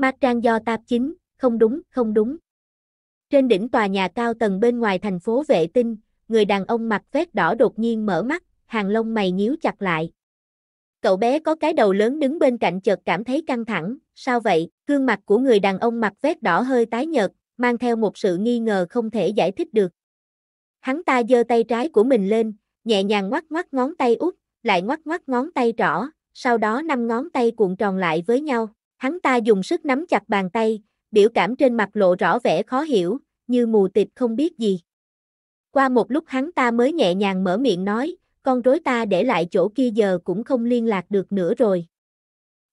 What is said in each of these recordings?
Ma Trang do tạp chính, không đúng, không đúng. Trên đỉnh tòa nhà cao tầng bên ngoài thành phố vệ tinh, người đàn ông mặc vest đỏ đột nhiên mở mắt, hàng lông mày nhíu chặt lại. Cậu bé có cái đầu lớn đứng bên cạnh chợt cảm thấy căng thẳng, sao vậy? Gương mặt của người đàn ông mặc vest đỏ hơi tái nhợt, mang theo một sự nghi ngờ không thể giải thích được. Hắn ta giơ tay trái của mình lên, nhẹ nhàng ngoắc ngoắc ngón tay út, lại ngoắc ngoắc ngón tay trỏ, sau đó năm ngón tay cuộn tròn lại với nhau. Hắn ta dùng sức nắm chặt bàn tay, biểu cảm trên mặt lộ rõ vẻ khó hiểu, như mù tịt không biết gì. Qua một lúc hắn ta mới nhẹ nhàng mở miệng nói, con rối ta để lại chỗ kia giờ cũng không liên lạc được nữa rồi.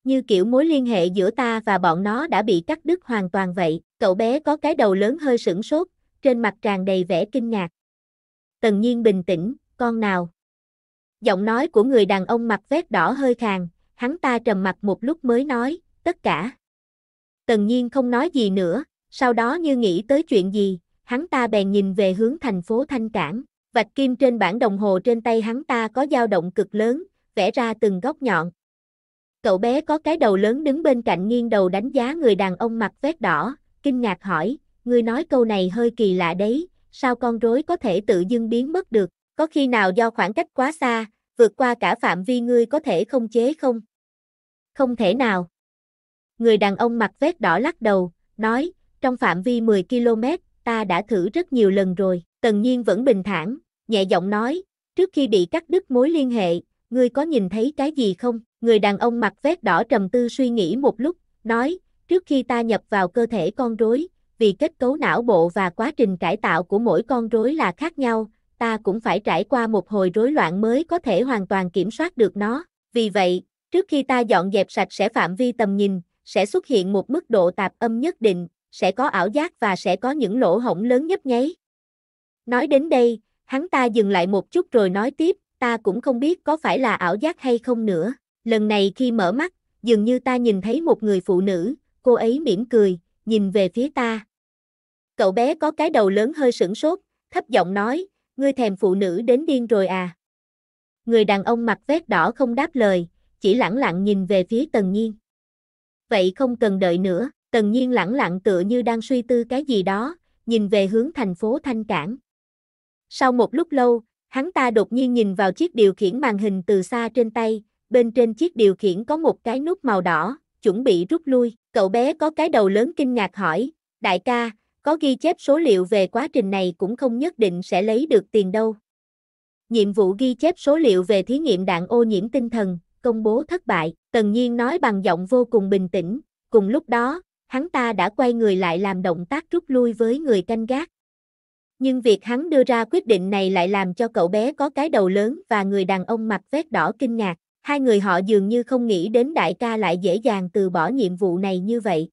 Như kiểu mối liên hệ giữa ta và bọn nó đã bị cắt đứt hoàn toàn vậy, cậu bé có cái đầu lớn hơi sửng sốt, trên mặt tràn đầy vẻ kinh ngạc. Tần nhiên bình tĩnh, con nào? Giọng nói của người đàn ông mặc vest đỏ hơi khàn, hắn ta trầm mặt một lúc mới nói, tất cả. Tần nhiên không nói gì nữa, sau đó như nghĩ tới chuyện gì, hắn ta bèn nhìn về hướng thành phố Thanh Cảng, vạch kim trên bản đồng hồ trên tay hắn ta có dao động cực lớn, vẽ ra từng góc nhọn. Cậu bé có cái đầu lớn đứng bên cạnh nghiêng đầu đánh giá người đàn ông mặc vest đỏ, kinh ngạc hỏi, người nói câu này hơi kỳ lạ đấy, sao con rối có thể tự dưng biến mất được, có khi nào do khoảng cách quá xa, vượt qua cả phạm vi ngươi có thể không chế không? Không thể nào. Người đàn ông mặc vest đỏ lắc đầu, nói, trong phạm vi 10 km, ta đã thử rất nhiều lần rồi. Tần nhiên vẫn bình thản, nhẹ giọng nói, trước khi bị cắt đứt mối liên hệ, ngươi có nhìn thấy cái gì không? Người đàn ông mặc vest đỏ trầm tư suy nghĩ một lúc, nói, trước khi ta nhập vào cơ thể con rối, vì kết cấu não bộ và quá trình cải tạo của mỗi con rối là khác nhau, ta cũng phải trải qua một hồi rối loạn mới có thể hoàn toàn kiểm soát được nó. Vì vậy, trước khi ta dọn dẹp sạch sẽ phạm vi tầm nhìn, sẽ xuất hiện một mức độ tạp âm nhất định, sẽ có ảo giác và sẽ có những lỗ hổng lớn nhấp nháy. Nói đến đây, hắn ta dừng lại một chút rồi nói tiếp, ta cũng không biết có phải là ảo giác hay không nữa. Lần này khi mở mắt, dường như ta nhìn thấy một người phụ nữ, cô ấy mỉm cười, nhìn về phía ta. Cậu bé có cái đầu lớn hơi sửng sốt, thấp giọng nói, ngươi thèm phụ nữ đến điên rồi à. Người đàn ông mặc vest đỏ không đáp lời, chỉ lẳng lặng nhìn về phía Tần Nhiên vậy không cần đợi nữa, tần nhiên lẳng lặng tựa như đang suy tư cái gì đó, nhìn về hướng thành phố Thanh Cảng. Sau một lúc lâu, hắn ta đột nhiên nhìn vào chiếc điều khiển màn hình từ xa trên tay, bên trên chiếc điều khiển có một cái nút màu đỏ, chuẩn bị rút lui, cậu bé có cái đầu lớn kinh ngạc hỏi, đại ca, có ghi chép số liệu về quá trình này cũng không nhất định sẽ lấy được tiền đâu. Nhiệm vụ ghi chép số liệu về thí nghiệm đạn ô nhiễm tinh thần, công bố thất bại. Tần Nhiên nói bằng giọng vô cùng bình tĩnh, cùng lúc đó, hắn ta đã quay người lại làm động tác rút lui với người canh gác. Nhưng việc hắn đưa ra quyết định này lại làm cho cậu bé có cái đầu lớn và người đàn ông mặc vest đỏ kinh ngạc. Hai người họ dường như không nghĩ đến đại ca lại dễ dàng từ bỏ nhiệm vụ này như vậy.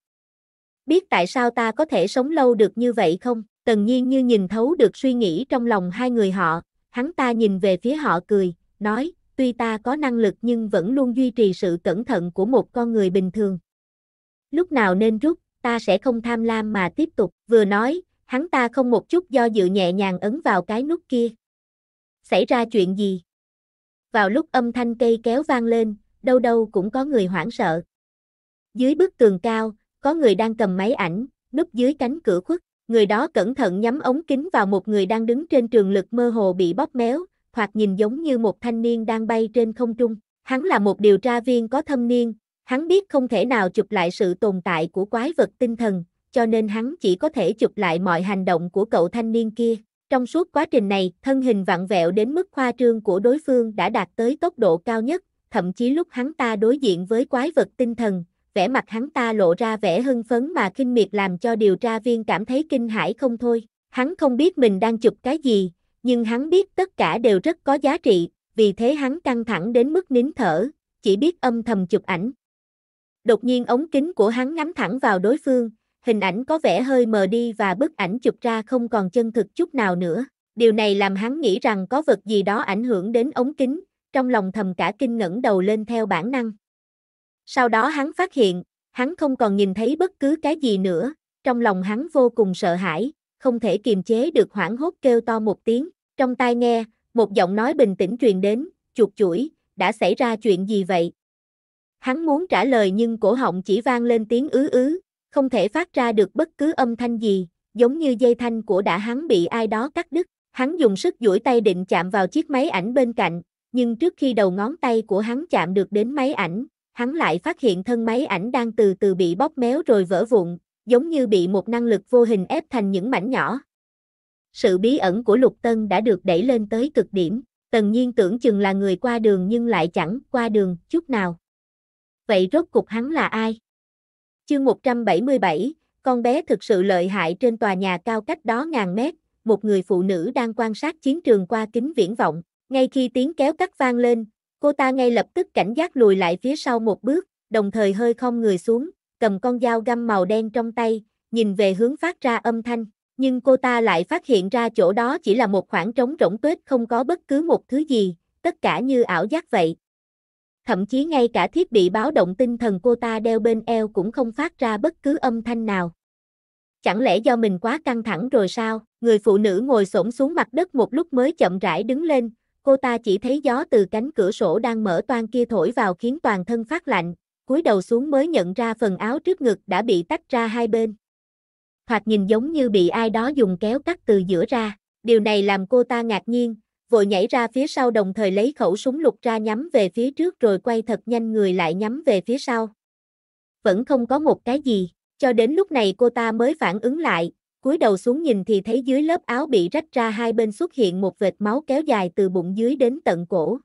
Biết tại sao ta có thể sống lâu được như vậy không? Tần nhiên như nhìn thấu được suy nghĩ trong lòng hai người họ, hắn ta nhìn về phía họ cười, nói, tuy ta có năng lực nhưng vẫn luôn duy trì sự cẩn thận của một con người bình thường. Lúc nào nên rút, ta sẽ không tham lam mà tiếp tục, vừa nói, hắn ta không một chút do dự nhẹ nhàng ấn vào cái nút kia. Xảy ra chuyện gì? Vào lúc âm thanh cây kéo vang lên, đâu đâu cũng có người hoảng sợ. Dưới bức tường cao, có người đang cầm máy ảnh, núp dưới cánh cửa khuất, người đó cẩn thận nhắm ống kính vào một người đang đứng trên trường lực mơ hồ bị bóp méo, thoạt nhìn giống như một thanh niên đang bay trên không trung. Hắn là một điều tra viên có thâm niên, hắn biết không thể nào chụp lại sự tồn tại của quái vật tinh thần, cho nên hắn chỉ có thể chụp lại mọi hành động của cậu thanh niên kia. Trong suốt quá trình này, thân hình vặn vẹo đến mức khoa trương của đối phương đã đạt tới tốc độ cao nhất, thậm chí lúc hắn ta đối diện với quái vật tinh thần, vẻ mặt hắn ta lộ ra vẻ hưng phấn mà kinh miệt làm cho điều tra viên cảm thấy kinh hãi không thôi. Hắn không biết mình đang chụp cái gì, nhưng hắn biết tất cả đều rất có giá trị, vì thế hắn căng thẳng đến mức nín thở, chỉ biết âm thầm chụp ảnh. Đột nhiên ống kính của hắn ngắm thẳng vào đối phương, hình ảnh có vẻ hơi mờ đi và bức ảnh chụp ra không còn chân thực chút nào nữa. Điều này làm hắn nghĩ rằng có vật gì đó ảnh hưởng đến ống kính, trong lòng thầm cả kinh ngẩng đầu lên theo bản năng. Sau đó hắn phát hiện, hắn không còn nhìn thấy bất cứ cái gì nữa, trong lòng hắn vô cùng sợ hãi, không thể kiềm chế được hoảng hốt kêu to một tiếng. Trong tai nghe, một giọng nói bình tĩnh truyền đến, chuột chuỗi, đã xảy ra chuyện gì vậy? Hắn muốn trả lời nhưng cổ họng chỉ vang lên tiếng ứ ứ, không thể phát ra được bất cứ âm thanh gì, giống như dây thanh của đã hắn bị ai đó cắt đứt. Hắn dùng sức duỗi tay định chạm vào chiếc máy ảnh bên cạnh, nhưng trước khi đầu ngón tay của hắn chạm được đến máy ảnh, hắn lại phát hiện thân máy ảnh đang từ từ bị bóp méo rồi vỡ vụn, giống như bị một năng lực vô hình ép thành những mảnh nhỏ sự bí ẩn của Lục Tân đã được đẩy lên tới cực điểm, Tần Nhiên tưởng chừng là người qua đường nhưng lại chẳng qua đường chút nào. Vậy rốt cục hắn là ai? Chương 177, con bé thực sự lợi hại trên tòa nhà cao cách đó ngàn mét, một người phụ nữ đang quan sát chiến trường qua kính viễn vọng, ngay khi tiếng kéo cắt vang lên, cô ta ngay lập tức cảnh giác lùi lại phía sau một bước, đồng thời hơi không người xuống, cầm con dao găm màu đen trong tay, nhìn về hướng phát ra âm thanh nhưng cô ta lại phát hiện ra chỗ đó chỉ là một khoảng trống rỗng tuếch không có bất cứ một thứ gì, tất cả như ảo giác vậy. Thậm chí ngay cả thiết bị báo động tinh thần cô ta đeo bên eo cũng không phát ra bất cứ âm thanh nào. Chẳng lẽ do mình quá căng thẳng rồi sao? Người phụ nữ ngồi xổm xuống mặt đất một lúc mới chậm rãi đứng lên, cô ta chỉ thấy gió từ cánh cửa sổ đang mở toang kia thổi vào khiến toàn thân phát lạnh, cúi đầu xuống mới nhận ra phần áo trước ngực đã bị tách ra hai bên thoạt nhìn giống như bị ai đó dùng kéo cắt từ giữa ra. Điều này làm cô ta ngạc nhiên, vội nhảy ra phía sau đồng thời lấy khẩu súng lục ra nhắm về phía trước rồi quay thật nhanh người lại nhắm về phía sau. Vẫn không có một cái gì, cho đến lúc này cô ta mới phản ứng lại, cúi đầu xuống nhìn thì thấy dưới lớp áo bị rách ra hai bên xuất hiện một vệt máu kéo dài từ bụng dưới đến tận cổ.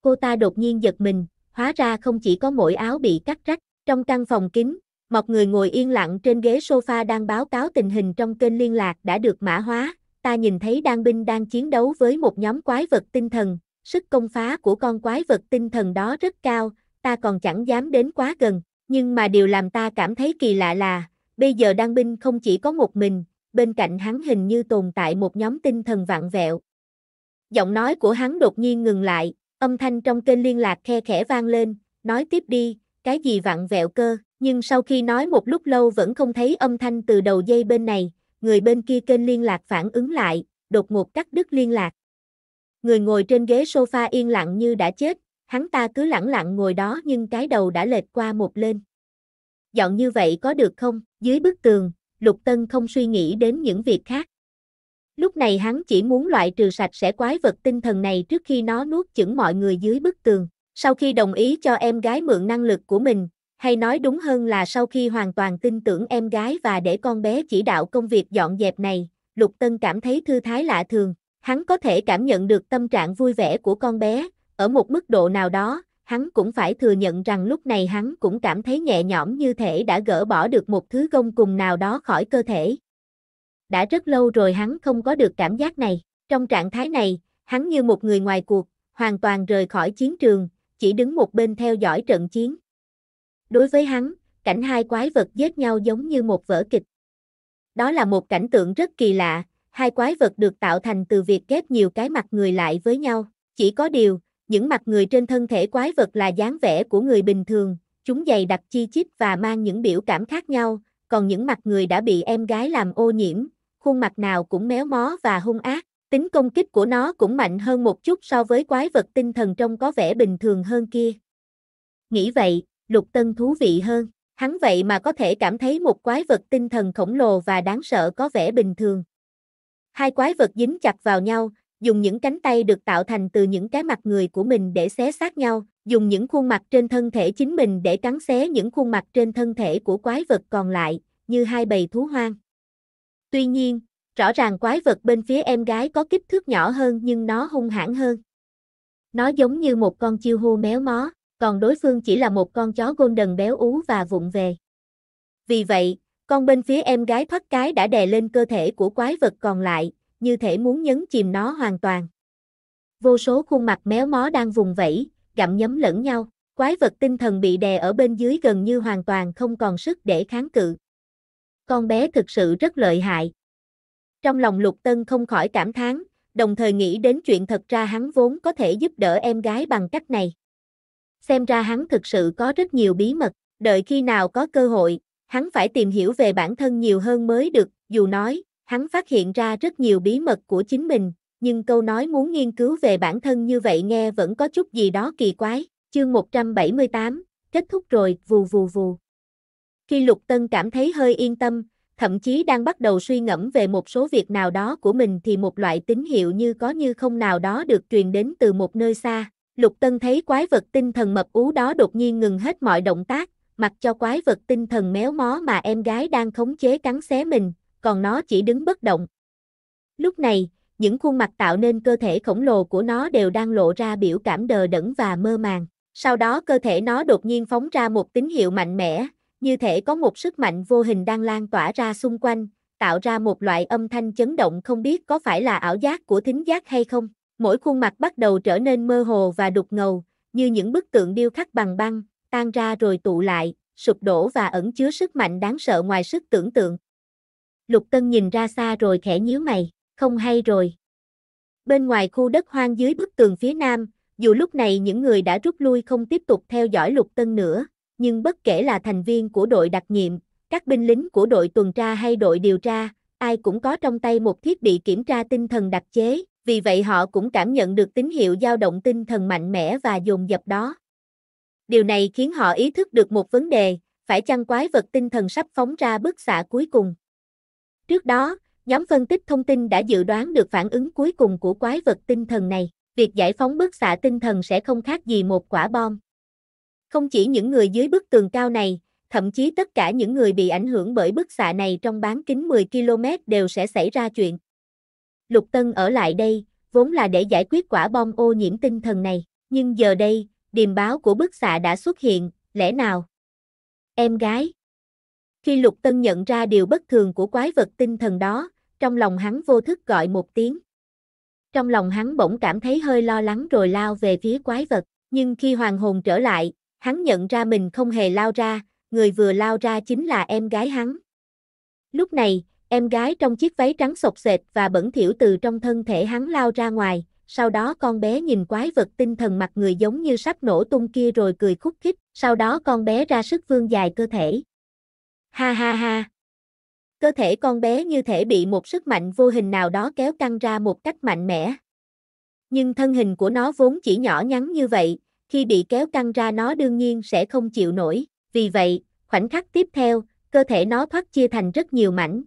Cô ta đột nhiên giật mình, hóa ra không chỉ có mỗi áo bị cắt rách, trong căn phòng kín, một người ngồi yên lặng trên ghế sofa đang báo cáo tình hình trong kênh liên lạc đã được mã hóa, ta nhìn thấy đan binh đang chiến đấu với một nhóm quái vật tinh thần, sức công phá của con quái vật tinh thần đó rất cao, ta còn chẳng dám đến quá gần, nhưng mà điều làm ta cảm thấy kỳ lạ là, bây giờ đan binh không chỉ có một mình, bên cạnh hắn hình như tồn tại một nhóm tinh thần vạn vẹo. Giọng nói của hắn đột nhiên ngừng lại, âm thanh trong kênh liên lạc khe khẽ vang lên, nói tiếp đi, cái gì vạn vẹo cơ, nhưng sau khi nói một lúc lâu vẫn không thấy âm thanh từ đầu dây bên này, người bên kia kênh liên lạc phản ứng lại, đột ngột cắt đứt liên lạc. Người ngồi trên ghế sofa yên lặng như đã chết, hắn ta cứ lẳng lặng ngồi đó nhưng cái đầu đã lệch qua một lên. Dọn như vậy có được không? Dưới bức tường, Lục Tân không suy nghĩ đến những việc khác. Lúc này hắn chỉ muốn loại trừ sạch sẽ quái vật tinh thần này trước khi nó nuốt chửng mọi người dưới bức tường. Sau khi đồng ý cho em gái mượn năng lực của mình, hay nói đúng hơn là sau khi hoàn toàn tin tưởng em gái và để con bé chỉ đạo công việc dọn dẹp này, Lục Tân cảm thấy thư thái lạ thường, hắn có thể cảm nhận được tâm trạng vui vẻ của con bé, ở một mức độ nào đó, hắn cũng phải thừa nhận rằng lúc này hắn cũng cảm thấy nhẹ nhõm như thể đã gỡ bỏ được một thứ gông cùng nào đó khỏi cơ thể. Đã rất lâu rồi hắn không có được cảm giác này, trong trạng thái này, hắn như một người ngoài cuộc, hoàn toàn rời khỏi chiến trường, chỉ đứng một bên theo dõi trận chiến. Đối với hắn, cảnh hai quái vật giết nhau giống như một vở kịch. Đó là một cảnh tượng rất kỳ lạ, hai quái vật được tạo thành từ việc ghép nhiều cái mặt người lại với nhau. Chỉ có điều, những mặt người trên thân thể quái vật là dáng vẻ của người bình thường, chúng dày đặc chi chít và mang những biểu cảm khác nhau, còn những mặt người đã bị em gái làm ô nhiễm, khuôn mặt nào cũng méo mó và hung ác. Tính công kích của nó cũng mạnh hơn một chút so với quái vật tinh thần trông có vẻ bình thường hơn kia. Nghĩ vậy, lục tân thú vị hơn. Hắn vậy mà có thể cảm thấy một quái vật tinh thần khổng lồ và đáng sợ có vẻ bình thường. Hai quái vật dính chặt vào nhau, dùng những cánh tay được tạo thành từ những cái mặt người của mình để xé xác nhau, dùng những khuôn mặt trên thân thể chính mình để cắn xé những khuôn mặt trên thân thể của quái vật còn lại, như hai bầy thú hoang. Tuy nhiên, rõ ràng quái vật bên phía em gái có kích thước nhỏ hơn nhưng nó hung hãn hơn. Nó giống như một con chiêu hô méo mó còn đối phương chỉ là một con chó golden béo ú và vụng về. Vì vậy, con bên phía em gái thoát cái đã đè lên cơ thể của quái vật còn lại, như thể muốn nhấn chìm nó hoàn toàn. Vô số khuôn mặt méo mó đang vùng vẫy, gặm nhấm lẫn nhau, quái vật tinh thần bị đè ở bên dưới gần như hoàn toàn không còn sức để kháng cự. Con bé thực sự rất lợi hại. Trong lòng Lục Tân không khỏi cảm thán, đồng thời nghĩ đến chuyện thật ra hắn vốn có thể giúp đỡ em gái bằng cách này xem ra hắn thực sự có rất nhiều bí mật, đợi khi nào có cơ hội, hắn phải tìm hiểu về bản thân nhiều hơn mới được, dù nói, hắn phát hiện ra rất nhiều bí mật của chính mình, nhưng câu nói muốn nghiên cứu về bản thân như vậy nghe vẫn có chút gì đó kỳ quái, chương 178, kết thúc rồi, vù vù vù. Khi Lục Tân cảm thấy hơi yên tâm, thậm chí đang bắt đầu suy ngẫm về một số việc nào đó của mình thì một loại tín hiệu như có như không nào đó được truyền đến từ một nơi xa, Lục Tân thấy quái vật tinh thần mập ú đó đột nhiên ngừng hết mọi động tác, mặc cho quái vật tinh thần méo mó mà em gái đang khống chế cắn xé mình, còn nó chỉ đứng bất động. Lúc này, những khuôn mặt tạo nên cơ thể khổng lồ của nó đều đang lộ ra biểu cảm đờ đẫn và mơ màng. Sau đó cơ thể nó đột nhiên phóng ra một tín hiệu mạnh mẽ, như thể có một sức mạnh vô hình đang lan tỏa ra xung quanh, tạo ra một loại âm thanh chấn động không biết có phải là ảo giác của thính giác hay không mỗi khuôn mặt bắt đầu trở nên mơ hồ và đục ngầu, như những bức tượng điêu khắc bằng băng, tan ra rồi tụ lại, sụp đổ và ẩn chứa sức mạnh đáng sợ ngoài sức tưởng tượng. Lục Tân nhìn ra xa rồi khẽ nhíu mày, không hay rồi. Bên ngoài khu đất hoang dưới bức tường phía nam, dù lúc này những người đã rút lui không tiếp tục theo dõi Lục Tân nữa, nhưng bất kể là thành viên của đội đặc nhiệm, các binh lính của đội tuần tra hay đội điều tra, ai cũng có trong tay một thiết bị kiểm tra tinh thần đặc chế, vì vậy họ cũng cảm nhận được tín hiệu dao động tinh thần mạnh mẽ và dồn dập đó. Điều này khiến họ ý thức được một vấn đề, phải chăng quái vật tinh thần sắp phóng ra bức xạ cuối cùng. Trước đó, nhóm phân tích thông tin đã dự đoán được phản ứng cuối cùng của quái vật tinh thần này, việc giải phóng bức xạ tinh thần sẽ không khác gì một quả bom. Không chỉ những người dưới bức tường cao này, thậm chí tất cả những người bị ảnh hưởng bởi bức xạ này trong bán kính 10 km đều sẽ xảy ra chuyện. Lục Tân ở lại đây, vốn là để giải quyết quả bom ô nhiễm tinh thần này, nhưng giờ đây, điềm báo của bức xạ đã xuất hiện, lẽ nào? Em gái Khi Lục Tân nhận ra điều bất thường của quái vật tinh thần đó, trong lòng hắn vô thức gọi một tiếng. Trong lòng hắn bỗng cảm thấy hơi lo lắng rồi lao về phía quái vật, nhưng khi hoàng hồn trở lại, hắn nhận ra mình không hề lao ra, người vừa lao ra chính là em gái hắn. Lúc này, Em gái trong chiếc váy trắng sộc sệt và bẩn thỉu từ trong thân thể hắn lao ra ngoài, sau đó con bé nhìn quái vật tinh thần mặt người giống như sắp nổ tung kia rồi cười khúc khích, sau đó con bé ra sức vươn dài cơ thể. Ha ha ha! Cơ thể con bé như thể bị một sức mạnh vô hình nào đó kéo căng ra một cách mạnh mẽ. Nhưng thân hình của nó vốn chỉ nhỏ nhắn như vậy, khi bị kéo căng ra nó đương nhiên sẽ không chịu nổi, vì vậy, khoảnh khắc tiếp theo, cơ thể nó thoát chia thành rất nhiều mảnh,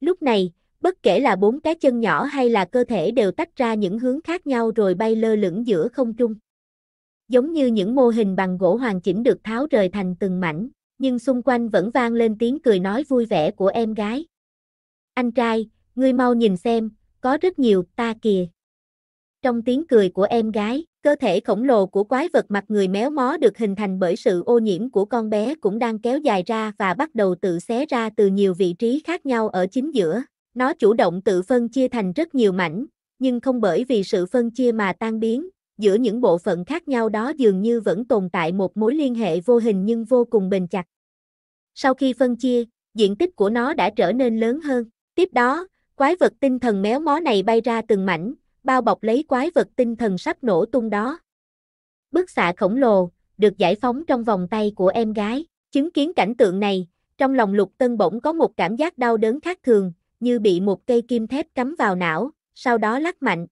Lúc này, bất kể là bốn cái chân nhỏ hay là cơ thể đều tách ra những hướng khác nhau rồi bay lơ lửng giữa không trung. Giống như những mô hình bằng gỗ hoàn chỉnh được tháo rời thành từng mảnh, nhưng xung quanh vẫn vang lên tiếng cười nói vui vẻ của em gái. Anh trai, ngươi mau nhìn xem, có rất nhiều ta kìa. Trong tiếng cười của em gái, cơ thể khổng lồ của quái vật mặt người méo mó được hình thành bởi sự ô nhiễm của con bé cũng đang kéo dài ra và bắt đầu tự xé ra từ nhiều vị trí khác nhau ở chính giữa. Nó chủ động tự phân chia thành rất nhiều mảnh, nhưng không bởi vì sự phân chia mà tan biến, giữa những bộ phận khác nhau đó dường như vẫn tồn tại một mối liên hệ vô hình nhưng vô cùng bền chặt. Sau khi phân chia, diện tích của nó đã trở nên lớn hơn. Tiếp đó, quái vật tinh thần méo mó này bay ra từng mảnh, bao bọc lấy quái vật tinh thần sắp nổ tung đó. Bức xạ khổng lồ, được giải phóng trong vòng tay của em gái. Chứng kiến cảnh tượng này, trong lòng lục tân bỗng có một cảm giác đau đớn khác thường, như bị một cây kim thép cắm vào não, sau đó lắc mạnh.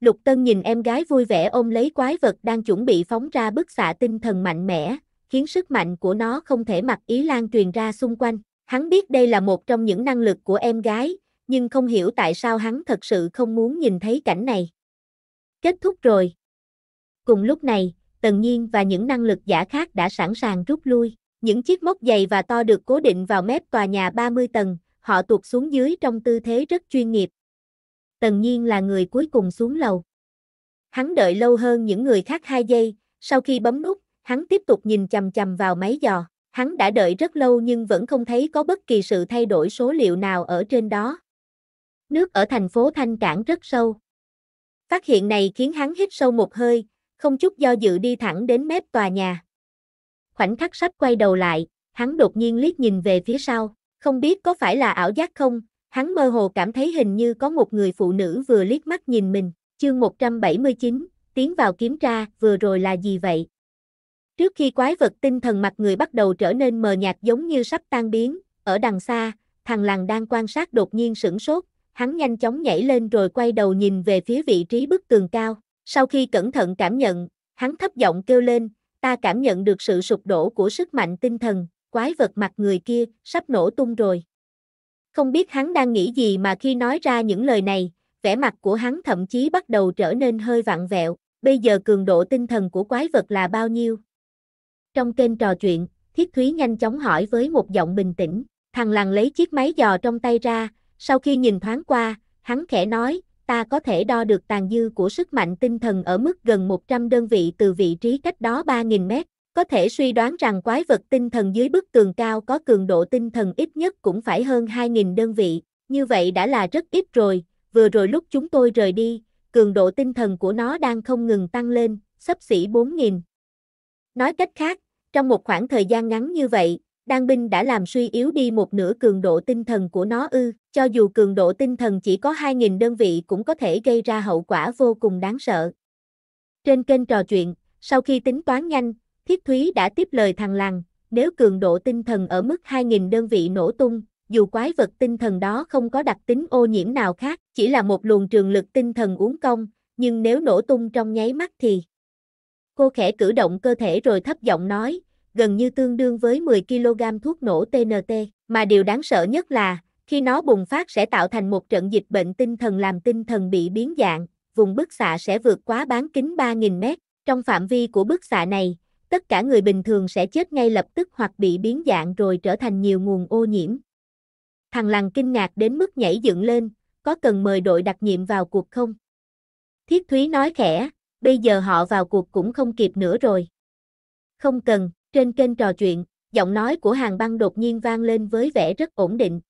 Lục tân nhìn em gái vui vẻ ôm lấy quái vật đang chuẩn bị phóng ra bức xạ tinh thần mạnh mẽ, khiến sức mạnh của nó không thể mặc ý lan truyền ra xung quanh. Hắn biết đây là một trong những năng lực của em gái, nhưng không hiểu tại sao hắn thật sự không muốn nhìn thấy cảnh này. Kết thúc rồi. Cùng lúc này, Tần Nhiên và những năng lực giả khác đã sẵn sàng rút lui. Những chiếc móc dày và to được cố định vào mép tòa nhà 30 tầng, họ tuột xuống dưới trong tư thế rất chuyên nghiệp. Tần Nhiên là người cuối cùng xuống lầu. Hắn đợi lâu hơn những người khác 2 giây, sau khi bấm nút, hắn tiếp tục nhìn chầm chầm vào máy dò. Hắn đã đợi rất lâu nhưng vẫn không thấy có bất kỳ sự thay đổi số liệu nào ở trên đó. Nước ở thành phố Thanh Cảng rất sâu. Phát hiện này khiến hắn hít sâu một hơi, không chút do dự đi thẳng đến mép tòa nhà. Khoảnh khắc sắp quay đầu lại, hắn đột nhiên liếc nhìn về phía sau, không biết có phải là ảo giác không, hắn mơ hồ cảm thấy hình như có một người phụ nữ vừa liếc mắt nhìn mình, chương 179, tiến vào kiểm tra, vừa rồi là gì vậy? Trước khi quái vật tinh thần mặt người bắt đầu trở nên mờ nhạt giống như sắp tan biến, ở đằng xa, thằng làng đang quan sát đột nhiên sửng sốt, hắn nhanh chóng nhảy lên rồi quay đầu nhìn về phía vị trí bức tường cao. Sau khi cẩn thận cảm nhận, hắn thấp giọng kêu lên, ta cảm nhận được sự sụp đổ của sức mạnh tinh thần, quái vật mặt người kia, sắp nổ tung rồi. Không biết hắn đang nghĩ gì mà khi nói ra những lời này, vẻ mặt của hắn thậm chí bắt đầu trở nên hơi vặn vẹo, bây giờ cường độ tinh thần của quái vật là bao nhiêu? Trong kênh trò chuyện, Thiết Thúy nhanh chóng hỏi với một giọng bình tĩnh, thằng làng lấy chiếc máy dò trong tay ra, sau khi nhìn thoáng qua, hắn khẽ nói, ta có thể đo được tàn dư của sức mạnh tinh thần ở mức gần 100 đơn vị từ vị trí cách đó 3.000 mét. Có thể suy đoán rằng quái vật tinh thần dưới bức tường cao có cường độ tinh thần ít nhất cũng phải hơn 2.000 đơn vị, như vậy đã là rất ít rồi, vừa rồi lúc chúng tôi rời đi, cường độ tinh thần của nó đang không ngừng tăng lên, sắp xỉ 4.000. Nói cách khác, trong một khoảng thời gian ngắn như vậy, đan binh đã làm suy yếu đi một nửa cường độ tinh thần của nó ư, cho dù cường độ tinh thần chỉ có 2.000 đơn vị cũng có thể gây ra hậu quả vô cùng đáng sợ. Trên kênh trò chuyện, sau khi tính toán nhanh, Thiết Thúy đã tiếp lời thằng làng, nếu cường độ tinh thần ở mức 2.000 đơn vị nổ tung, dù quái vật tinh thần đó không có đặc tính ô nhiễm nào khác, chỉ là một luồng trường lực tinh thần uống công, nhưng nếu nổ tung trong nháy mắt thì... Cô khẽ cử động cơ thể rồi thấp giọng nói, gần như tương đương với 10 kg thuốc nổ TNT, mà điều đáng sợ nhất là, khi nó bùng phát sẽ tạo thành một trận dịch bệnh tinh thần làm tinh thần bị biến dạng, vùng bức xạ sẽ vượt quá bán kính 3.000 mét. Trong phạm vi của bức xạ này, tất cả người bình thường sẽ chết ngay lập tức hoặc bị biến dạng rồi trở thành nhiều nguồn ô nhiễm. Thằng lằn kinh ngạc đến mức nhảy dựng lên, có cần mời đội đặc nhiệm vào cuộc không? Thiết Thúy nói khẽ, bây giờ họ vào cuộc cũng không kịp nữa rồi. Không cần. Trên kênh trò chuyện, giọng nói của hàng băng đột nhiên vang lên với vẻ rất ổn định.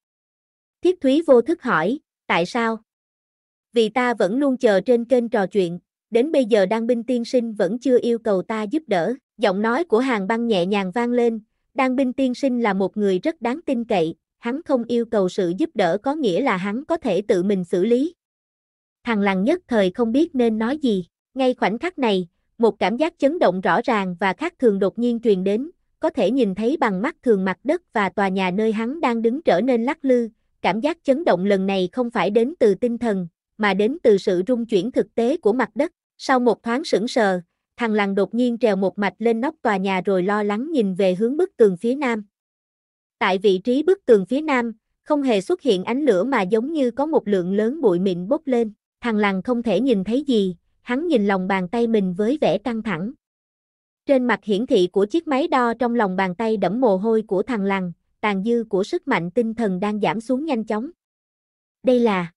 Thiết Thúy vô thức hỏi, tại sao? Vì ta vẫn luôn chờ trên kênh trò chuyện, đến bây giờ đan binh tiên sinh vẫn chưa yêu cầu ta giúp đỡ. Giọng nói của hàng băng nhẹ nhàng vang lên, đan binh tiên sinh là một người rất đáng tin cậy, hắn không yêu cầu sự giúp đỡ có nghĩa là hắn có thể tự mình xử lý. Thằng làng nhất thời không biết nên nói gì, ngay khoảnh khắc này, một cảm giác chấn động rõ ràng và khác thường đột nhiên truyền đến, có thể nhìn thấy bằng mắt thường mặt đất và tòa nhà nơi hắn đang đứng trở nên lắc lư. Cảm giác chấn động lần này không phải đến từ tinh thần, mà đến từ sự rung chuyển thực tế của mặt đất. Sau một thoáng sững sờ, thằng lằn đột nhiên trèo một mạch lên nóc tòa nhà rồi lo lắng nhìn về hướng bức tường phía nam. Tại vị trí bức tường phía nam, không hề xuất hiện ánh lửa mà giống như có một lượng lớn bụi mịn bốc lên. Thằng lằn không thể nhìn thấy gì, hắn nhìn lòng bàn tay mình với vẻ căng thẳng. Trên mặt hiển thị của chiếc máy đo trong lòng bàn tay đẫm mồ hôi của thằng lằn, tàn dư của sức mạnh tinh thần đang giảm xuống nhanh chóng. Đây là...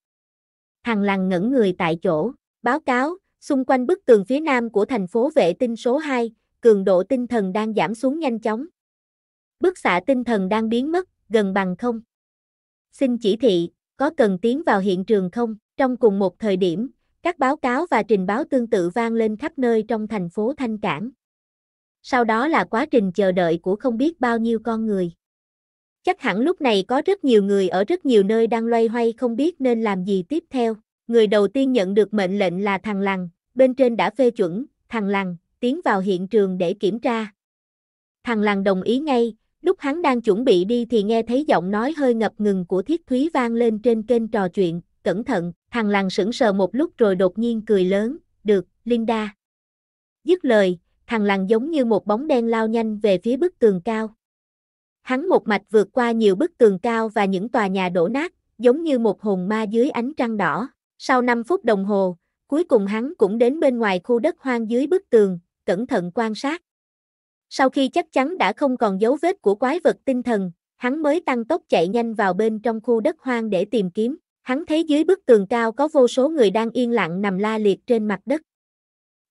Thằng lằn ngẩn người tại chỗ, báo cáo, xung quanh bức tường phía nam của thành phố vệ tinh số 2, cường độ tinh thần đang giảm xuống nhanh chóng. Bức xạ tinh thần đang biến mất, gần bằng không. Xin chỉ thị, có cần tiến vào hiện trường không? Trong cùng một thời điểm, các báo cáo và trình báo tương tự vang lên khắp nơi trong thành phố Thanh Cảng. Sau đó là quá trình chờ đợi của không biết bao nhiêu con người. Chắc hẳn lúc này có rất nhiều người ở rất nhiều nơi đang loay hoay không biết nên làm gì tiếp theo. Người đầu tiên nhận được mệnh lệnh là thằng Lằng, bên trên đã phê chuẩn, thằng Lằng, tiến vào hiện trường để kiểm tra. Thằng Lằng đồng ý ngay, lúc hắn đang chuẩn bị đi thì nghe thấy giọng nói hơi ngập ngừng của Thiết Thúy vang lên trên kênh trò chuyện, cẩn thận, Thằng làng sững sờ một lúc rồi đột nhiên cười lớn, được, Linda. Dứt lời, thằng làng giống như một bóng đen lao nhanh về phía bức tường cao. Hắn một mạch vượt qua nhiều bức tường cao và những tòa nhà đổ nát, giống như một hồn ma dưới ánh trăng đỏ. Sau 5 phút đồng hồ, cuối cùng hắn cũng đến bên ngoài khu đất hoang dưới bức tường, cẩn thận quan sát. Sau khi chắc chắn đã không còn dấu vết của quái vật tinh thần, hắn mới tăng tốc chạy nhanh vào bên trong khu đất hoang để tìm kiếm. Hắn thấy dưới bức tường cao có vô số người đang yên lặng nằm la liệt trên mặt đất.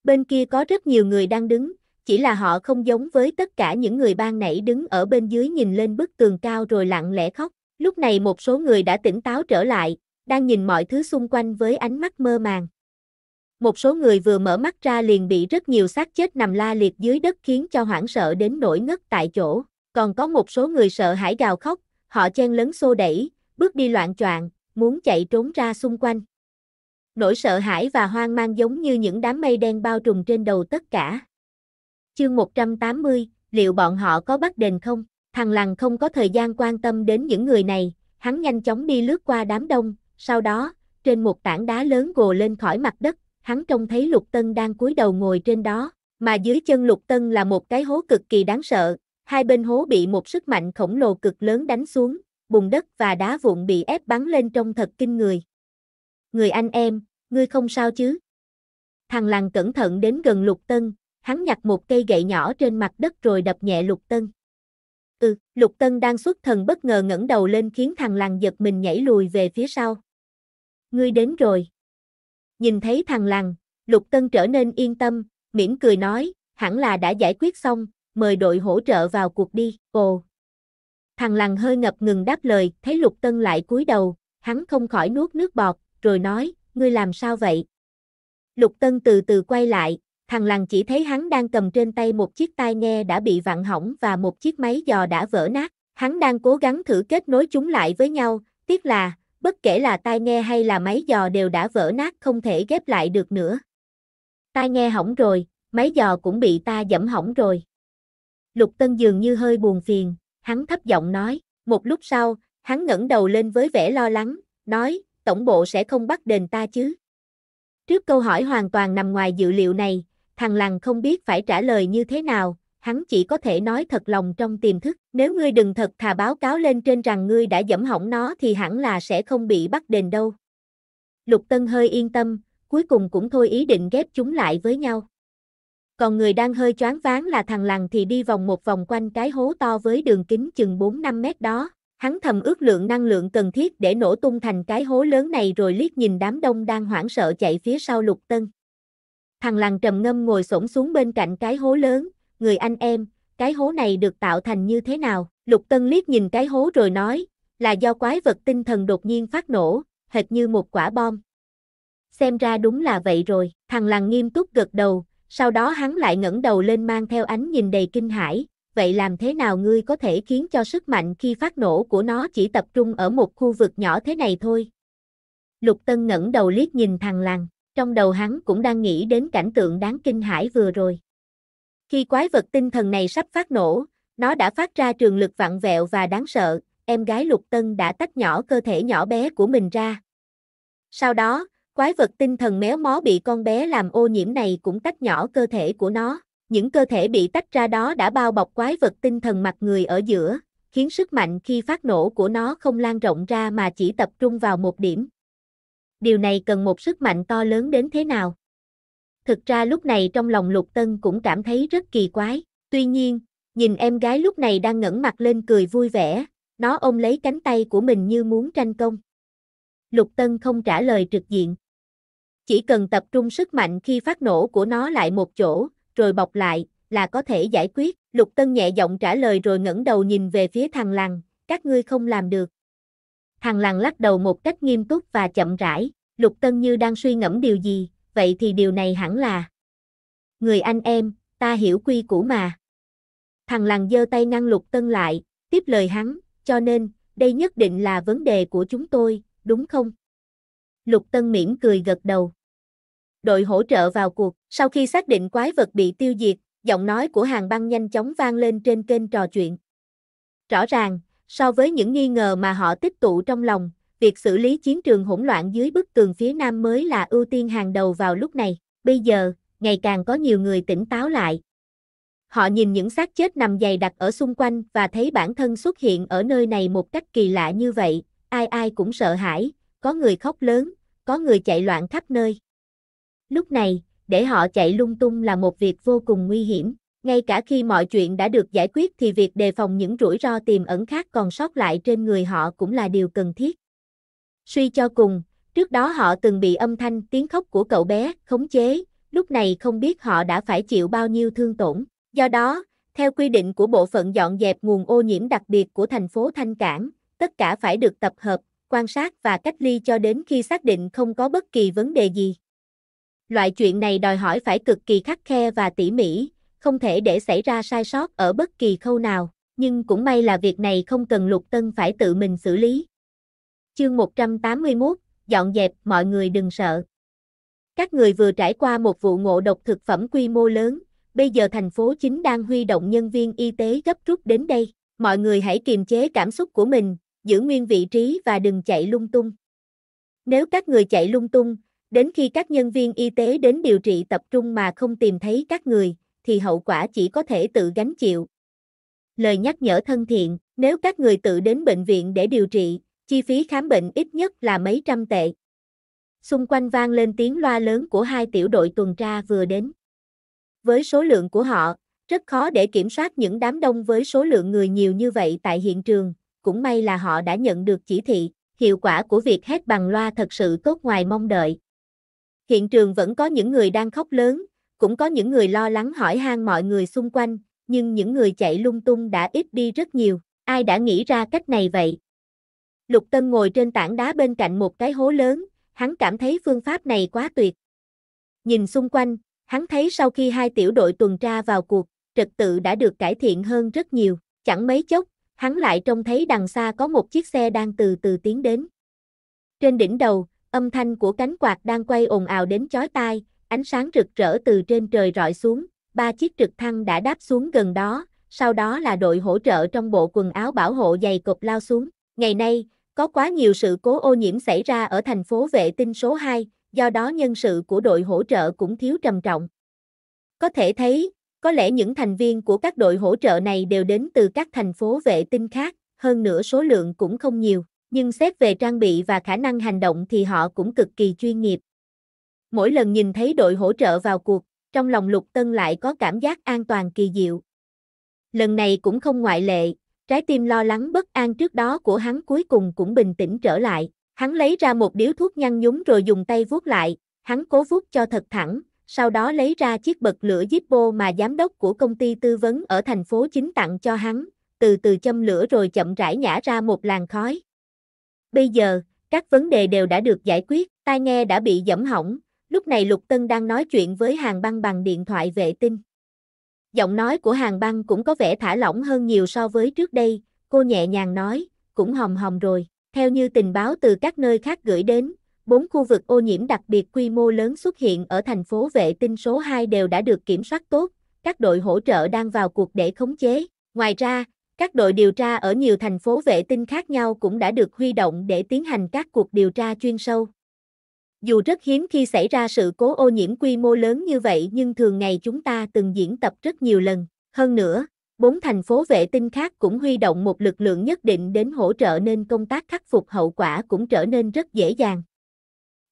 Bên kia có rất nhiều người đang đứng, chỉ là họ không giống với tất cả những người ban nãy đứng ở bên dưới nhìn lên bức tường cao rồi lặng lẽ khóc. Lúc này một số người đã tỉnh táo trở lại, đang nhìn mọi thứ xung quanh với ánh mắt mơ màng. Một số người vừa mở mắt ra liền bị rất nhiều xác chết nằm la liệt dưới đất khiến cho hoảng sợ đến nổi ngất tại chỗ. Còn có một số người sợ hãi gào khóc, họ chen lấn xô đẩy, bước đi loạn choạng, muốn chạy trốn ra xung quanh. Nỗi sợ hãi và hoang mang giống như những đám mây đen bao trùm trên đầu tất cả. Chương 180, liệu bọn họ có bắt đền không? Thằng lằng không có thời gian quan tâm đến những người này, hắn nhanh chóng đi lướt qua đám đông, sau đó, trên một tảng đá lớn gồ lên khỏi mặt đất, hắn trông thấy Lục Tân đang cúi đầu ngồi trên đó, mà dưới chân Lục Tân là một cái hố cực kỳ đáng sợ, hai bên hố bị một sức mạnh khổng lồ cực lớn đánh xuống, bùn đất và đá vụn bị ép bắn lên trông thật kinh người. Người anh em, ngươi không sao chứ? Thằng làng cẩn thận đến gần Lục Tân, hắn nhặt một cây gậy nhỏ trên mặt đất rồi đập nhẹ Lục Tân. Ừ, Lục Tân đang xuất thần bất ngờ ngẩng đầu lên khiến thằng làng giật mình nhảy lùi về phía sau. Ngươi đến rồi. Nhìn thấy thằng làng, Lục Tân trở nên yên tâm, mỉm cười nói, hẳn là đã giải quyết xong, mời đội hỗ trợ vào cuộc đi. Ồ, Thằng lằn hơi ngập ngừng đáp lời, thấy Lục Tân lại cúi đầu, hắn không khỏi nuốt nước bọt, rồi nói, ngươi làm sao vậy? Lục Tân từ từ quay lại, thằng lằn chỉ thấy hắn đang cầm trên tay một chiếc tai nghe đã bị vặn hỏng và một chiếc máy dò đã vỡ nát. Hắn đang cố gắng thử kết nối chúng lại với nhau, tiếc là, bất kể là tai nghe hay là máy dò đều đã vỡ nát không thể ghép lại được nữa. Tai nghe hỏng rồi, máy dò cũng bị ta dẫm hỏng rồi. Lục Tân dường như hơi buồn phiền, hắn thấp giọng nói, một lúc sau, hắn ngẩng đầu lên với vẻ lo lắng, nói, tổng bộ sẽ không bắt đền ta chứ. Trước câu hỏi hoàn toàn nằm ngoài dự liệu này, thằng lằn không biết phải trả lời như thế nào, hắn chỉ có thể nói thật lòng trong tiềm thức, nếu ngươi đừng thật thà báo cáo lên trên rằng ngươi đã dẫm hỏng nó thì hẳn là sẽ không bị bắt đền đâu. Lục Tân hơi yên tâm, cuối cùng cũng thôi ý định ghép chúng lại với nhau còn người đang hơi choáng váng là thằng lằn thì đi vòng một vòng quanh cái hố to với đường kính chừng 4-5 mét đó. Hắn thầm ước lượng năng lượng cần thiết để nổ tung thành cái hố lớn này rồi liếc nhìn đám đông đang hoảng sợ chạy phía sau lục tân. Thằng lằn trầm ngâm ngồi xổm xuống bên cạnh cái hố lớn, người anh em, cái hố này được tạo thành như thế nào? Lục tân liếc nhìn cái hố rồi nói, là do quái vật tinh thần đột nhiên phát nổ, hệt như một quả bom. Xem ra đúng là vậy rồi, thằng lằn nghiêm túc gật đầu, sau đó hắn lại ngẩng đầu lên mang theo ánh nhìn đầy kinh hãi, vậy làm thế nào ngươi có thể khiến cho sức mạnh khi phát nổ của nó chỉ tập trung ở một khu vực nhỏ thế này thôi? Lục Tân ngẩng đầu liếc nhìn thằng làng, trong đầu hắn cũng đang nghĩ đến cảnh tượng đáng kinh hãi vừa rồi. Khi quái vật tinh thần này sắp phát nổ, nó đã phát ra trường lực vặn vẹo và đáng sợ, em gái Lục Tân đã tách nhỏ cơ thể nhỏ bé của mình ra. Sau đó, Quái vật tinh thần méo mó bị con bé làm ô nhiễm này cũng tách nhỏ cơ thể của nó. Những cơ thể bị tách ra đó đã bao bọc quái vật tinh thần mặt người ở giữa, khiến sức mạnh khi phát nổ của nó không lan rộng ra mà chỉ tập trung vào một điểm. Điều này cần một sức mạnh to lớn đến thế nào? Thực ra lúc này trong lòng Lục Tân cũng cảm thấy rất kỳ quái. Tuy nhiên, nhìn em gái lúc này đang ngẩng mặt lên cười vui vẻ, nó ôm lấy cánh tay của mình như muốn tranh công. Lục Tân không trả lời trực diện. Chỉ cần tập trung sức mạnh khi phát nổ của nó lại một chỗ, rồi bọc lại, là có thể giải quyết. Lục Tân nhẹ giọng trả lời rồi ngẩng đầu nhìn về phía thằng lằn, các ngươi không làm được. Thằng lằn lắc đầu một cách nghiêm túc và chậm rãi, Lục Tân như đang suy ngẫm điều gì, vậy thì điều này hẳn là. Người anh em, ta hiểu quy củ mà. Thằng lằn giơ tay ngăn Lục Tân lại, tiếp lời hắn, cho nên, đây nhất định là vấn đề của chúng tôi, đúng không? Lục Tân mỉm cười gật đầu đội hỗ trợ vào cuộc. Sau khi xác định quái vật bị tiêu diệt, giọng nói của hàng băng nhanh chóng vang lên trên kênh trò chuyện. Rõ ràng, so với những nghi ngờ mà họ tích tụ trong lòng, việc xử lý chiến trường hỗn loạn dưới bức tường phía nam mới là ưu tiên hàng đầu vào lúc này. Bây giờ, ngày càng có nhiều người tỉnh táo lại. Họ nhìn những xác chết nằm dày đặc ở xung quanh và thấy bản thân xuất hiện ở nơi này một cách kỳ lạ như vậy, ai ai cũng sợ hãi, có người khóc lớn, có người chạy loạn khắp nơi. Lúc này, để họ chạy lung tung là một việc vô cùng nguy hiểm. Ngay cả khi mọi chuyện đã được giải quyết thì việc đề phòng những rủi ro tiềm ẩn khác còn sót lại trên người họ cũng là điều cần thiết. Suy cho cùng, trước đó họ từng bị âm thanh tiếng khóc của cậu bé khống chế, lúc này không biết họ đã phải chịu bao nhiêu thương tổn. Do đó, theo quy định của bộ phận dọn dẹp nguồn ô nhiễm đặc biệt của thành phố Thanh Cảng, tất cả phải được tập hợp, quan sát và cách ly cho đến khi xác định không có bất kỳ vấn đề gì. Loại chuyện này đòi hỏi phải cực kỳ khắc khe và tỉ mỉ, không thể để xảy ra sai sót ở bất kỳ khâu nào, nhưng cũng may là việc này không cần Lục Tân phải tự mình xử lý. Chương 181, dọn dẹp mọi người đừng sợ. Các người vừa trải qua một vụ ngộ độc thực phẩm quy mô lớn, bây giờ thành phố chính đang huy động nhân viên y tế gấp rút đến đây. Mọi người hãy kiềm chế cảm xúc của mình, giữ nguyên vị trí và đừng chạy lung tung. Nếu các người chạy lung tung, Đến khi các nhân viên y tế đến điều trị tập trung mà không tìm thấy các người, thì hậu quả chỉ có thể tự gánh chịu. Lời nhắc nhở thân thiện, nếu các người tự đến bệnh viện để điều trị, chi phí khám bệnh ít nhất là mấy trăm tệ. Xung quanh vang lên tiếng loa lớn của hai tiểu đội tuần tra vừa đến. Với số lượng của họ, rất khó để kiểm soát những đám đông với số lượng người nhiều như vậy tại hiện trường, cũng may là họ đã nhận được chỉ thị, hiệu quả của việc hét bằng loa thật sự tốt ngoài mong đợi, Hiện trường vẫn có những người đang khóc lớn, cũng có những người lo lắng hỏi han mọi người xung quanh, nhưng những người chạy lung tung đã ít đi rất nhiều. Ai đã nghĩ ra cách này vậy? Lục Tân ngồi trên tảng đá bên cạnh một cái hố lớn, hắn cảm thấy phương pháp này quá tuyệt. Nhìn xung quanh, hắn thấy sau khi hai tiểu đội tuần tra vào cuộc, trật tự đã được cải thiện hơn rất nhiều. Chẳng mấy chốc, hắn lại trông thấy đằng xa có một chiếc xe đang từ từ tiến đến. Trên đỉnh đầu, Âm thanh của cánh quạt đang quay ồn ào đến chói tai, ánh sáng rực rỡ từ trên trời rọi xuống, ba chiếc trực thăng đã đáp xuống gần đó, sau đó là đội hỗ trợ trong bộ quần áo bảo hộ dày cộp lao xuống. Ngày nay, có quá nhiều sự cố ô nhiễm xảy ra ở thành phố vệ tinh số 2, do đó nhân sự của đội hỗ trợ cũng thiếu trầm trọng. Có thể thấy, có lẽ những thành viên của các đội hỗ trợ này đều đến từ các thành phố vệ tinh khác, hơn nữa số lượng cũng không nhiều nhưng xét về trang bị và khả năng hành động thì họ cũng cực kỳ chuyên nghiệp. Mỗi lần nhìn thấy đội hỗ trợ vào cuộc, trong lòng Lục Tân lại có cảm giác an toàn kỳ diệu. Lần này cũng không ngoại lệ, trái tim lo lắng bất an trước đó của hắn cuối cùng cũng bình tĩnh trở lại. Hắn lấy ra một điếu thuốc nhăn nhúm rồi dùng tay vuốt lại, hắn cố vuốt cho thật thẳng, sau đó lấy ra chiếc bật lửa Zippo mà giám đốc của công ty tư vấn ở thành phố chính tặng cho hắn, từ từ châm lửa rồi chậm rãi nhả ra một làn khói. Bây giờ, các vấn đề đều đã được giải quyết, tai nghe đã bị dẫm hỏng, lúc này Lục Tân đang nói chuyện với hàng băng bằng điện thoại vệ tinh. Giọng nói của hàng băng cũng có vẻ thả lỏng hơn nhiều so với trước đây, cô nhẹ nhàng nói, cũng hồng hồng rồi. Theo như tình báo từ các nơi khác gửi đến, bốn khu vực ô nhiễm đặc biệt quy mô lớn xuất hiện ở thành phố vệ tinh số 2 đều đã được kiểm soát tốt, các đội hỗ trợ đang vào cuộc để khống chế. Ngoài ra, các đội điều tra ở nhiều thành phố vệ tinh khác nhau cũng đã được huy động để tiến hành các cuộc điều tra chuyên sâu. Dù rất hiếm khi xảy ra sự cố ô nhiễm quy mô lớn như vậy nhưng thường ngày chúng ta từng diễn tập rất nhiều lần. Hơn nữa, bốn thành phố vệ tinh khác cũng huy động một lực lượng nhất định đến hỗ trợ nên công tác khắc phục hậu quả cũng trở nên rất dễ dàng.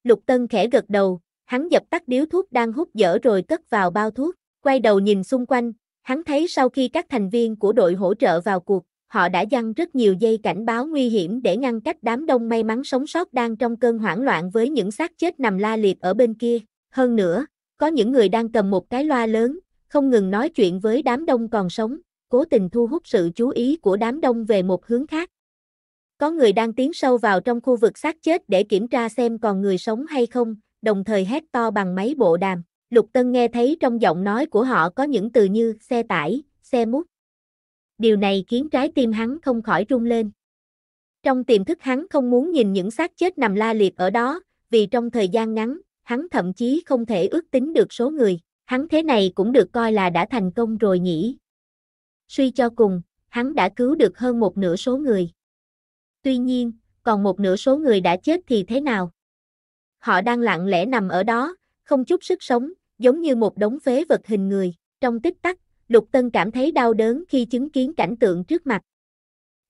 Lục Tân khẽ gật đầu, hắn dập tắt điếu thuốc đang hút dở rồi cất vào bao thuốc, quay đầu nhìn xung quanh, Hắn thấy sau khi các thành viên của đội hỗ trợ vào cuộc, họ đã dăng rất nhiều dây cảnh báo nguy hiểm để ngăn cách đám đông may mắn sống sót đang trong cơn hoảng loạn với những xác chết nằm la liệt ở bên kia. Hơn nữa, có những người đang cầm một cái loa lớn, không ngừng nói chuyện với đám đông còn sống, cố tình thu hút sự chú ý của đám đông về một hướng khác. Có người đang tiến sâu vào trong khu vực xác chết để kiểm tra xem còn người sống hay không, đồng thời hét to bằng máy bộ đàm. Lục Tân nghe thấy trong giọng nói của họ có những từ như xe tải, xe mút. Điều này khiến trái tim hắn không khỏi rung lên. Trong tiềm thức hắn không muốn nhìn những xác chết nằm la liệt ở đó, vì trong thời gian ngắn, hắn thậm chí không thể ước tính được số người. Hắn thế này cũng được coi là đã thành công rồi nhỉ. Suy cho cùng, hắn đã cứu được hơn một nửa số người. Tuy nhiên, còn một nửa số người đã chết thì thế nào? Họ đang lặng lẽ nằm ở đó, không chút sức sống, giống như một đống phế vật hình người. Trong tích tắc, Lục Tân cảm thấy đau đớn khi chứng kiến cảnh tượng trước mặt.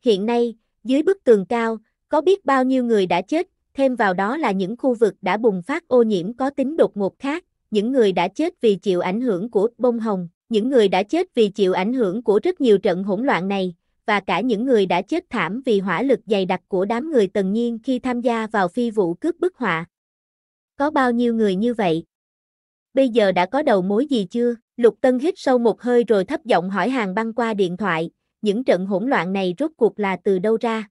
Hiện nay, dưới bức tường cao, có biết bao nhiêu người đã chết, thêm vào đó là những khu vực đã bùng phát ô nhiễm có tính đột ngột khác, những người đã chết vì chịu ảnh hưởng của bông hồng, những người đã chết vì chịu ảnh hưởng của rất nhiều trận hỗn loạn này, và cả những người đã chết thảm vì hỏa lực dày đặc của đám người tần nhiên khi tham gia vào phi vụ cướp bức họa. Có bao nhiêu người như vậy? bây giờ đã có đầu mối gì chưa? Lục Tân hít sâu một hơi rồi thấp giọng hỏi hàng băng qua điện thoại, những trận hỗn loạn này rốt cuộc là từ đâu ra?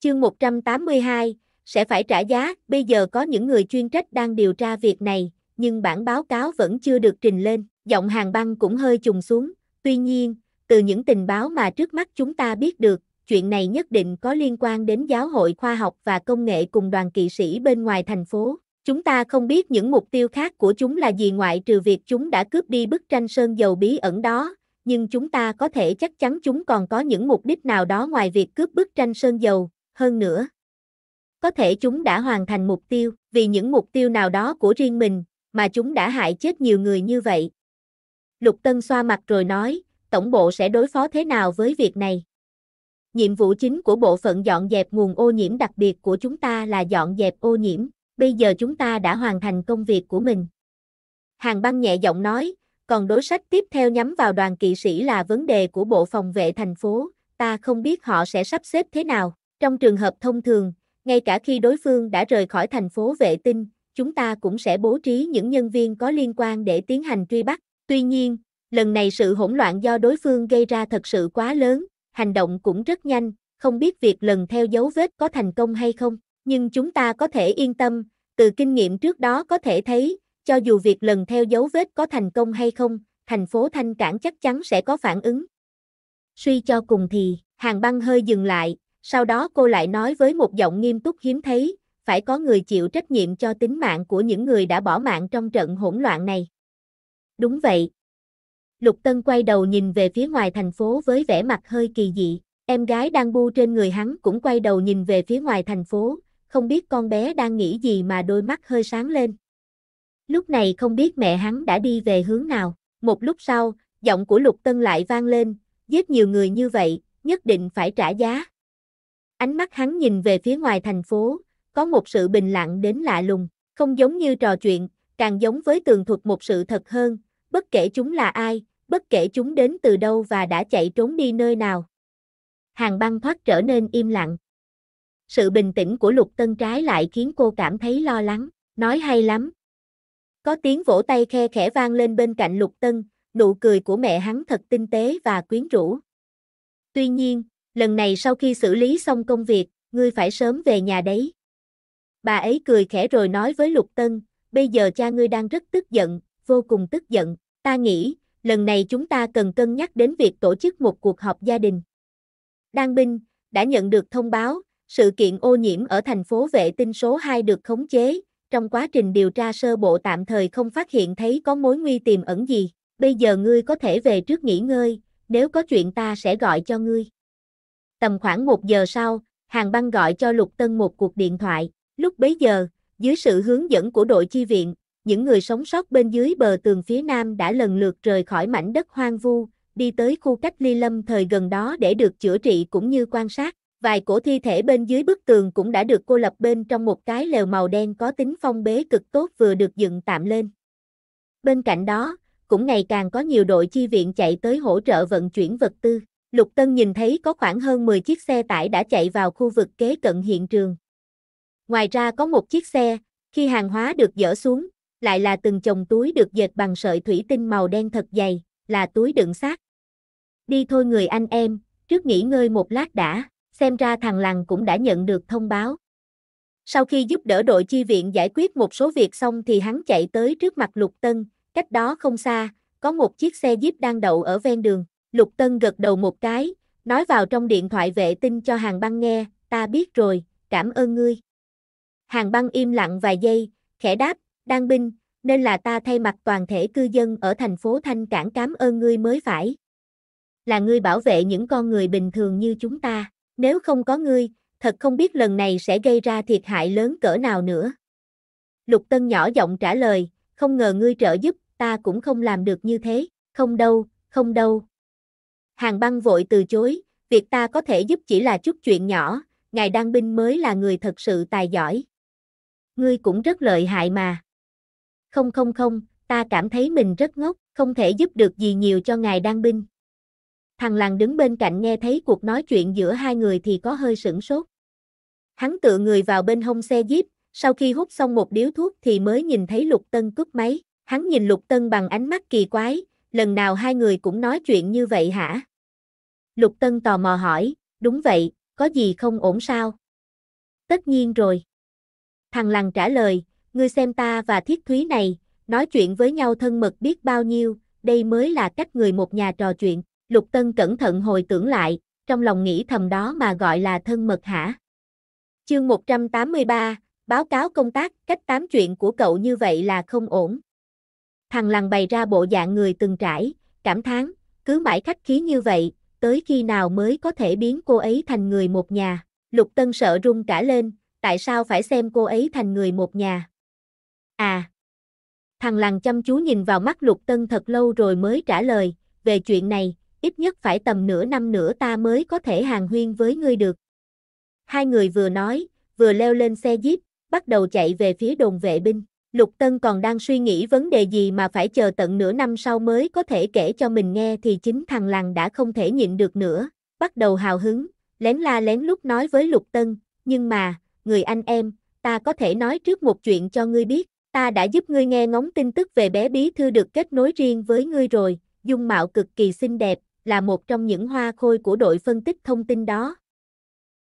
Chương 182, sẽ phải trả giá, bây giờ có những người chuyên trách đang điều tra việc này, nhưng bản báo cáo vẫn chưa được trình lên, giọng hàng băng cũng hơi trùng xuống, tuy nhiên, từ những tình báo mà trước mắt chúng ta biết được, chuyện này nhất định có liên quan đến giáo hội khoa học và công nghệ cùng đoàn kỵ sĩ bên ngoài thành phố, Chúng ta không biết những mục tiêu khác của chúng là gì ngoại trừ việc chúng đã cướp đi bức tranh sơn dầu bí ẩn đó, nhưng chúng ta có thể chắc chắn chúng còn có những mục đích nào đó ngoài việc cướp bức tranh sơn dầu, hơn nữa. Có thể chúng đã hoàn thành mục tiêu, vì những mục tiêu nào đó của riêng mình, mà chúng đã hại chết nhiều người như vậy. Lục Tân xoa mặt rồi nói, tổng bộ sẽ đối phó thế nào với việc này? Nhiệm vụ chính của bộ phận dọn dẹp nguồn ô nhiễm đặc biệt của chúng ta là dọn dẹp ô nhiễm bây giờ chúng ta đã hoàn thành công việc của mình. Hàng băng nhẹ giọng nói, còn đối sách tiếp theo nhắm vào đoàn kỵ sĩ là vấn đề của Bộ Phòng vệ thành phố, ta không biết họ sẽ sắp xếp thế nào. Trong trường hợp thông thường, ngay cả khi đối phương đã rời khỏi thành phố vệ tinh, chúng ta cũng sẽ bố trí những nhân viên có liên quan để tiến hành truy bắt. Tuy nhiên, lần này sự hỗn loạn do đối phương gây ra thật sự quá lớn, hành động cũng rất nhanh, không biết việc lần theo dấu vết có thành công hay không nhưng chúng ta có thể yên tâm, từ kinh nghiệm trước đó có thể thấy, cho dù việc lần theo dấu vết có thành công hay không, thành phố Thanh Cảng chắc chắn sẽ có phản ứng. Suy cho cùng thì, hàng băng hơi dừng lại, sau đó cô lại nói với một giọng nghiêm túc hiếm thấy, phải có người chịu trách nhiệm cho tính mạng của những người đã bỏ mạng trong trận hỗn loạn này. Đúng vậy. Lục Tân quay đầu nhìn về phía ngoài thành phố với vẻ mặt hơi kỳ dị, em gái đang bu trên người hắn cũng quay đầu nhìn về phía ngoài thành phố, không biết con bé đang nghĩ gì mà đôi mắt hơi sáng lên. Lúc này không biết mẹ hắn đã đi về hướng nào. Một lúc sau, giọng của Lục Tân lại vang lên, giết nhiều người như vậy, nhất định phải trả giá. Ánh mắt hắn nhìn về phía ngoài thành phố, có một sự bình lặng đến lạ lùng, không giống như trò chuyện, càng giống với tường thuật một sự thật hơn, bất kể chúng là ai, bất kể chúng đến từ đâu và đã chạy trốn đi nơi nào. Hàng băng thoát trở nên im lặng sự bình tĩnh của lục tân trái lại khiến cô cảm thấy lo lắng, nói hay lắm. Có tiếng vỗ tay khe khẽ vang lên bên cạnh lục tân, nụ cười của mẹ hắn thật tinh tế và quyến rũ. Tuy nhiên, lần này sau khi xử lý xong công việc, ngươi phải sớm về nhà đấy. Bà ấy cười khẽ rồi nói với lục tân, bây giờ cha ngươi đang rất tức giận, vô cùng tức giận, ta nghĩ, lần này chúng ta cần cân nhắc đến việc tổ chức một cuộc họp gia đình. Đan binh, đã nhận được thông báo, sự kiện ô nhiễm ở thành phố vệ tinh số 2 được khống chế, trong quá trình điều tra sơ bộ tạm thời không phát hiện thấy có mối nguy tiềm ẩn gì, bây giờ ngươi có thể về trước nghỉ ngơi, nếu có chuyện ta sẽ gọi cho ngươi. Tầm khoảng một giờ sau, Hàng Băng gọi cho Lục Tân một cuộc điện thoại, lúc bấy giờ, dưới sự hướng dẫn của đội chi viện, những người sống sót bên dưới bờ tường phía nam đã lần lượt rời khỏi mảnh đất hoang vu, đi tới khu cách ly lâm thời gần đó để được chữa trị cũng như quan sát. Vài cổ thi thể bên dưới bức tường cũng đã được cô lập bên trong một cái lều màu đen có tính phong bế cực tốt vừa được dựng tạm lên. Bên cạnh đó, cũng ngày càng có nhiều đội chi viện chạy tới hỗ trợ vận chuyển vật tư. Lục Tân nhìn thấy có khoảng hơn 10 chiếc xe tải đã chạy vào khu vực kế cận hiện trường. Ngoài ra có một chiếc xe, khi hàng hóa được dỡ xuống, lại là từng chồng túi được dệt bằng sợi thủy tinh màu đen thật dày, là túi đựng xác. Đi thôi người anh em, trước nghỉ ngơi một lát đã xem ra thằng lằn cũng đã nhận được thông báo. Sau khi giúp đỡ đội chi viện giải quyết một số việc xong thì hắn chạy tới trước mặt Lục Tân, cách đó không xa, có một chiếc xe jeep đang đậu ở ven đường. Lục Tân gật đầu một cái, nói vào trong điện thoại vệ tinh cho hàng băng nghe, ta biết rồi, cảm ơn ngươi. Hàng băng im lặng vài giây, khẽ đáp, đang binh, nên là ta thay mặt toàn thể cư dân ở thành phố Thanh Cảng cảm ơn ngươi mới phải. Là ngươi bảo vệ những con người bình thường như chúng ta nếu không có ngươi, thật không biết lần này sẽ gây ra thiệt hại lớn cỡ nào nữa. Lục Tân nhỏ giọng trả lời, không ngờ ngươi trợ giúp, ta cũng không làm được như thế, không đâu, không đâu. Hàng băng vội từ chối, việc ta có thể giúp chỉ là chút chuyện nhỏ, ngài đăng binh mới là người thật sự tài giỏi. Ngươi cũng rất lợi hại mà. Không không không, ta cảm thấy mình rất ngốc, không thể giúp được gì nhiều cho ngài đăng binh. Thằng làng đứng bên cạnh nghe thấy cuộc nói chuyện giữa hai người thì có hơi sửng sốt. Hắn tựa người vào bên hông xe jeep, sau khi hút xong một điếu thuốc thì mới nhìn thấy Lục Tân cướp máy. Hắn nhìn Lục Tân bằng ánh mắt kỳ quái, lần nào hai người cũng nói chuyện như vậy hả? Lục Tân tò mò hỏi, đúng vậy, có gì không ổn sao? Tất nhiên rồi. Thằng làng trả lời, ngươi xem ta và thiết thúy này, nói chuyện với nhau thân mật biết bao nhiêu, đây mới là cách người một nhà trò chuyện. Lục Tân cẩn thận hồi tưởng lại, trong lòng nghĩ thầm đó mà gọi là thân mật hả? Chương 183, báo cáo công tác, cách tám chuyện của cậu như vậy là không ổn. Thằng lằn bày ra bộ dạng người từng trải, cảm thán, cứ mãi khách khí như vậy, tới khi nào mới có thể biến cô ấy thành người một nhà. Lục Tân sợ run cả lên, tại sao phải xem cô ấy thành người một nhà? À! Thằng lằn chăm chú nhìn vào mắt Lục Tân thật lâu rồi mới trả lời, về chuyện này, ít nhất phải tầm nửa năm nữa ta mới có thể hàng huyên với ngươi được. Hai người vừa nói, vừa leo lên xe jeep, bắt đầu chạy về phía đồn vệ binh. Lục Tân còn đang suy nghĩ vấn đề gì mà phải chờ tận nửa năm sau mới có thể kể cho mình nghe thì chính thằng làng đã không thể nhịn được nữa, bắt đầu hào hứng, lén la lén lút nói với Lục Tân, nhưng mà, người anh em, ta có thể nói trước một chuyện cho ngươi biết, ta đã giúp ngươi nghe ngóng tin tức về bé bí thư được kết nối riêng với ngươi rồi, dung mạo cực kỳ xinh đẹp, là một trong những hoa khôi của đội phân tích thông tin đó.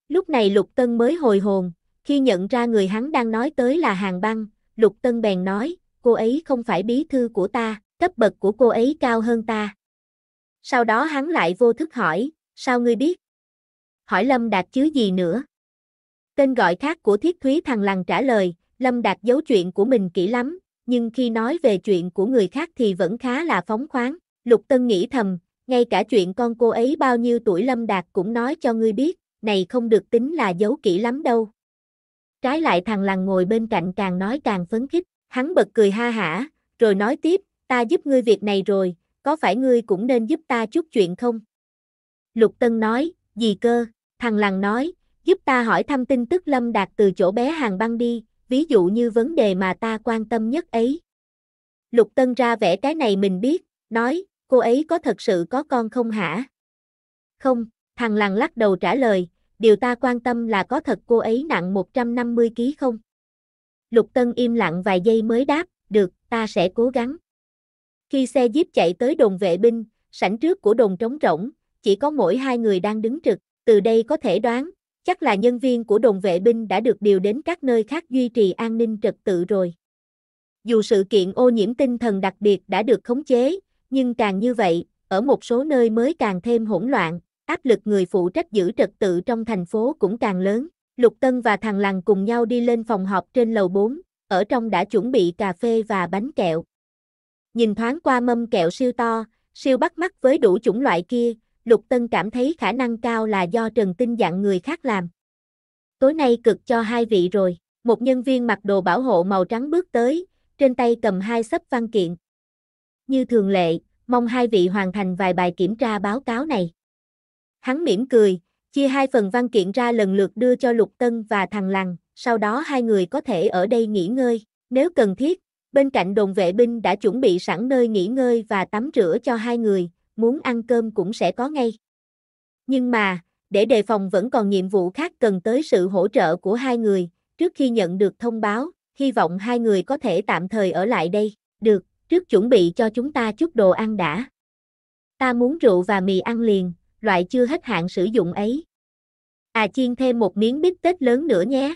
Lúc này Lục Tân mới hồi hồn, khi nhận ra người hắn đang nói tới là Hàng Băng, Lục Tân bèn nói, cô ấy không phải bí thư của ta, cấp bậc của cô ấy cao hơn ta. Sau đó hắn lại vô thức hỏi, sao ngươi biết? Hỏi Lâm Đạt chứ gì nữa? Tên gọi khác của thiết thúy thằng lằn trả lời, Lâm Đạt giấu chuyện của mình kỹ lắm, nhưng khi nói về chuyện của người khác thì vẫn khá là phóng khoáng. Lục Tân nghĩ thầm, ngay cả chuyện con cô ấy bao nhiêu tuổi Lâm Đạt cũng nói cho ngươi biết, này không được tính là giấu kỹ lắm đâu. Trái lại thằng lằn ngồi bên cạnh càng nói càng phấn khích, hắn bật cười ha hả, rồi nói tiếp, ta giúp ngươi việc này rồi, có phải ngươi cũng nên giúp ta chút chuyện không? Lục Tân nói, gì cơ, thằng lằn nói, giúp ta hỏi thăm tin tức Lâm Đạt từ chỗ bé hàng băng đi, ví dụ như vấn đề mà ta quan tâm nhất ấy. Lục Tân ra vẻ cái này mình biết, nói, cô ấy có thật sự có con không hả? Không, thằng làng lắc đầu trả lời, điều ta quan tâm là có thật cô ấy nặng 150 kg không? Lục Tân im lặng vài giây mới đáp, được, ta sẽ cố gắng. Khi xe jeep chạy tới đồn vệ binh, sảnh trước của đồn trống rỗng, chỉ có mỗi hai người đang đứng trực, từ đây có thể đoán, chắc là nhân viên của đồn vệ binh đã được điều đến các nơi khác duy trì an ninh trật tự rồi. Dù sự kiện ô nhiễm tinh thần đặc biệt đã được khống chế, nhưng càng như vậy, ở một số nơi mới càng thêm hỗn loạn, áp lực người phụ trách giữ trật tự trong thành phố cũng càng lớn. Lục Tân và thằng lằn cùng nhau đi lên phòng họp trên lầu 4, ở trong đã chuẩn bị cà phê và bánh kẹo. Nhìn thoáng qua mâm kẹo siêu to, siêu bắt mắt với đủ chủng loại kia, Lục Tân cảm thấy khả năng cao là do Trần Tinh dặn người khác làm. Tối nay cực cho hai vị rồi, một nhân viên mặc đồ bảo hộ màu trắng bước tới, trên tay cầm hai sấp văn kiện như thường lệ, mong hai vị hoàn thành vài bài kiểm tra báo cáo này. Hắn mỉm cười, chia hai phần văn kiện ra lần lượt đưa cho Lục Tân và thằng Lằng, sau đó hai người có thể ở đây nghỉ ngơi, nếu cần thiết. Bên cạnh đồn vệ binh đã chuẩn bị sẵn nơi nghỉ ngơi và tắm rửa cho hai người, muốn ăn cơm cũng sẽ có ngay. Nhưng mà, để đề phòng vẫn còn nhiệm vụ khác cần tới sự hỗ trợ của hai người, trước khi nhận được thông báo, hy vọng hai người có thể tạm thời ở lại đây, được trước chuẩn bị cho chúng ta chút đồ ăn đã. Ta muốn rượu và mì ăn liền, loại chưa hết hạn sử dụng ấy. À chiên thêm một miếng bít tết lớn nữa nhé.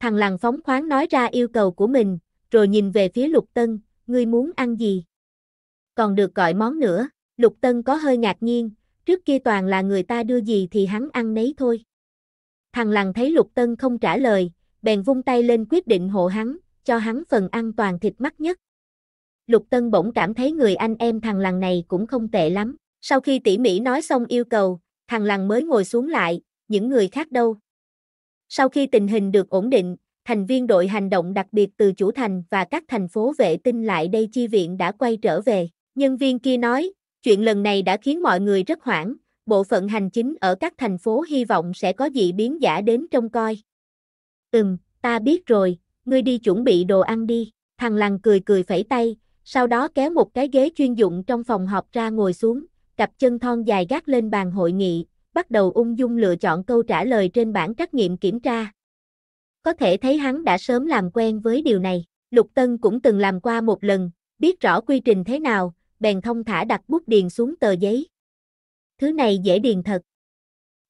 Thằng làng phóng khoáng nói ra yêu cầu của mình, rồi nhìn về phía Lục Tân, ngươi muốn ăn gì? Còn được gọi món nữa, Lục Tân có hơi ngạc nhiên, trước kia toàn là người ta đưa gì thì hắn ăn nấy thôi. Thằng làng thấy Lục Tân không trả lời, bèn vung tay lên quyết định hộ hắn, cho hắn phần ăn toàn thịt mắt nhất. Lục Tân bỗng cảm thấy người anh em thằng lằn này cũng không tệ lắm. Sau khi tỉ mỉ nói xong yêu cầu, thằng lằn mới ngồi xuống lại, những người khác đâu. Sau khi tình hình được ổn định, thành viên đội hành động đặc biệt từ chủ thành và các thành phố vệ tinh lại đây chi viện đã quay trở về. Nhân viên kia nói, chuyện lần này đã khiến mọi người rất hoảng, bộ phận hành chính ở các thành phố hy vọng sẽ có dị biến giả đến trông coi. Ừm, ta biết rồi, ngươi đi chuẩn bị đồ ăn đi, thằng lằn cười cười phẩy tay, sau đó kéo một cái ghế chuyên dụng trong phòng họp ra ngồi xuống, cặp chân thon dài gác lên bàn hội nghị, bắt đầu ung dung lựa chọn câu trả lời trên bản trắc nghiệm kiểm tra. Có thể thấy hắn đã sớm làm quen với điều này, Lục Tân cũng từng làm qua một lần, biết rõ quy trình thế nào, bèn thông thả đặt bút điền xuống tờ giấy. Thứ này dễ điền thật.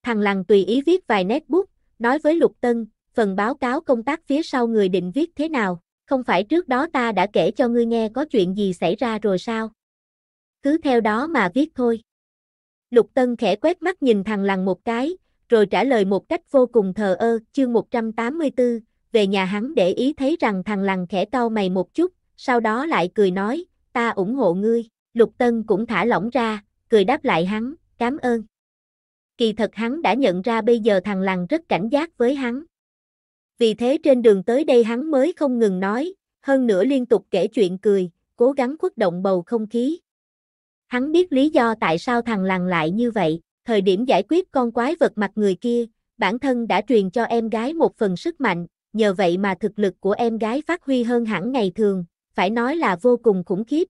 Thằng lằn tùy ý viết vài nét bút, nói với Lục Tân, phần báo cáo công tác phía sau người định viết thế nào không phải trước đó ta đã kể cho ngươi nghe có chuyện gì xảy ra rồi sao? Cứ theo đó mà viết thôi. Lục Tân khẽ quét mắt nhìn thằng lằn một cái, rồi trả lời một cách vô cùng thờ ơ, chương 184, về nhà hắn để ý thấy rằng thằng lằn khẽ cau mày một chút, sau đó lại cười nói, ta ủng hộ ngươi, Lục Tân cũng thả lỏng ra, cười đáp lại hắn, cảm ơn. Kỳ thật hắn đã nhận ra bây giờ thằng lằn rất cảnh giác với hắn vì thế trên đường tới đây hắn mới không ngừng nói, hơn nữa liên tục kể chuyện cười, cố gắng khuất động bầu không khí. Hắn biết lý do tại sao thằng làng lại như vậy, thời điểm giải quyết con quái vật mặt người kia, bản thân đã truyền cho em gái một phần sức mạnh, nhờ vậy mà thực lực của em gái phát huy hơn hẳn ngày thường, phải nói là vô cùng khủng khiếp.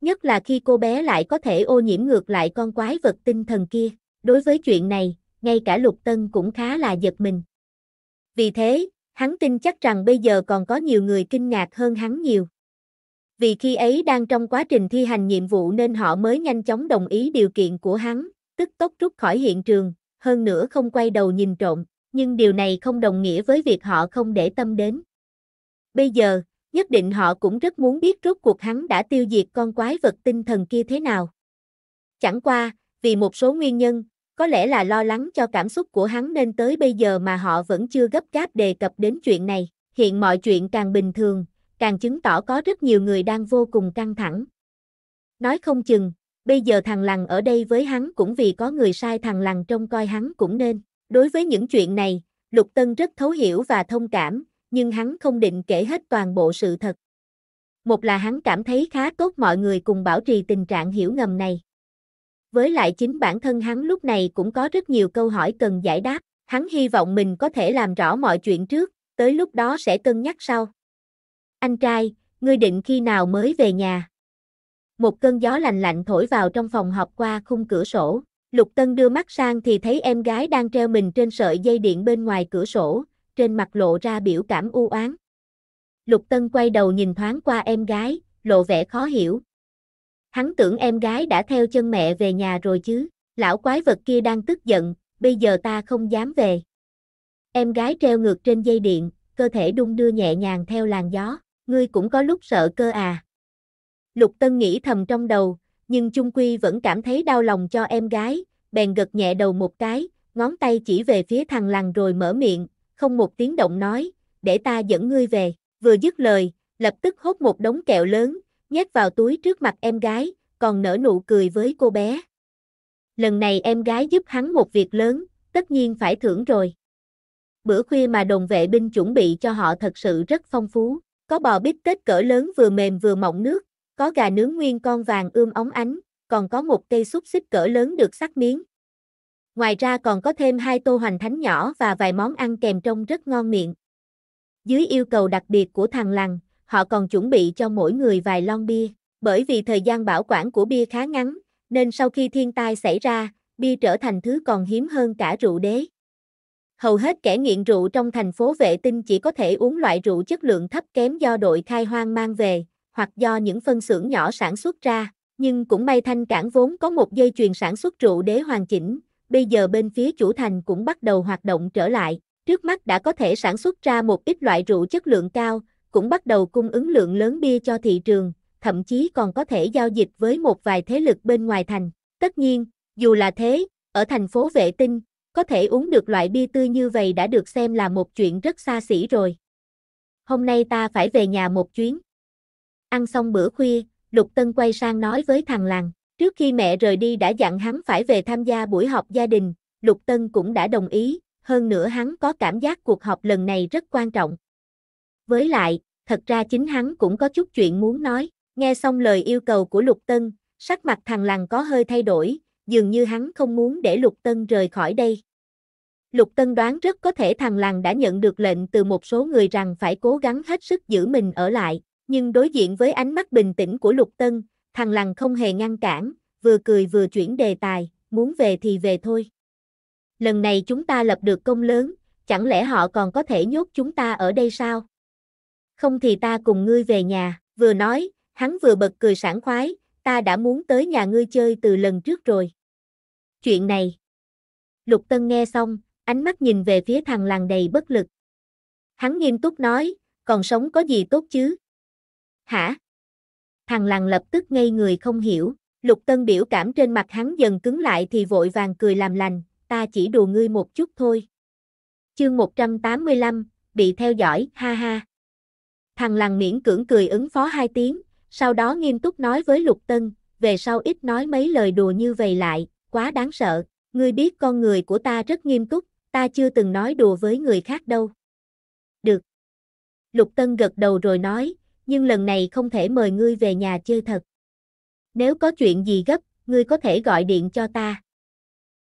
Nhất là khi cô bé lại có thể ô nhiễm ngược lại con quái vật tinh thần kia, đối với chuyện này, ngay cả Lục Tân cũng khá là giật mình, vì thế, hắn tin chắc rằng bây giờ còn có nhiều người kinh ngạc hơn hắn nhiều. Vì khi ấy đang trong quá trình thi hành nhiệm vụ nên họ mới nhanh chóng đồng ý điều kiện của hắn, tức tốc rút khỏi hiện trường, hơn nữa không quay đầu nhìn trộm, nhưng điều này không đồng nghĩa với việc họ không để tâm đến. Bây giờ, nhất định họ cũng rất muốn biết rốt cuộc hắn đã tiêu diệt con quái vật tinh thần kia thế nào. Chẳng qua, vì một số nguyên nhân, có lẽ là lo lắng cho cảm xúc của hắn nên tới bây giờ mà họ vẫn chưa gấp gáp đề cập đến chuyện này. Hiện mọi chuyện càng bình thường, càng chứng tỏ có rất nhiều người đang vô cùng căng thẳng. Nói không chừng, bây giờ thằng lằn ở đây với hắn cũng vì có người sai thằng lằn trông coi hắn cũng nên. Đối với những chuyện này, Lục Tân rất thấu hiểu và thông cảm, nhưng hắn không định kể hết toàn bộ sự thật. Một là hắn cảm thấy khá tốt mọi người cùng bảo trì tình trạng hiểu ngầm này, với lại chính bản thân hắn lúc này cũng có rất nhiều câu hỏi cần giải đáp, hắn hy vọng mình có thể làm rõ mọi chuyện trước, tới lúc đó sẽ cân nhắc sau. Anh trai, ngươi định khi nào mới về nhà? Một cơn gió lạnh lạnh thổi vào trong phòng họp qua khung cửa sổ, Lục Tân đưa mắt sang thì thấy em gái đang treo mình trên sợi dây điện bên ngoài cửa sổ, trên mặt lộ ra biểu cảm u oán. Lục Tân quay đầu nhìn thoáng qua em gái, lộ vẻ khó hiểu, hắn tưởng em gái đã theo chân mẹ về nhà rồi chứ, lão quái vật kia đang tức giận, bây giờ ta không dám về. Em gái treo ngược trên dây điện, cơ thể đung đưa nhẹ nhàng theo làn gió, ngươi cũng có lúc sợ cơ à. Lục Tân nghĩ thầm trong đầu, nhưng trung quy vẫn cảm thấy đau lòng cho em gái, bèn gật nhẹ đầu một cái, ngón tay chỉ về phía thằng lằn rồi mở miệng, không một tiếng động nói, để ta dẫn ngươi về. Vừa dứt lời, lập tức hốt một đống kẹo lớn, nhét vào túi trước mặt em gái, còn nở nụ cười với cô bé. Lần này em gái giúp hắn một việc lớn, tất nhiên phải thưởng rồi. Bữa khuya mà đồng vệ binh chuẩn bị cho họ thật sự rất phong phú, có bò bít tết cỡ lớn vừa mềm vừa mọng nước, có gà nướng nguyên con vàng ươm óng ánh, còn có một cây xúc xích cỡ lớn được sắc miếng. Ngoài ra còn có thêm hai tô hoành thánh nhỏ và vài món ăn kèm trông rất ngon miệng. Dưới yêu cầu đặc biệt của thằng lằn, họ còn chuẩn bị cho mỗi người vài lon bia. Bởi vì thời gian bảo quản của bia khá ngắn, nên sau khi thiên tai xảy ra, bia trở thành thứ còn hiếm hơn cả rượu đế. Hầu hết kẻ nghiện rượu trong thành phố vệ tinh chỉ có thể uống loại rượu chất lượng thấp kém do đội khai hoang mang về, hoặc do những phân xưởng nhỏ sản xuất ra. Nhưng cũng may thanh cảng vốn có một dây chuyền sản xuất rượu đế hoàn chỉnh, bây giờ bên phía chủ thành cũng bắt đầu hoạt động trở lại. Trước mắt đã có thể sản xuất ra một ít loại rượu chất lượng cao, cũng bắt đầu cung ứng lượng lớn bia cho thị trường, thậm chí còn có thể giao dịch với một vài thế lực bên ngoài thành. Tất nhiên, dù là thế, ở thành phố vệ tinh, có thể uống được loại bia tươi như vậy đã được xem là một chuyện rất xa xỉ rồi. Hôm nay ta phải về nhà một chuyến. Ăn xong bữa khuya, Lục Tân quay sang nói với thằng làng, trước khi mẹ rời đi đã dặn hắn phải về tham gia buổi họp gia đình, Lục Tân cũng đã đồng ý, hơn nữa hắn có cảm giác cuộc họp lần này rất quan trọng với lại, thật ra chính hắn cũng có chút chuyện muốn nói. Nghe xong lời yêu cầu của Lục Tân, sắc mặt thằng lằn có hơi thay đổi, dường như hắn không muốn để Lục Tân rời khỏi đây. Lục Tân đoán rất có thể thằng lằn đã nhận được lệnh từ một số người rằng phải cố gắng hết sức giữ mình ở lại, nhưng đối diện với ánh mắt bình tĩnh của Lục Tân, thằng lằn không hề ngăn cản, vừa cười vừa chuyển đề tài, muốn về thì về thôi. Lần này chúng ta lập được công lớn, chẳng lẽ họ còn có thể nhốt chúng ta ở đây sao? không thì ta cùng ngươi về nhà, vừa nói, hắn vừa bật cười sảng khoái, ta đã muốn tới nhà ngươi chơi từ lần trước rồi. Chuyện này. Lục Tân nghe xong, ánh mắt nhìn về phía thằng làng đầy bất lực. Hắn nghiêm túc nói, còn sống có gì tốt chứ? Hả? Thằng làng lập tức ngây người không hiểu, Lục Tân biểu cảm trên mặt hắn dần cứng lại thì vội vàng cười làm lành, ta chỉ đùa ngươi một chút thôi. Chương 185, bị theo dõi, ha ha. Thằng làng miễn cưỡng cười ứng phó hai tiếng, sau đó nghiêm túc nói với Lục Tân, về sau ít nói mấy lời đùa như vậy lại, quá đáng sợ, ngươi biết con người của ta rất nghiêm túc, ta chưa từng nói đùa với người khác đâu. Được. Lục Tân gật đầu rồi nói, nhưng lần này không thể mời ngươi về nhà chơi thật. Nếu có chuyện gì gấp, ngươi có thể gọi điện cho ta.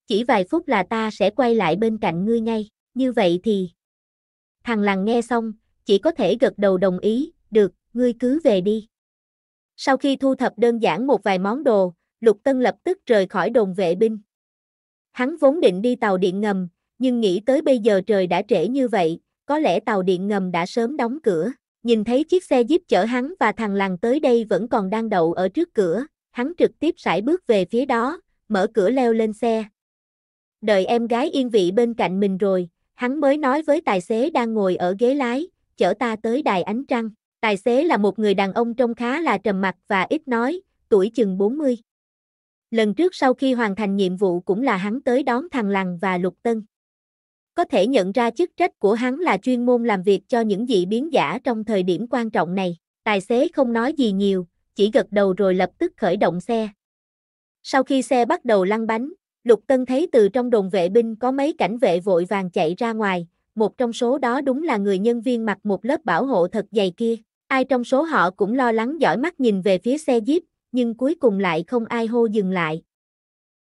Chỉ vài phút là ta sẽ quay lại bên cạnh ngươi ngay, như vậy thì... Thằng làng nghe xong, chỉ có thể gật đầu đồng ý, được, ngươi cứ về đi. Sau khi thu thập đơn giản một vài món đồ, Lục Tân lập tức rời khỏi đồn vệ binh. Hắn vốn định đi tàu điện ngầm, nhưng nghĩ tới bây giờ trời đã trễ như vậy, có lẽ tàu điện ngầm đã sớm đóng cửa. Nhìn thấy chiếc xe jeep chở hắn và thằng làng tới đây vẫn còn đang đậu ở trước cửa, hắn trực tiếp sải bước về phía đó, mở cửa leo lên xe. Đợi em gái yên vị bên cạnh mình rồi, hắn mới nói với tài xế đang ngồi ở ghế lái, chở ta tới đài ánh trăng. Tài xế là một người đàn ông trông khá là trầm mặc và ít nói, tuổi chừng 40. Lần trước sau khi hoàn thành nhiệm vụ cũng là hắn tới đón thằng Lằng và Lục Tân. Có thể nhận ra chức trách của hắn là chuyên môn làm việc cho những dị biến giả trong thời điểm quan trọng này. Tài xế không nói gì nhiều, chỉ gật đầu rồi lập tức khởi động xe. Sau khi xe bắt đầu lăn bánh, Lục Tân thấy từ trong đồn vệ binh có mấy cảnh vệ vội vàng chạy ra ngoài, một trong số đó đúng là người nhân viên mặc một lớp bảo hộ thật dày kia. Ai trong số họ cũng lo lắng dõi mắt nhìn về phía xe jeep, nhưng cuối cùng lại không ai hô dừng lại.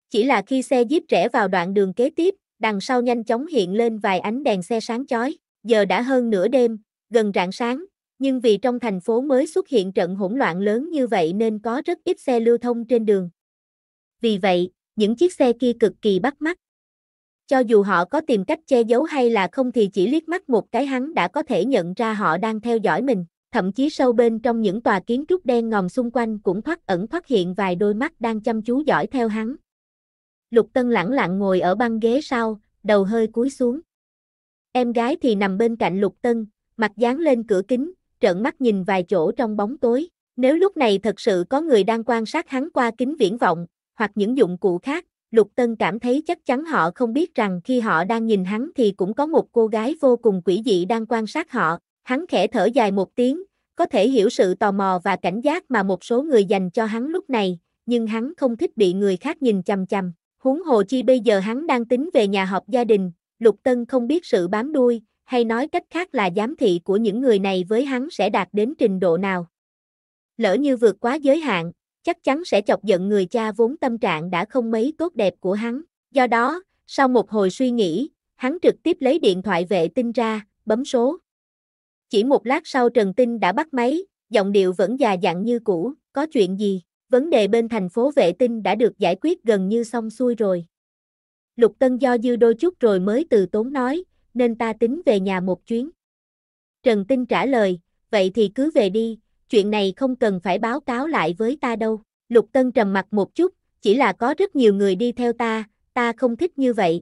Chỉ là khi xe jeep rẽ vào đoạn đường kế tiếp, đằng sau nhanh chóng hiện lên vài ánh đèn xe sáng chói. Giờ đã hơn nửa đêm, gần rạng sáng, nhưng vì trong thành phố mới xuất hiện trận hỗn loạn lớn như vậy nên có rất ít xe lưu thông trên đường. Vì vậy, những chiếc xe kia cực kỳ bắt mắt. Cho dù họ có tìm cách che giấu hay là không thì chỉ liếc mắt một cái hắn đã có thể nhận ra họ đang theo dõi mình. Thậm chí sâu bên trong những tòa kiến trúc đen ngòm xung quanh cũng thoát ẩn thoát hiện vài đôi mắt đang chăm chú dõi theo hắn. Lục Tân lẳng lặng ngồi ở băng ghế sau, đầu hơi cúi xuống. Em gái thì nằm bên cạnh Lục Tân, mặt dán lên cửa kính, trợn mắt nhìn vài chỗ trong bóng tối. Nếu lúc này thật sự có người đang quan sát hắn qua kính viễn vọng, hoặc những dụng cụ khác, Lục Tân cảm thấy chắc chắn họ không biết rằng khi họ đang nhìn hắn thì cũng có một cô gái vô cùng quỷ dị đang quan sát họ, hắn khẽ thở dài một tiếng, có thể hiểu sự tò mò và cảnh giác mà một số người dành cho hắn lúc này, nhưng hắn không thích bị người khác nhìn chằm chằm. Huống hồ chi bây giờ hắn đang tính về nhà họp gia đình, Lục Tân không biết sự bám đuôi, hay nói cách khác là giám thị của những người này với hắn sẽ đạt đến trình độ nào. Lỡ như vượt quá giới hạn, chắc chắn sẽ chọc giận người cha vốn tâm trạng đã không mấy tốt đẹp của hắn. Do đó, sau một hồi suy nghĩ, hắn trực tiếp lấy điện thoại vệ tinh ra, bấm số. Chỉ một lát sau Trần Tinh đã bắt máy, giọng điệu vẫn già dặn như cũ, có chuyện gì, vấn đề bên thành phố vệ tinh đã được giải quyết gần như xong xuôi rồi. Lục Tân do dư đôi chút rồi mới từ tốn nói, nên ta tính về nhà một chuyến. Trần Tinh trả lời, vậy thì cứ về đi, chuyện này không cần phải báo cáo lại với ta đâu. Lục Tân trầm mặt một chút, chỉ là có rất nhiều người đi theo ta, ta không thích như vậy.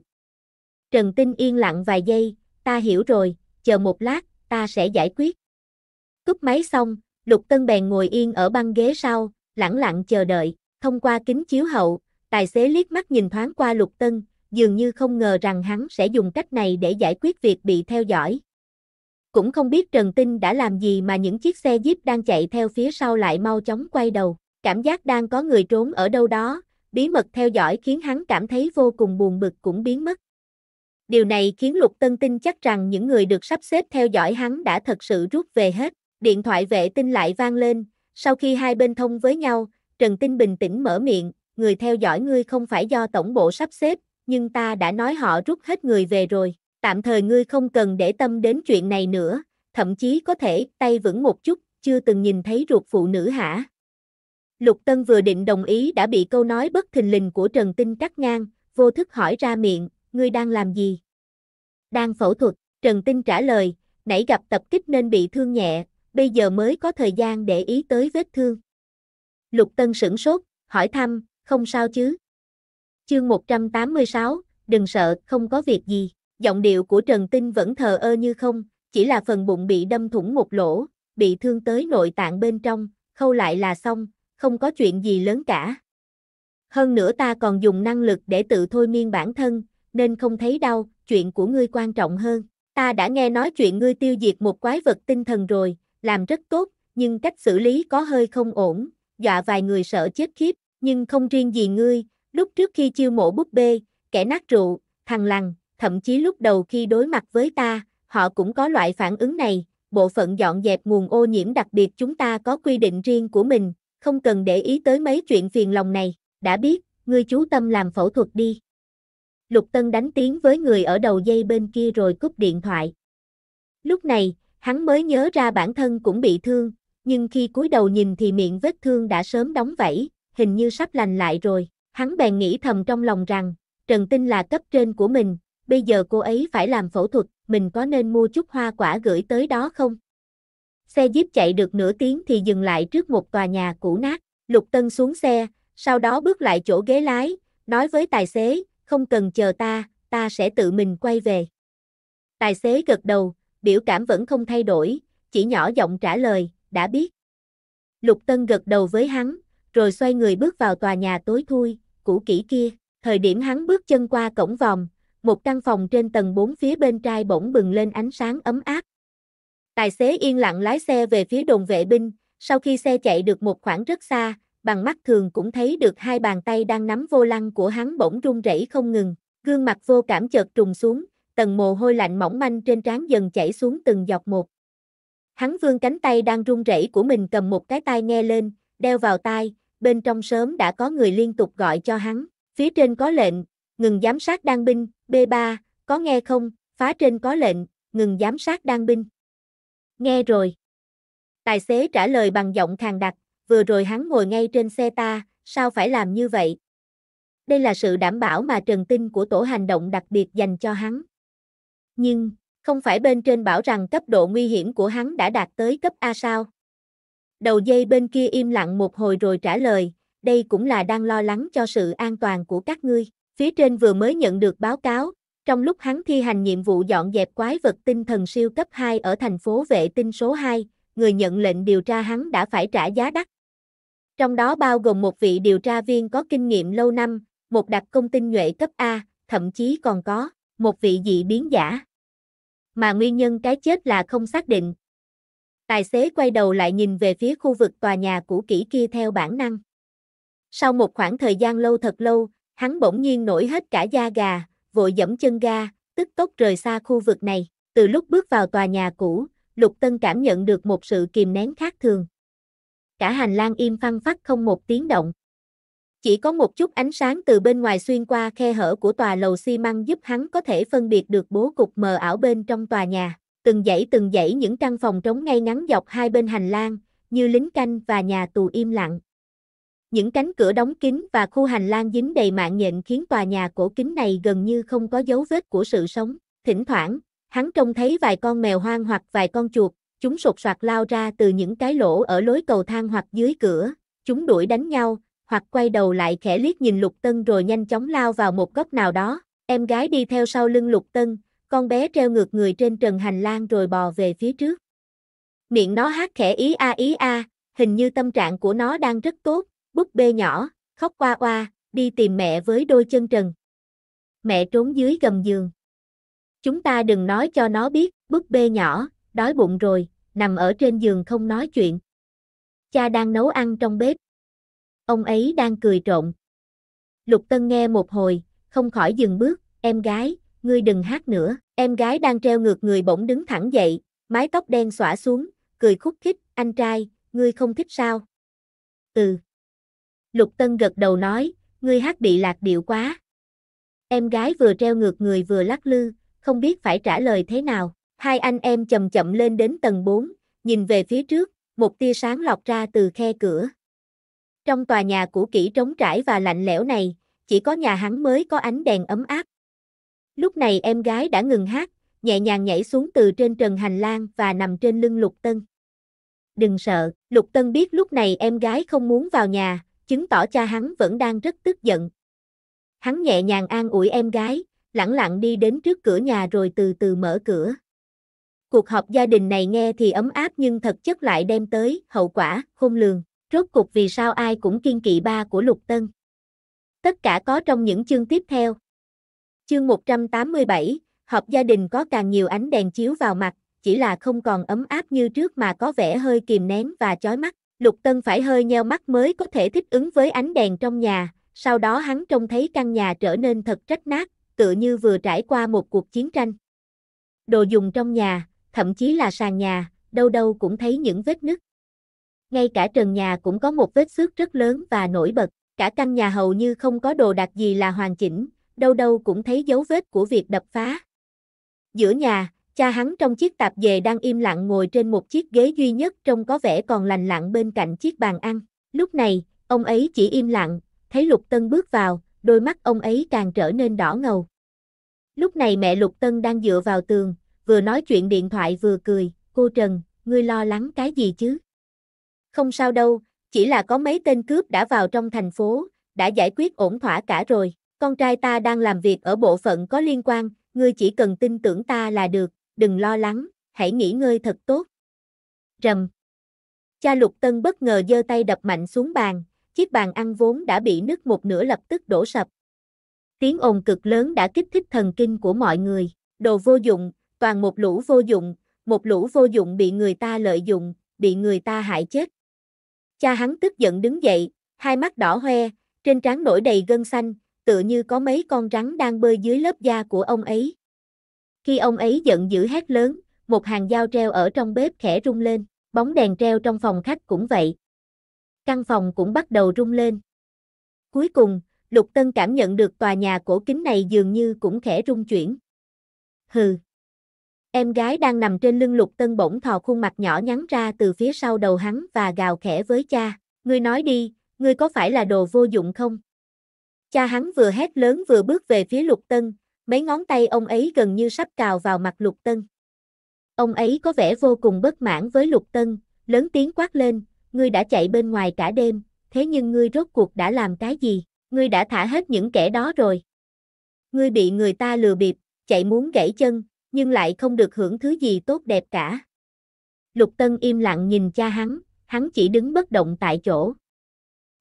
Trần Tinh yên lặng vài giây, ta hiểu rồi, chờ một lát, ta sẽ giải quyết. Cúp máy xong, Lục Tân bèn ngồi yên ở băng ghế sau, lẳng lặng chờ đợi, thông qua kính chiếu hậu, tài xế liếc mắt nhìn thoáng qua Lục Tân, dường như không ngờ rằng hắn sẽ dùng cách này để giải quyết việc bị theo dõi cũng không biết Trần Tinh đã làm gì mà những chiếc xe jeep đang chạy theo phía sau lại mau chóng quay đầu. Cảm giác đang có người trốn ở đâu đó, bí mật theo dõi khiến hắn cảm thấy vô cùng buồn bực cũng biến mất. Điều này khiến Lục Tân Tinh chắc rằng những người được sắp xếp theo dõi hắn đã thật sự rút về hết. Điện thoại vệ tinh lại vang lên, sau khi hai bên thông với nhau, Trần Tinh bình tĩnh mở miệng, người theo dõi ngươi không phải do tổng bộ sắp xếp, nhưng ta đã nói họ rút hết người về rồi tạm thời ngươi không cần để tâm đến chuyện này nữa, thậm chí có thể tay vững một chút, chưa từng nhìn thấy ruột phụ nữ hả? Lục Tân vừa định đồng ý đã bị câu nói bất thình lình của Trần Tinh cắt ngang, vô thức hỏi ra miệng, ngươi đang làm gì? Đang phẫu thuật, Trần Tinh trả lời, nãy gặp tập kích nên bị thương nhẹ, bây giờ mới có thời gian để ý tới vết thương. Lục Tân sửng sốt, hỏi thăm, không sao chứ? Chương 186, đừng sợ, không có việc gì giọng điệu của Trần Tinh vẫn thờ ơ như không, chỉ là phần bụng bị đâm thủng một lỗ, bị thương tới nội tạng bên trong, khâu lại là xong, không có chuyện gì lớn cả. Hơn nữa ta còn dùng năng lực để tự thôi miên bản thân, nên không thấy đau, chuyện của ngươi quan trọng hơn. Ta đã nghe nói chuyện ngươi tiêu diệt một quái vật tinh thần rồi, làm rất tốt, nhưng cách xử lý có hơi không ổn, dọa vài người sợ chết khiếp, nhưng không riêng gì ngươi, lúc trước khi chiêu mộ búp bê, kẻ nát rượu, thằng lằng thậm chí lúc đầu khi đối mặt với ta, họ cũng có loại phản ứng này, bộ phận dọn dẹp nguồn ô nhiễm đặc biệt chúng ta có quy định riêng của mình, không cần để ý tới mấy chuyện phiền lòng này, đã biết, ngươi chú tâm làm phẫu thuật đi. Lục Tân đánh tiếng với người ở đầu dây bên kia rồi cúp điện thoại. Lúc này, hắn mới nhớ ra bản thân cũng bị thương, nhưng khi cúi đầu nhìn thì miệng vết thương đã sớm đóng vảy, hình như sắp lành lại rồi. Hắn bèn nghĩ thầm trong lòng rằng, Trần Tinh là cấp trên của mình, bây giờ cô ấy phải làm phẫu thuật, mình có nên mua chút hoa quả gửi tới đó không? Xe Jeep chạy được nửa tiếng thì dừng lại trước một tòa nhà cũ nát, Lục Tân xuống xe, sau đó bước lại chỗ ghế lái, nói với tài xế, không cần chờ ta, ta sẽ tự mình quay về. Tài xế gật đầu, biểu cảm vẫn không thay đổi, chỉ nhỏ giọng trả lời, đã biết. Lục Tân gật đầu với hắn, rồi xoay người bước vào tòa nhà tối thui, cũ kỹ kia. Thời điểm hắn bước chân qua cổng vòng, một căn phòng trên tầng 4 phía bên trai bỗng bừng lên ánh sáng ấm áp. Tài xế yên lặng lái xe về phía đồn vệ binh, sau khi xe chạy được một khoảng rất xa, bằng mắt thường cũng thấy được hai bàn tay đang nắm vô lăng của hắn bỗng run rẩy không ngừng, gương mặt vô cảm chợt trùng xuống, tầng mồ hôi lạnh mỏng manh trên trán dần chảy xuống từng giọt một. Hắn vươn cánh tay đang run rẩy của mình cầm một cái tai nghe lên, đeo vào tai, bên trong sớm đã có người liên tục gọi cho hắn, phía trên có lệnh, ngừng giám sát đan binh, B3, có nghe không, phá trên có lệnh, ngừng giám sát đan binh. Nghe rồi. Tài xế trả lời bằng giọng khàn đặc, vừa rồi hắn ngồi ngay trên xe ta, sao phải làm như vậy? Đây là sự đảm bảo mà Trần Tinh của tổ hành động đặc biệt dành cho hắn. Nhưng, không phải bên trên bảo rằng cấp độ nguy hiểm của hắn đã đạt tới cấp A sao? Đầu dây bên kia im lặng một hồi rồi trả lời, đây cũng là đang lo lắng cho sự an toàn của các ngươi. Phía trên vừa mới nhận được báo cáo, trong lúc hắn thi hành nhiệm vụ dọn dẹp quái vật tinh thần siêu cấp 2 ở thành phố vệ tinh số 2, người nhận lệnh điều tra hắn đã phải trả giá đắt. Trong đó bao gồm một vị điều tra viên có kinh nghiệm lâu năm, một đặc công tinh nhuệ cấp A, thậm chí còn có một vị dị biến giả. Mà nguyên nhân cái chết là không xác định. Tài xế quay đầu lại nhìn về phía khu vực tòa nhà cũ kỹ kia theo bản năng. Sau một khoảng thời gian lâu thật lâu, hắn bỗng nhiên nổi hết cả da gà, vội dẫm chân ga, tức tốc rời xa khu vực này. Từ lúc bước vào tòa nhà cũ, Lục Tân cảm nhận được một sự kìm nén khác thường. Cả hành lang im phăng phát không một tiếng động. Chỉ có một chút ánh sáng từ bên ngoài xuyên qua khe hở của tòa lầu xi măng giúp hắn có thể phân biệt được bố cục mờ ảo bên trong tòa nhà. Từng dãy từng dãy những căn phòng trống ngay ngắn dọc hai bên hành lang, như lính canh và nhà tù im lặng. Những cánh cửa đóng kín và khu hành lang dính đầy mạng nhện khiến tòa nhà cổ kính này gần như không có dấu vết của sự sống. Thỉnh thoảng, hắn trông thấy vài con mèo hoang hoặc vài con chuột, chúng sột soạt lao ra từ những cái lỗ ở lối cầu thang hoặc dưới cửa, chúng đuổi đánh nhau, hoặc quay đầu lại khẽ liếc nhìn Lục Tân rồi nhanh chóng lao vào một góc nào đó. Em gái đi theo sau lưng Lục Tân, con bé treo ngược người trên trần hành lang rồi bò về phía trước. Miệng nó hát khẽ ý a ý a, hình như tâm trạng của nó đang rất tốt, búp bê nhỏ, khóc qua oa, đi tìm mẹ với đôi chân trần. Mẹ trốn dưới gầm giường. Chúng ta đừng nói cho nó biết, búp bê nhỏ, đói bụng rồi, nằm ở trên giường không nói chuyện. Cha đang nấu ăn trong bếp. Ông ấy đang cười trộn. Lục Tân nghe một hồi, không khỏi dừng bước, em gái, ngươi đừng hát nữa. Em gái đang treo ngược người bỗng đứng thẳng dậy, mái tóc đen xõa xuống, cười khúc khích, anh trai, ngươi không thích sao? Ừ. Lục Tân gật đầu nói, ngươi hát bị lạc điệu quá. Em gái vừa treo ngược người vừa lắc lư, không biết phải trả lời thế nào. Hai anh em chậm chậm lên đến tầng 4, nhìn về phía trước, một tia sáng lọt ra từ khe cửa. Trong tòa nhà cũ kỹ trống trải và lạnh lẽo này, chỉ có nhà hắn mới có ánh đèn ấm áp. Lúc này em gái đã ngừng hát, nhẹ nhàng nhảy xuống từ trên trần hành lang và nằm trên lưng Lục Tân. Đừng sợ, Lục Tân biết lúc này em gái không muốn vào nhà, chứng tỏ cha hắn vẫn đang rất tức giận. Hắn nhẹ nhàng an ủi em gái, lẳng lặng đi đến trước cửa nhà rồi từ từ mở cửa. Cuộc họp gia đình này nghe thì ấm áp nhưng thật chất lại đem tới hậu quả khôn lường, rốt cuộc vì sao ai cũng kiên kỵ ba của Lục Tân. Tất cả có trong những chương tiếp theo. Chương 187, họp gia đình có càng nhiều ánh đèn chiếu vào mặt, chỉ là không còn ấm áp như trước mà có vẻ hơi kìm nén và chói mắt. Lục Tân phải hơi nheo mắt mới có thể thích ứng với ánh đèn trong nhà, sau đó hắn trông thấy căn nhà trở nên thật rách nát, tựa như vừa trải qua một cuộc chiến tranh. Đồ dùng trong nhà, thậm chí là sàn nhà, đâu đâu cũng thấy những vết nứt. Ngay cả trần nhà cũng có một vết xước rất lớn và nổi bật, cả căn nhà hầu như không có đồ đạc gì là hoàn chỉnh, đâu đâu cũng thấy dấu vết của việc đập phá. Giữa nhà, Cha hắn trong chiếc tạp dề đang im lặng ngồi trên một chiếc ghế duy nhất trông có vẻ còn lành lặng bên cạnh chiếc bàn ăn. Lúc này, ông ấy chỉ im lặng, thấy Lục Tân bước vào, đôi mắt ông ấy càng trở nên đỏ ngầu. Lúc này mẹ Lục Tân đang dựa vào tường, vừa nói chuyện điện thoại vừa cười, cô Trần, ngươi lo lắng cái gì chứ? Không sao đâu, chỉ là có mấy tên cướp đã vào trong thành phố, đã giải quyết ổn thỏa cả rồi. Con trai ta đang làm việc ở bộ phận có liên quan, ngươi chỉ cần tin tưởng ta là được, đừng lo lắng, hãy nghỉ ngơi thật tốt. Rầm. Cha Lục Tân bất ngờ giơ tay đập mạnh xuống bàn, chiếc bàn ăn vốn đã bị nứt một nửa lập tức đổ sập. Tiếng ồn cực lớn đã kích thích thần kinh của mọi người, đồ vô dụng, toàn một lũ vô dụng, một lũ vô dụng bị người ta lợi dụng, bị người ta hại chết. Cha hắn tức giận đứng dậy, hai mắt đỏ hoe, trên trán nổi đầy gân xanh, tựa như có mấy con rắn đang bơi dưới lớp da của ông ấy. Khi ông ấy giận dữ hét lớn, một hàng dao treo ở trong bếp khẽ rung lên, bóng đèn treo trong phòng khách cũng vậy. Căn phòng cũng bắt đầu rung lên. Cuối cùng, Lục Tân cảm nhận được tòa nhà cổ kính này dường như cũng khẽ rung chuyển. Hừ. Em gái đang nằm trên lưng Lục Tân bỗng thò khuôn mặt nhỏ nhắn ra từ phía sau đầu hắn và gào khẽ với cha. Ngươi nói đi, ngươi có phải là đồ vô dụng không? Cha hắn vừa hét lớn vừa bước về phía Lục Tân, Mấy ngón tay ông ấy gần như sắp cào vào mặt Lục Tân. Ông ấy có vẻ vô cùng bất mãn với Lục Tân, lớn tiếng quát lên, ngươi đã chạy bên ngoài cả đêm, thế nhưng ngươi rốt cuộc đã làm cái gì, ngươi đã thả hết những kẻ đó rồi. Ngươi bị người ta lừa bịp, chạy muốn gãy chân, nhưng lại không được hưởng thứ gì tốt đẹp cả. Lục Tân im lặng nhìn cha hắn, hắn chỉ đứng bất động tại chỗ.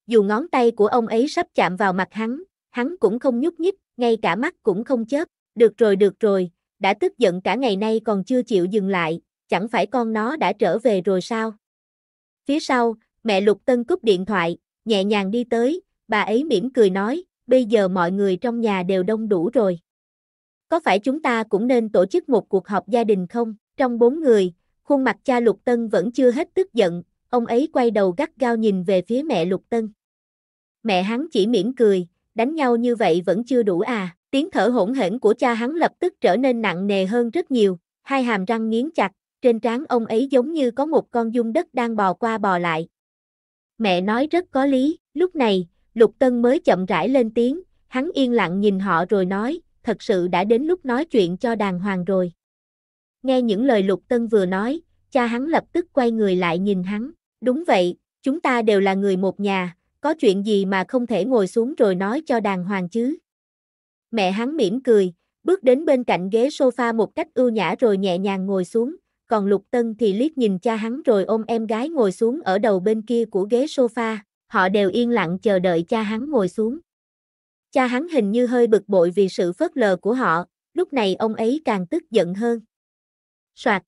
Dù ngón tay của ông ấy sắp chạm vào mặt hắn, hắn cũng không nhúc nhích, ngay cả mắt cũng không chớp, được rồi được rồi, đã tức giận cả ngày nay còn chưa chịu dừng lại, chẳng phải con nó đã trở về rồi sao? Phía sau, mẹ Lục Tân cúp điện thoại, nhẹ nhàng đi tới, bà ấy mỉm cười nói, bây giờ mọi người trong nhà đều đông đủ rồi. Có phải chúng ta cũng nên tổ chức một cuộc họp gia đình không? Trong bốn người, khuôn mặt cha Lục Tân vẫn chưa hết tức giận, ông ấy quay đầu gắt gao nhìn về phía mẹ Lục Tân. Mẹ hắn chỉ mỉm cười, đánh nhau như vậy vẫn chưa đủ à, tiếng thở hỗn hển của cha hắn lập tức trở nên nặng nề hơn rất nhiều, hai hàm răng nghiến chặt, trên trán ông ấy giống như có một con dung đất đang bò qua bò lại. Mẹ nói rất có lý, lúc này, Lục Tân mới chậm rãi lên tiếng, hắn yên lặng nhìn họ rồi nói, thật sự đã đến lúc nói chuyện cho đàng hoàng rồi. Nghe những lời Lục Tân vừa nói, cha hắn lập tức quay người lại nhìn hắn, đúng vậy, chúng ta đều là người một nhà, có chuyện gì mà không thể ngồi xuống rồi nói cho đàng hoàng chứ. Mẹ hắn mỉm cười, bước đến bên cạnh ghế sofa một cách ưu nhã rồi nhẹ nhàng ngồi xuống, còn Lục Tân thì liếc nhìn cha hắn rồi ôm em gái ngồi xuống ở đầu bên kia của ghế sofa, họ đều yên lặng chờ đợi cha hắn ngồi xuống. Cha hắn hình như hơi bực bội vì sự phớt lờ của họ, lúc này ông ấy càng tức giận hơn. Soạt.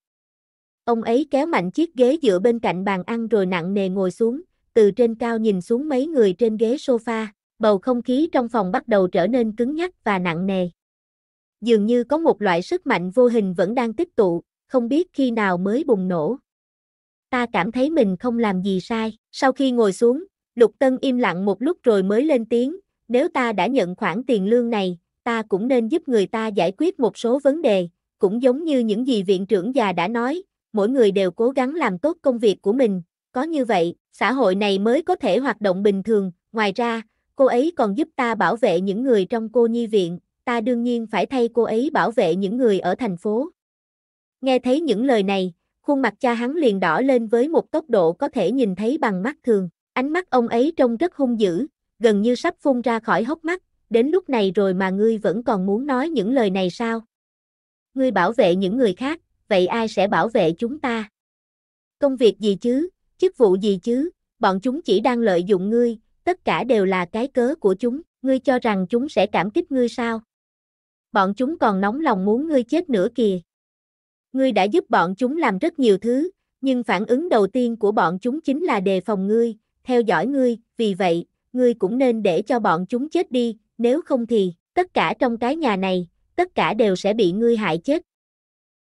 Ông ấy kéo mạnh chiếc ghế giữa bên cạnh bàn ăn rồi nặng nề ngồi xuống, từ trên cao nhìn xuống mấy người trên ghế sofa, bầu không khí trong phòng bắt đầu trở nên cứng nhắc và nặng nề. Dường như có một loại sức mạnh vô hình vẫn đang tích tụ, không biết khi nào mới bùng nổ. Ta cảm thấy mình không làm gì sai, sau khi ngồi xuống, Lục Tân im lặng một lúc rồi mới lên tiếng, nếu ta đã nhận khoản tiền lương này, ta cũng nên giúp người ta giải quyết một số vấn đề, cũng giống như những gì viện trưởng già đã nói, mỗi người đều cố gắng làm tốt công việc của mình, có như vậy, xã hội này mới có thể hoạt động bình thường, ngoài ra, cô ấy còn giúp ta bảo vệ những người trong cô nhi viện, ta đương nhiên phải thay cô ấy bảo vệ những người ở thành phố. Nghe thấy những lời này, khuôn mặt cha hắn liền đỏ lên với một tốc độ có thể nhìn thấy bằng mắt thường, ánh mắt ông ấy trông rất hung dữ, gần như sắp phun ra khỏi hốc mắt, đến lúc này rồi mà ngươi vẫn còn muốn nói những lời này sao? Ngươi bảo vệ những người khác, vậy ai sẽ bảo vệ chúng ta? Công việc gì chứ, chức vụ gì chứ, bọn chúng chỉ đang lợi dụng ngươi, tất cả đều là cái cớ của chúng, ngươi cho rằng chúng sẽ cảm kích ngươi sao? Bọn chúng còn nóng lòng muốn ngươi chết nữa kìa. Ngươi đã giúp bọn chúng làm rất nhiều thứ, nhưng phản ứng đầu tiên của bọn chúng chính là đề phòng ngươi, theo dõi ngươi, vì vậy, ngươi cũng nên để cho bọn chúng chết đi, nếu không thì, tất cả trong cái nhà này, tất cả đều sẽ bị ngươi hại chết.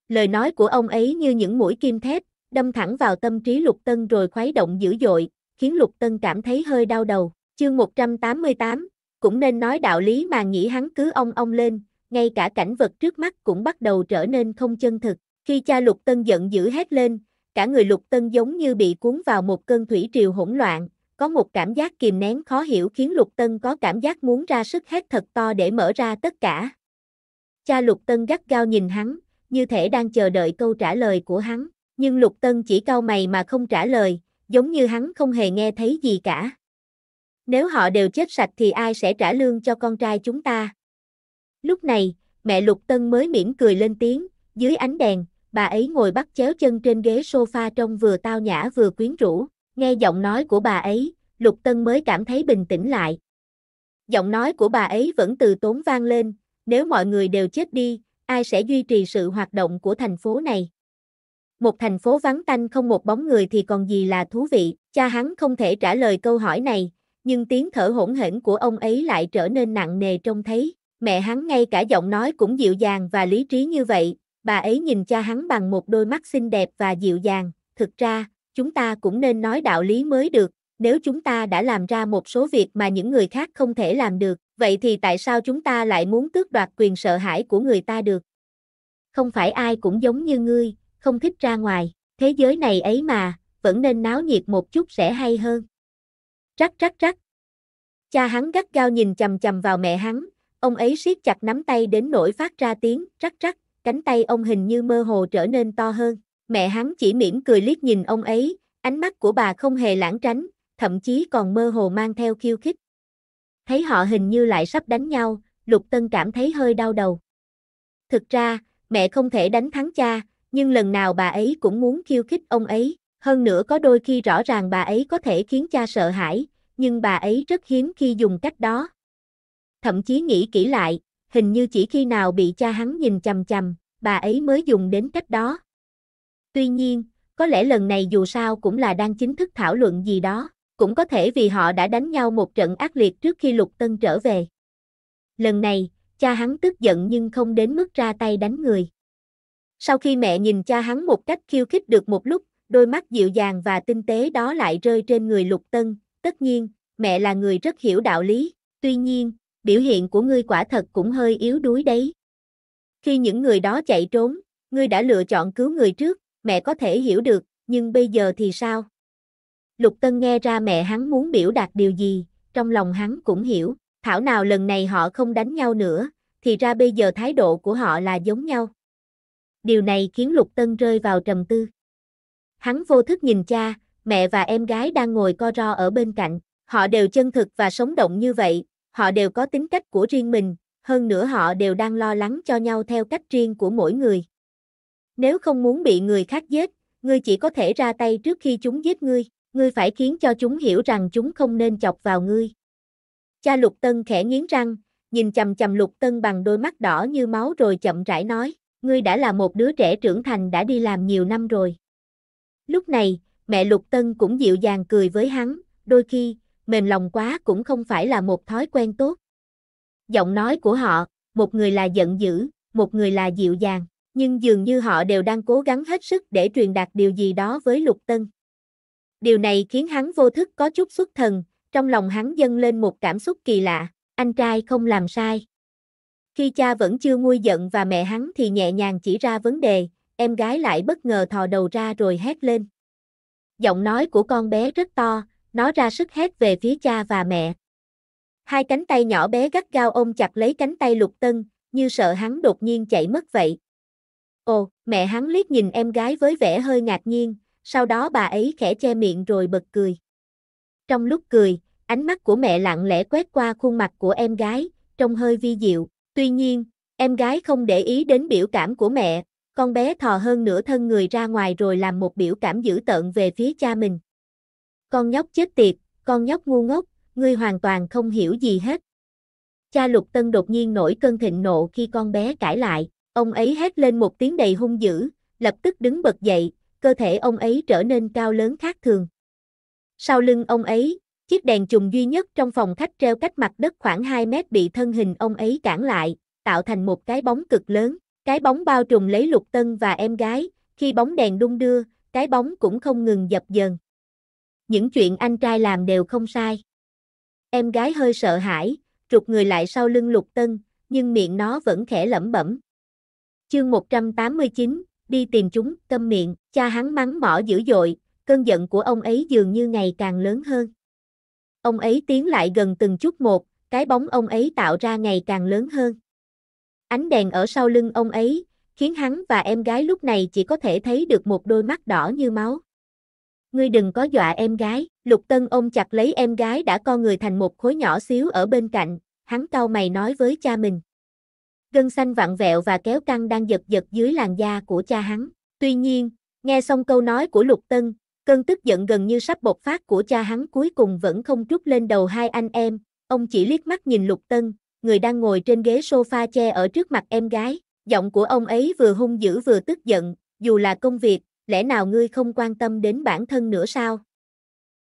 Lời nói của ông ấy như những mũi kim thép, đâm thẳng vào tâm trí Lục Tân rồi khuấy động dữ dội, khiến Lục Tân cảm thấy hơi đau đầu. Chương 188, cũng nên nói đạo lý mà nghĩ hắn cứ ong ong lên, ngay cả cảnh vật trước mắt cũng bắt đầu trở nên không chân thực. Khi cha Lục Tân giận dữ hét lên, cả người Lục Tân giống như bị cuốn vào một cơn thủy triều hỗn loạn, có một cảm giác kìm nén khó hiểu khiến Lục Tân có cảm giác muốn ra sức hét thật to để mở ra tất cả. Cha Lục Tân gắt gao nhìn hắn, như thể đang chờ đợi câu trả lời của hắn nhưng Lục Tân chỉ cau mày mà không trả lời, giống như hắn không hề nghe thấy gì cả. Nếu họ đều chết sạch thì ai sẽ trả lương cho con trai chúng ta? Lúc này, mẹ Lục Tân mới mỉm cười lên tiếng, dưới ánh đèn, bà ấy ngồi bắt chéo chân trên ghế sofa trông vừa tao nhã vừa quyến rũ, nghe giọng nói của bà ấy, Lục Tân mới cảm thấy bình tĩnh lại. Giọng nói của bà ấy vẫn từ tốn vang lên, nếu mọi người đều chết đi, ai sẽ duy trì sự hoạt động của thành phố này? một thành phố vắng tanh không một bóng người thì còn gì là thú vị, cha hắn không thể trả lời câu hỏi này, nhưng tiếng thở hỗn hển của ông ấy lại trở nên nặng nề trông thấy, mẹ hắn ngay cả giọng nói cũng dịu dàng và lý trí như vậy, bà ấy nhìn cha hắn bằng một đôi mắt xinh đẹp và dịu dàng, thực ra, chúng ta cũng nên nói đạo lý mới được, nếu chúng ta đã làm ra một số việc mà những người khác không thể làm được, vậy thì tại sao chúng ta lại muốn tước đoạt quyền sợ hãi của người ta được? Không phải ai cũng giống như ngươi, không thích ra ngoài, thế giới này ấy mà, vẫn nên náo nhiệt một chút sẽ hay hơn. Rắc rắc rắc. Cha hắn gắt gao nhìn chầm chầm vào mẹ hắn, ông ấy siết chặt nắm tay đến nỗi phát ra tiếng rắc rắc, cánh tay ông hình như mơ hồ trở nên to hơn. Mẹ hắn chỉ mỉm cười liếc nhìn ông ấy, ánh mắt của bà không hề lãng tránh, thậm chí còn mơ hồ mang theo khiêu khích. Thấy họ hình như lại sắp đánh nhau, Lục Tân cảm thấy hơi đau đầu. Thực ra, mẹ không thể đánh thắng cha, nhưng lần nào bà ấy cũng muốn khiêu khích ông ấy, hơn nữa có đôi khi rõ ràng bà ấy có thể khiến cha sợ hãi, nhưng bà ấy rất hiếm khi dùng cách đó. Thậm chí nghĩ kỹ lại, hình như chỉ khi nào bị cha hắn nhìn chằm chằm, bà ấy mới dùng đến cách đó. Tuy nhiên, có lẽ lần này dù sao cũng là đang chính thức thảo luận gì đó, cũng có thể vì họ đã đánh nhau một trận ác liệt trước khi Lục Tân trở về. Lần này, cha hắn tức giận nhưng không đến mức ra tay đánh người. Sau khi mẹ nhìn cha hắn một cách khiêu khích được một lúc, đôi mắt dịu dàng và tinh tế đó lại rơi trên người Lục Tân. Tất nhiên, mẹ là người rất hiểu đạo lý, tuy nhiên, biểu hiện của ngươi quả thật cũng hơi yếu đuối đấy. Khi những người đó chạy trốn, ngươi đã lựa chọn cứu người trước, mẹ có thể hiểu được, nhưng bây giờ thì sao? Lục Tân nghe ra mẹ hắn muốn biểu đạt điều gì, trong lòng hắn cũng hiểu, thảo nào lần này họ không đánh nhau nữa, thì ra bây giờ thái độ của họ là giống nhau điều này khiến Lục Tân rơi vào trầm tư. Hắn vô thức nhìn cha, mẹ và em gái đang ngồi co ro ở bên cạnh, họ đều chân thực và sống động như vậy, họ đều có tính cách của riêng mình, hơn nữa họ đều đang lo lắng cho nhau theo cách riêng của mỗi người. Nếu không muốn bị người khác giết, ngươi chỉ có thể ra tay trước khi chúng giết ngươi, ngươi phải khiến cho chúng hiểu rằng chúng không nên chọc vào ngươi. Cha Lục Tân khẽ nghiến răng, nhìn chầm chầm Lục Tân bằng đôi mắt đỏ như máu rồi chậm rãi nói ngươi đã là một đứa trẻ trưởng thành đã đi làm nhiều năm rồi. Lúc này, mẹ Lục Tân cũng dịu dàng cười với hắn, đôi khi, mềm lòng quá cũng không phải là một thói quen tốt. Giọng nói của họ, một người là giận dữ, một người là dịu dàng, nhưng dường như họ đều đang cố gắng hết sức để truyền đạt điều gì đó với Lục Tân. Điều này khiến hắn vô thức có chút xuất thần, trong lòng hắn dâng lên một cảm xúc kỳ lạ, anh trai không làm sai. Khi cha vẫn chưa nguôi giận và mẹ hắn thì nhẹ nhàng chỉ ra vấn đề, em gái lại bất ngờ thò đầu ra rồi hét lên. Giọng nói của con bé rất to, nó ra sức hét về phía cha và mẹ. Hai cánh tay nhỏ bé gắt gao ôm chặt lấy cánh tay Lục Tân, như sợ hắn đột nhiên chạy mất vậy. Ồ, mẹ hắn liếc nhìn em gái với vẻ hơi ngạc nhiên, sau đó bà ấy khẽ che miệng rồi bật cười. Trong lúc cười, ánh mắt của mẹ lặng lẽ quét qua khuôn mặt của em gái, trông hơi vi diệu. Tuy nhiên, em gái không để ý đến biểu cảm của mẹ, con bé thò hơn nửa thân người ra ngoài rồi làm một biểu cảm dữ tợn về phía cha mình. Con nhóc chết tiệt, con nhóc ngu ngốc, ngươi hoàn toàn không hiểu gì hết. Cha Lục Tân đột nhiên nổi cơn thịnh nộ khi con bé cãi lại, ông ấy hét lên một tiếng đầy hung dữ, lập tức đứng bật dậy, cơ thể ông ấy trở nên cao lớn khác thường. Sau lưng ông ấy, Chiếc đèn chùm duy nhất trong phòng khách treo cách mặt đất khoảng 2 mét bị thân hình ông ấy cản lại, tạo thành một cái bóng cực lớn. Cái bóng bao trùm lấy Lục Tân và em gái, khi bóng đèn đung đưa, cái bóng cũng không ngừng dập dần. Những chuyện anh trai làm đều không sai. Em gái hơi sợ hãi, trục người lại sau lưng Lục Tân, nhưng miệng nó vẫn khẽ lẩm bẩm. Chương 189, đi tìm chúng, câm miệng, cha hắn mắng mỏ dữ dội, cơn giận của ông ấy dường như ngày càng lớn hơn ông ấy tiến lại gần từng chút một, cái bóng ông ấy tạo ra ngày càng lớn hơn. Ánh đèn ở sau lưng ông ấy, khiến hắn và em gái lúc này chỉ có thể thấy được một đôi mắt đỏ như máu. Ngươi đừng có dọa em gái, Lục Tân ôm chặt lấy em gái đã co người thành một khối nhỏ xíu ở bên cạnh, hắn cau mày nói với cha mình. Gân xanh vặn vẹo và kéo căng đang giật giật dưới làn da của cha hắn. Tuy nhiên, nghe xong câu nói của Lục Tân, Cơn tức giận gần như sắp bộc phát của cha hắn cuối cùng vẫn không trút lên đầu hai anh em, ông chỉ liếc mắt nhìn Lục Tân, người đang ngồi trên ghế sofa che ở trước mặt em gái, giọng của ông ấy vừa hung dữ vừa tức giận, dù là công việc, lẽ nào ngươi không quan tâm đến bản thân nữa sao?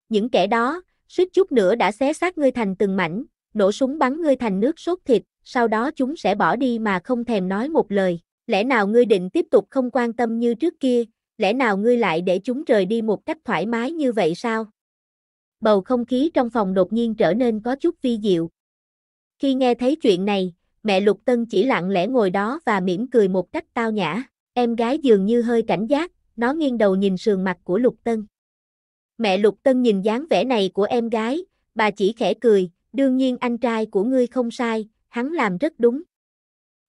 Những kẻ đó, suýt chút nữa đã xé xác ngươi thành từng mảnh, nổ súng bắn ngươi thành nước sốt thịt, sau đó chúng sẽ bỏ đi mà không thèm nói một lời. Lẽ nào ngươi định tiếp tục không quan tâm như trước kia, lẽ nào ngươi lại để chúng rời đi một cách thoải mái như vậy sao? Bầu không khí trong phòng đột nhiên trở nên có chút vi diệu. Khi nghe thấy chuyện này, mẹ Lục Tân chỉ lặng lẽ ngồi đó và mỉm cười một cách tao nhã, em gái dường như hơi cảnh giác, nó nghiêng đầu nhìn sườn mặt của Lục Tân. Mẹ Lục Tân nhìn dáng vẻ này của em gái, bà chỉ khẽ cười, đương nhiên anh trai của ngươi không sai, hắn làm rất đúng.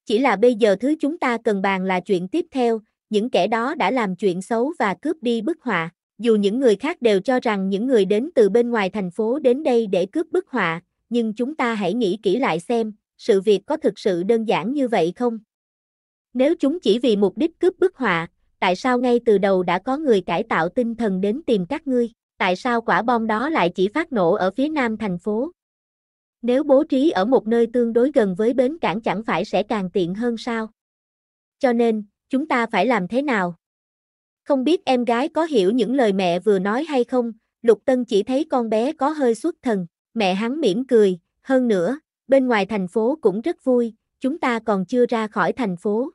Chỉ là bây giờ thứ chúng ta cần bàn là chuyện tiếp theo, những kẻ đó đã làm chuyện xấu và cướp đi bức họa. Dù những người khác đều cho rằng những người đến từ bên ngoài thành phố đến đây để cướp bức họa, nhưng chúng ta hãy nghĩ kỹ lại xem, sự việc có thực sự đơn giản như vậy không? Nếu chúng chỉ vì mục đích cướp bức họa, tại sao ngay từ đầu đã có người cải tạo tinh thần đến tìm các ngươi? Tại sao quả bom đó lại chỉ phát nổ ở phía nam thành phố? Nếu bố trí ở một nơi tương đối gần với bến cảng chẳng phải sẽ càng tiện hơn sao? Cho nên, chúng ta phải làm thế nào? Không biết em gái có hiểu những lời mẹ vừa nói hay không, Lục Tân chỉ thấy con bé có hơi xuất thần, mẹ hắn mỉm cười, hơn nữa, bên ngoài thành phố cũng rất vui, chúng ta còn chưa ra khỏi thành phố.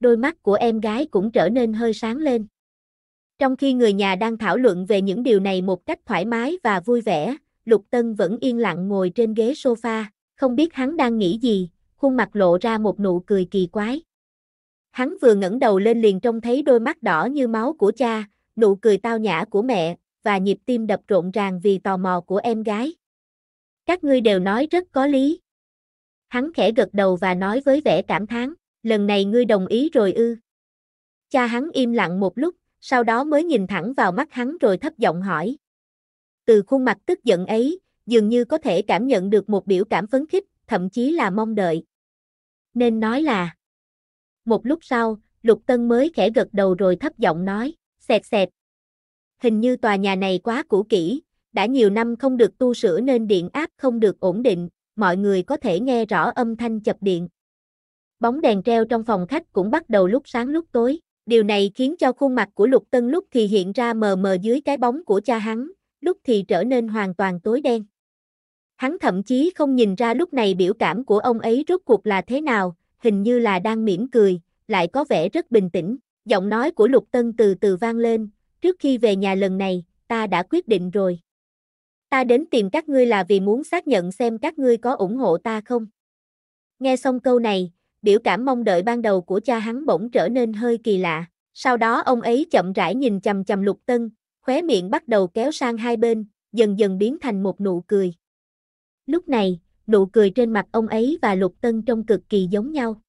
Đôi mắt của em gái cũng trở nên hơi sáng lên. Trong khi người nhà đang thảo luận về những điều này một cách thoải mái và vui vẻ, Lục Tân vẫn yên lặng ngồi trên ghế sofa, không biết hắn đang nghĩ gì, khuôn mặt lộ ra một nụ cười kỳ quái. Hắn vừa ngẩng đầu lên liền trông thấy đôi mắt đỏ như máu của cha, nụ cười tao nhã của mẹ, và nhịp tim đập rộn ràng vì tò mò của em gái. Các ngươi đều nói rất có lý. Hắn khẽ gật đầu và nói với vẻ cảm thán, lần này ngươi đồng ý rồi ư. Cha hắn im lặng một lúc, sau đó mới nhìn thẳng vào mắt hắn rồi thấp giọng hỏi. Từ khuôn mặt tức giận ấy, dường như có thể cảm nhận được một biểu cảm phấn khích, thậm chí là mong đợi. Nên nói là một lúc sau, Lục Tân mới khẽ gật đầu rồi thấp giọng nói, xẹt xẹt. Hình như tòa nhà này quá cũ kỹ, đã nhiều năm không được tu sửa nên điện áp không được ổn định, mọi người có thể nghe rõ âm thanh chập điện. Bóng đèn treo trong phòng khách cũng bắt đầu lúc sáng lúc tối, điều này khiến cho khuôn mặt của Lục Tân lúc thì hiện ra mờ mờ dưới cái bóng của cha hắn, lúc thì trở nên hoàn toàn tối đen. Hắn thậm chí không nhìn ra lúc này biểu cảm của ông ấy rốt cuộc là thế nào, hình như là đang mỉm cười, lại có vẻ rất bình tĩnh. Giọng nói của Lục Tân từ từ vang lên, trước khi về nhà lần này, ta đã quyết định rồi. Ta đến tìm các ngươi là vì muốn xác nhận xem các ngươi có ủng hộ ta không. Nghe xong câu này, biểu cảm mong đợi ban đầu của cha hắn bỗng trở nên hơi kỳ lạ. Sau đó ông ấy chậm rãi nhìn chầm chầm Lục Tân, khóe miệng bắt đầu kéo sang hai bên, dần dần biến thành một nụ cười. Lúc này, nụ cười trên mặt ông ấy và Lục Tân trông cực kỳ giống nhau.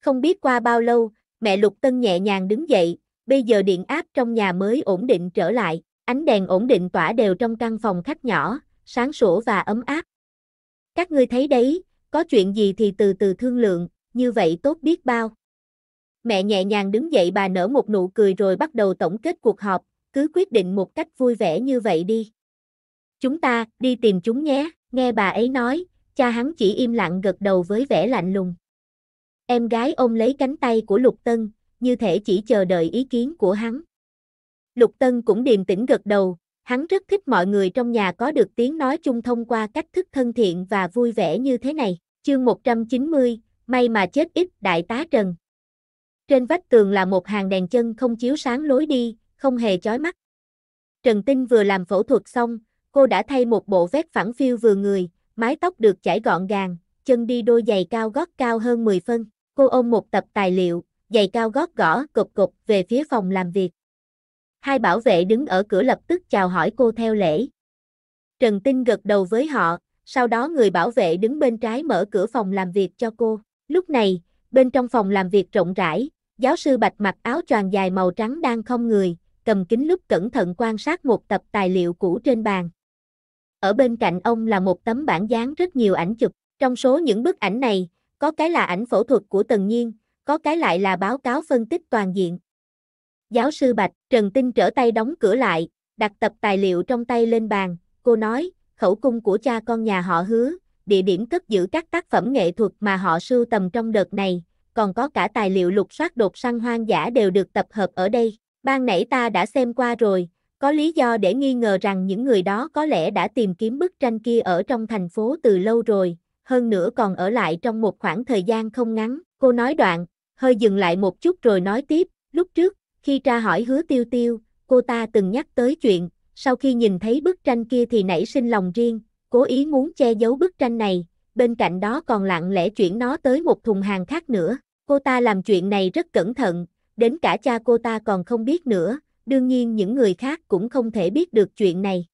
Không biết qua bao lâu, mẹ Lục Tân nhẹ nhàng đứng dậy, bây giờ điện áp trong nhà mới ổn định trở lại, ánh đèn ổn định tỏa đều trong căn phòng khách nhỏ, sáng sủa và ấm áp. Các ngươi thấy đấy, có chuyện gì thì từ từ thương lượng, như vậy tốt biết bao. Mẹ nhẹ nhàng đứng dậy bà nở một nụ cười rồi bắt đầu tổng kết cuộc họp, cứ quyết định một cách vui vẻ như vậy đi. Chúng ta đi tìm chúng nhé. Nghe bà ấy nói, cha hắn chỉ im lặng gật đầu với vẻ lạnh lùng. Em gái ôm lấy cánh tay của Lục Tân, như thể chỉ chờ đợi ý kiến của hắn. Lục Tân cũng điềm tĩnh gật đầu, hắn rất thích mọi người trong nhà có được tiếng nói chung thông qua cách thức thân thiện và vui vẻ như thế này. Chương 190, may mà chết ít đại tá Trần. Trên vách tường là một hàng đèn chân không chiếu sáng lối đi, không hề chói mắt. Trần Tinh vừa làm phẫu thuật xong, Cô đã thay một bộ vest phẳng phiu vừa người, mái tóc được chải gọn gàng, chân đi đôi giày cao gót cao hơn 10 phân. Cô ôm một tập tài liệu, giày cao gót gõ cộp cộp về phía phòng làm việc. Hai bảo vệ đứng ở cửa lập tức chào hỏi cô theo lễ. Trần Tinh gật đầu với họ, sau đó người bảo vệ đứng bên trái mở cửa phòng làm việc cho cô. Lúc này, bên trong phòng làm việc rộng rãi, giáo sư Bạch mặc áo choàng dài màu trắng đang không người, cầm kính lúp cẩn thận quan sát một tập tài liệu cũ trên bàn. Ở bên cạnh ông là một tấm bản dán rất nhiều ảnh chụp. Trong số những bức ảnh này, có cái là ảnh phẫu thuật của Tần Nhiên, có cái lại là báo cáo phân tích toàn diện. Giáo sư Bạch, Trần Tinh trở tay đóng cửa lại, đặt tập tài liệu trong tay lên bàn, cô nói, khẩu cung của cha con nhà họ hứa, địa điểm cất giữ các tác phẩm nghệ thuật mà họ sưu tầm trong đợt này, còn có cả tài liệu lục soát đột săn hoang dã đều được tập hợp ở đây. Ban nãy ta đã xem qua rồi, có lý do để nghi ngờ rằng những người đó có lẽ đã tìm kiếm bức tranh kia ở trong thành phố từ lâu rồi, hơn nữa còn ở lại trong một khoảng thời gian không ngắn. Cô nói đoạn, hơi dừng lại một chút rồi nói tiếp, lúc trước, khi tra hỏi hứa tiêu tiêu, cô ta từng nhắc tới chuyện, sau khi nhìn thấy bức tranh kia thì nảy sinh lòng riêng, cố ý muốn che giấu bức tranh này, bên cạnh đó còn lặng lẽ chuyển nó tới một thùng hàng khác nữa. Cô ta làm chuyện này rất cẩn thận, đến cả cha cô ta còn không biết nữa, đương nhiên những người khác cũng không thể biết được chuyện này.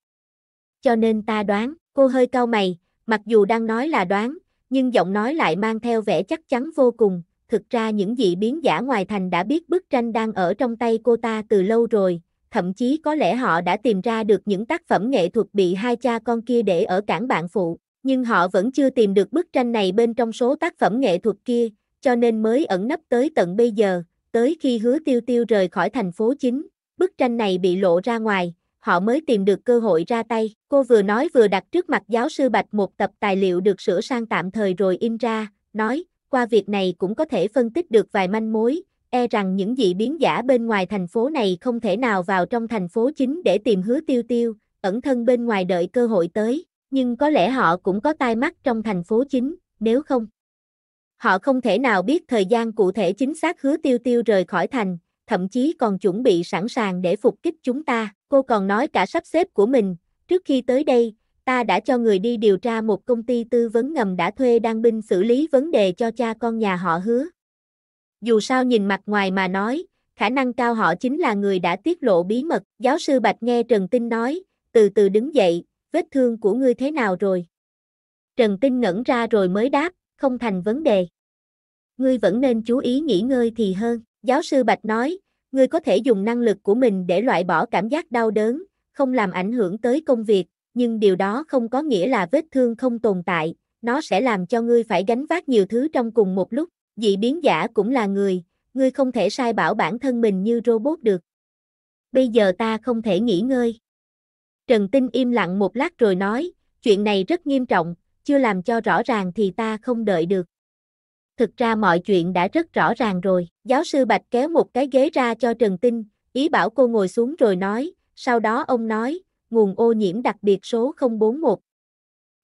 Cho nên ta đoán, cô hơi cau mày, mặc dù đang nói là đoán, nhưng giọng nói lại mang theo vẻ chắc chắn vô cùng, thực ra những dị biến giả ngoài thành đã biết bức tranh đang ở trong tay cô ta từ lâu rồi, thậm chí có lẽ họ đã tìm ra được những tác phẩm nghệ thuật bị hai cha con kia để ở cảng bạn phụ, nhưng họ vẫn chưa tìm được bức tranh này bên trong số tác phẩm nghệ thuật kia, cho nên mới ẩn nấp tới tận bây giờ, tới khi hứa tiêu tiêu rời khỏi thành phố chính, bức tranh này bị lộ ra ngoài, họ mới tìm được cơ hội ra tay. Cô vừa nói vừa đặt trước mặt giáo sư Bạch một tập tài liệu được sửa sang tạm thời rồi in ra, nói, qua việc này cũng có thể phân tích được vài manh mối, e rằng những dị biến giả bên ngoài thành phố này không thể nào vào trong thành phố chính để tìm hứa tiêu tiêu, ẩn thân bên ngoài đợi cơ hội tới, nhưng có lẽ họ cũng có tai mắt trong thành phố chính, nếu không. Họ không thể nào biết thời gian cụ thể chính xác hứa tiêu tiêu rời khỏi thành, thậm chí còn chuẩn bị sẵn sàng để phục kích chúng ta. Cô còn nói cả sắp xếp của mình, trước khi tới đây, ta đã cho người đi điều tra một công ty tư vấn ngầm đã thuê đăng binh xử lý vấn đề cho cha con nhà họ hứa. Dù sao nhìn mặt ngoài mà nói, khả năng cao họ chính là người đã tiết lộ bí mật. Giáo sư Bạch nghe Trần Tinh nói, từ từ đứng dậy, vết thương của ngươi thế nào rồi? Trần Tinh ngẩn ra rồi mới đáp, không thành vấn đề. Ngươi vẫn nên chú ý nghỉ ngơi thì hơn. Giáo sư Bạch nói, ngươi có thể dùng năng lực của mình để loại bỏ cảm giác đau đớn, không làm ảnh hưởng tới công việc, nhưng điều đó không có nghĩa là vết thương không tồn tại, nó sẽ làm cho ngươi phải gánh vác nhiều thứ trong cùng một lúc, dị biến giả cũng là người, ngươi không thể sai bảo bản thân mình như robot được. Bây giờ ta không thể nghỉ ngơi. Trần Tinh im lặng một lát rồi nói, chuyện này rất nghiêm trọng, chưa làm cho rõ ràng thì ta không đợi được thực ra mọi chuyện đã rất rõ ràng rồi. Giáo sư Bạch kéo một cái ghế ra cho Trần Tinh, ý bảo cô ngồi xuống rồi nói, sau đó ông nói, nguồn ô nhiễm đặc biệt số 041.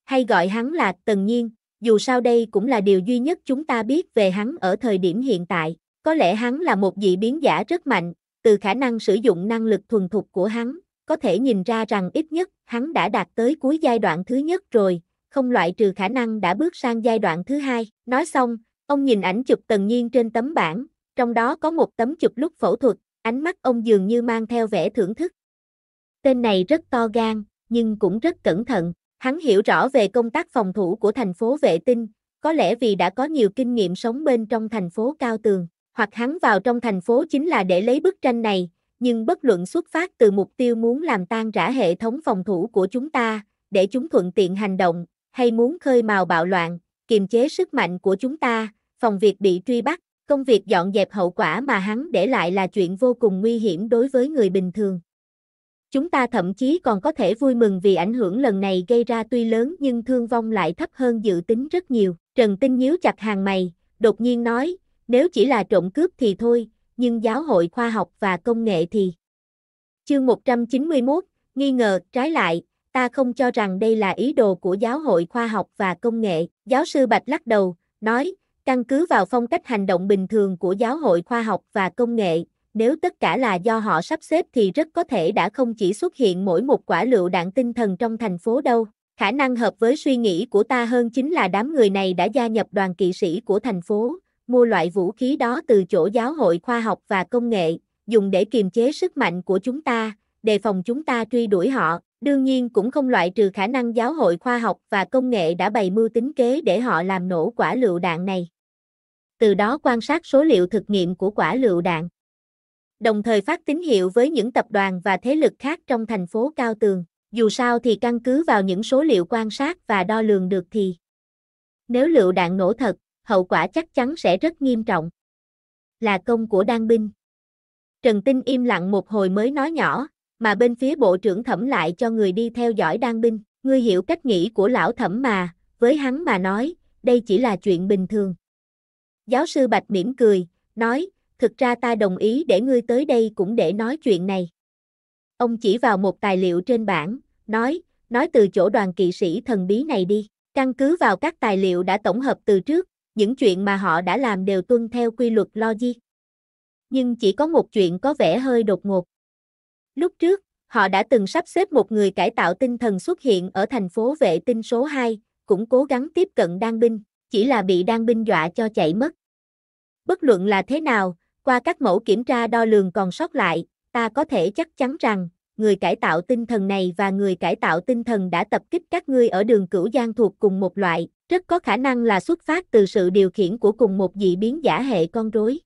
Hay gọi hắn là Tần Nhiên, dù sao đây cũng là điều duy nhất chúng ta biết về hắn ở thời điểm hiện tại. Có lẽ hắn là một dị biến giả rất mạnh, từ khả năng sử dụng năng lực thuần thục của hắn, có thể nhìn ra rằng ít nhất hắn đã đạt tới cuối giai đoạn thứ nhất rồi, không loại trừ khả năng đã bước sang giai đoạn thứ hai. Nói xong, Ông nhìn ảnh chụp Tần Nhiên trên tấm bảng, trong đó có một tấm chụp lúc phẫu thuật, ánh mắt ông dường như mang theo vẻ thưởng thức. Tên này rất to gan, nhưng cũng rất cẩn thận, hắn hiểu rõ về công tác phòng thủ của thành phố vệ tinh, có lẽ vì đã có nhiều kinh nghiệm sống bên trong thành phố cao tường, hoặc hắn vào trong thành phố chính là để lấy bức tranh này, nhưng bất luận xuất phát từ mục tiêu muốn làm tan rã hệ thống phòng thủ của chúng ta, để chúng thuận tiện hành động, hay muốn khơi mào bạo loạn, kiềm chế sức mạnh của chúng ta, phòng việc bị truy bắt, công việc dọn dẹp hậu quả mà hắn để lại là chuyện vô cùng nguy hiểm đối với người bình thường. Chúng ta thậm chí còn có thể vui mừng vì ảnh hưởng lần này gây ra tuy lớn nhưng thương vong lại thấp hơn dự tính rất nhiều. Trần Tinh nhíu chặt hàng mày, đột nhiên nói, nếu chỉ là trộm cướp thì thôi, nhưng giáo hội khoa học và công nghệ thì... Chương 191, nghi ngờ, trái lại, ta không cho rằng đây là ý đồ của giáo hội khoa học và công nghệ. Giáo sư Bạch lắc đầu, nói, Căn cứ vào phong cách hành động bình thường của giáo hội khoa học và công nghệ, nếu tất cả là do họ sắp xếp thì rất có thể đã không chỉ xuất hiện mỗi một quả lựu đạn tinh thần trong thành phố đâu. Khả năng hợp với suy nghĩ của ta hơn chính là đám người này đã gia nhập đoàn kỵ sĩ của thành phố, mua loại vũ khí đó từ chỗ giáo hội khoa học và công nghệ, dùng để kiềm chế sức mạnh của chúng ta, đề phòng chúng ta truy đuổi họ. Đương nhiên cũng không loại trừ khả năng giáo hội khoa học và công nghệ đã bày mưu tính kế để họ làm nổ quả lựu đạn này từ đó quan sát số liệu thực nghiệm của quả lựu đạn. Đồng thời phát tín hiệu với những tập đoàn và thế lực khác trong thành phố Cao Tường, dù sao thì căn cứ vào những số liệu quan sát và đo lường được thì nếu lựu đạn nổ thật, hậu quả chắc chắn sẽ rất nghiêm trọng. Là công của đan binh. Trần Tinh im lặng một hồi mới nói nhỏ, mà bên phía bộ trưởng thẩm lại cho người đi theo dõi đan binh, ngươi hiểu cách nghĩ của lão thẩm mà, với hắn mà nói, đây chỉ là chuyện bình thường, Giáo sư Bạch mỉm cười, nói, thực ra ta đồng ý để ngươi tới đây cũng để nói chuyện này. Ông chỉ vào một tài liệu trên bảng, nói, nói từ chỗ đoàn kỵ sĩ thần bí này đi. Căn cứ vào các tài liệu đã tổng hợp từ trước, những chuyện mà họ đã làm đều tuân theo quy luật logic. Nhưng chỉ có một chuyện có vẻ hơi đột ngột. Lúc trước, họ đã từng sắp xếp một người cải tạo tinh thần xuất hiện ở thành phố vệ tinh số 2, cũng cố gắng tiếp cận đan binh, chỉ là bị đan binh dọa cho chạy mất. Bất luận là thế nào, qua các mẫu kiểm tra đo lường còn sót lại, ta có thể chắc chắn rằng, người cải tạo tinh thần này và người cải tạo tinh thần đã tập kích các ngươi ở đường Cửu Giang thuộc cùng một loại, rất có khả năng là xuất phát từ sự điều khiển của cùng một dị biến giả hệ con rối.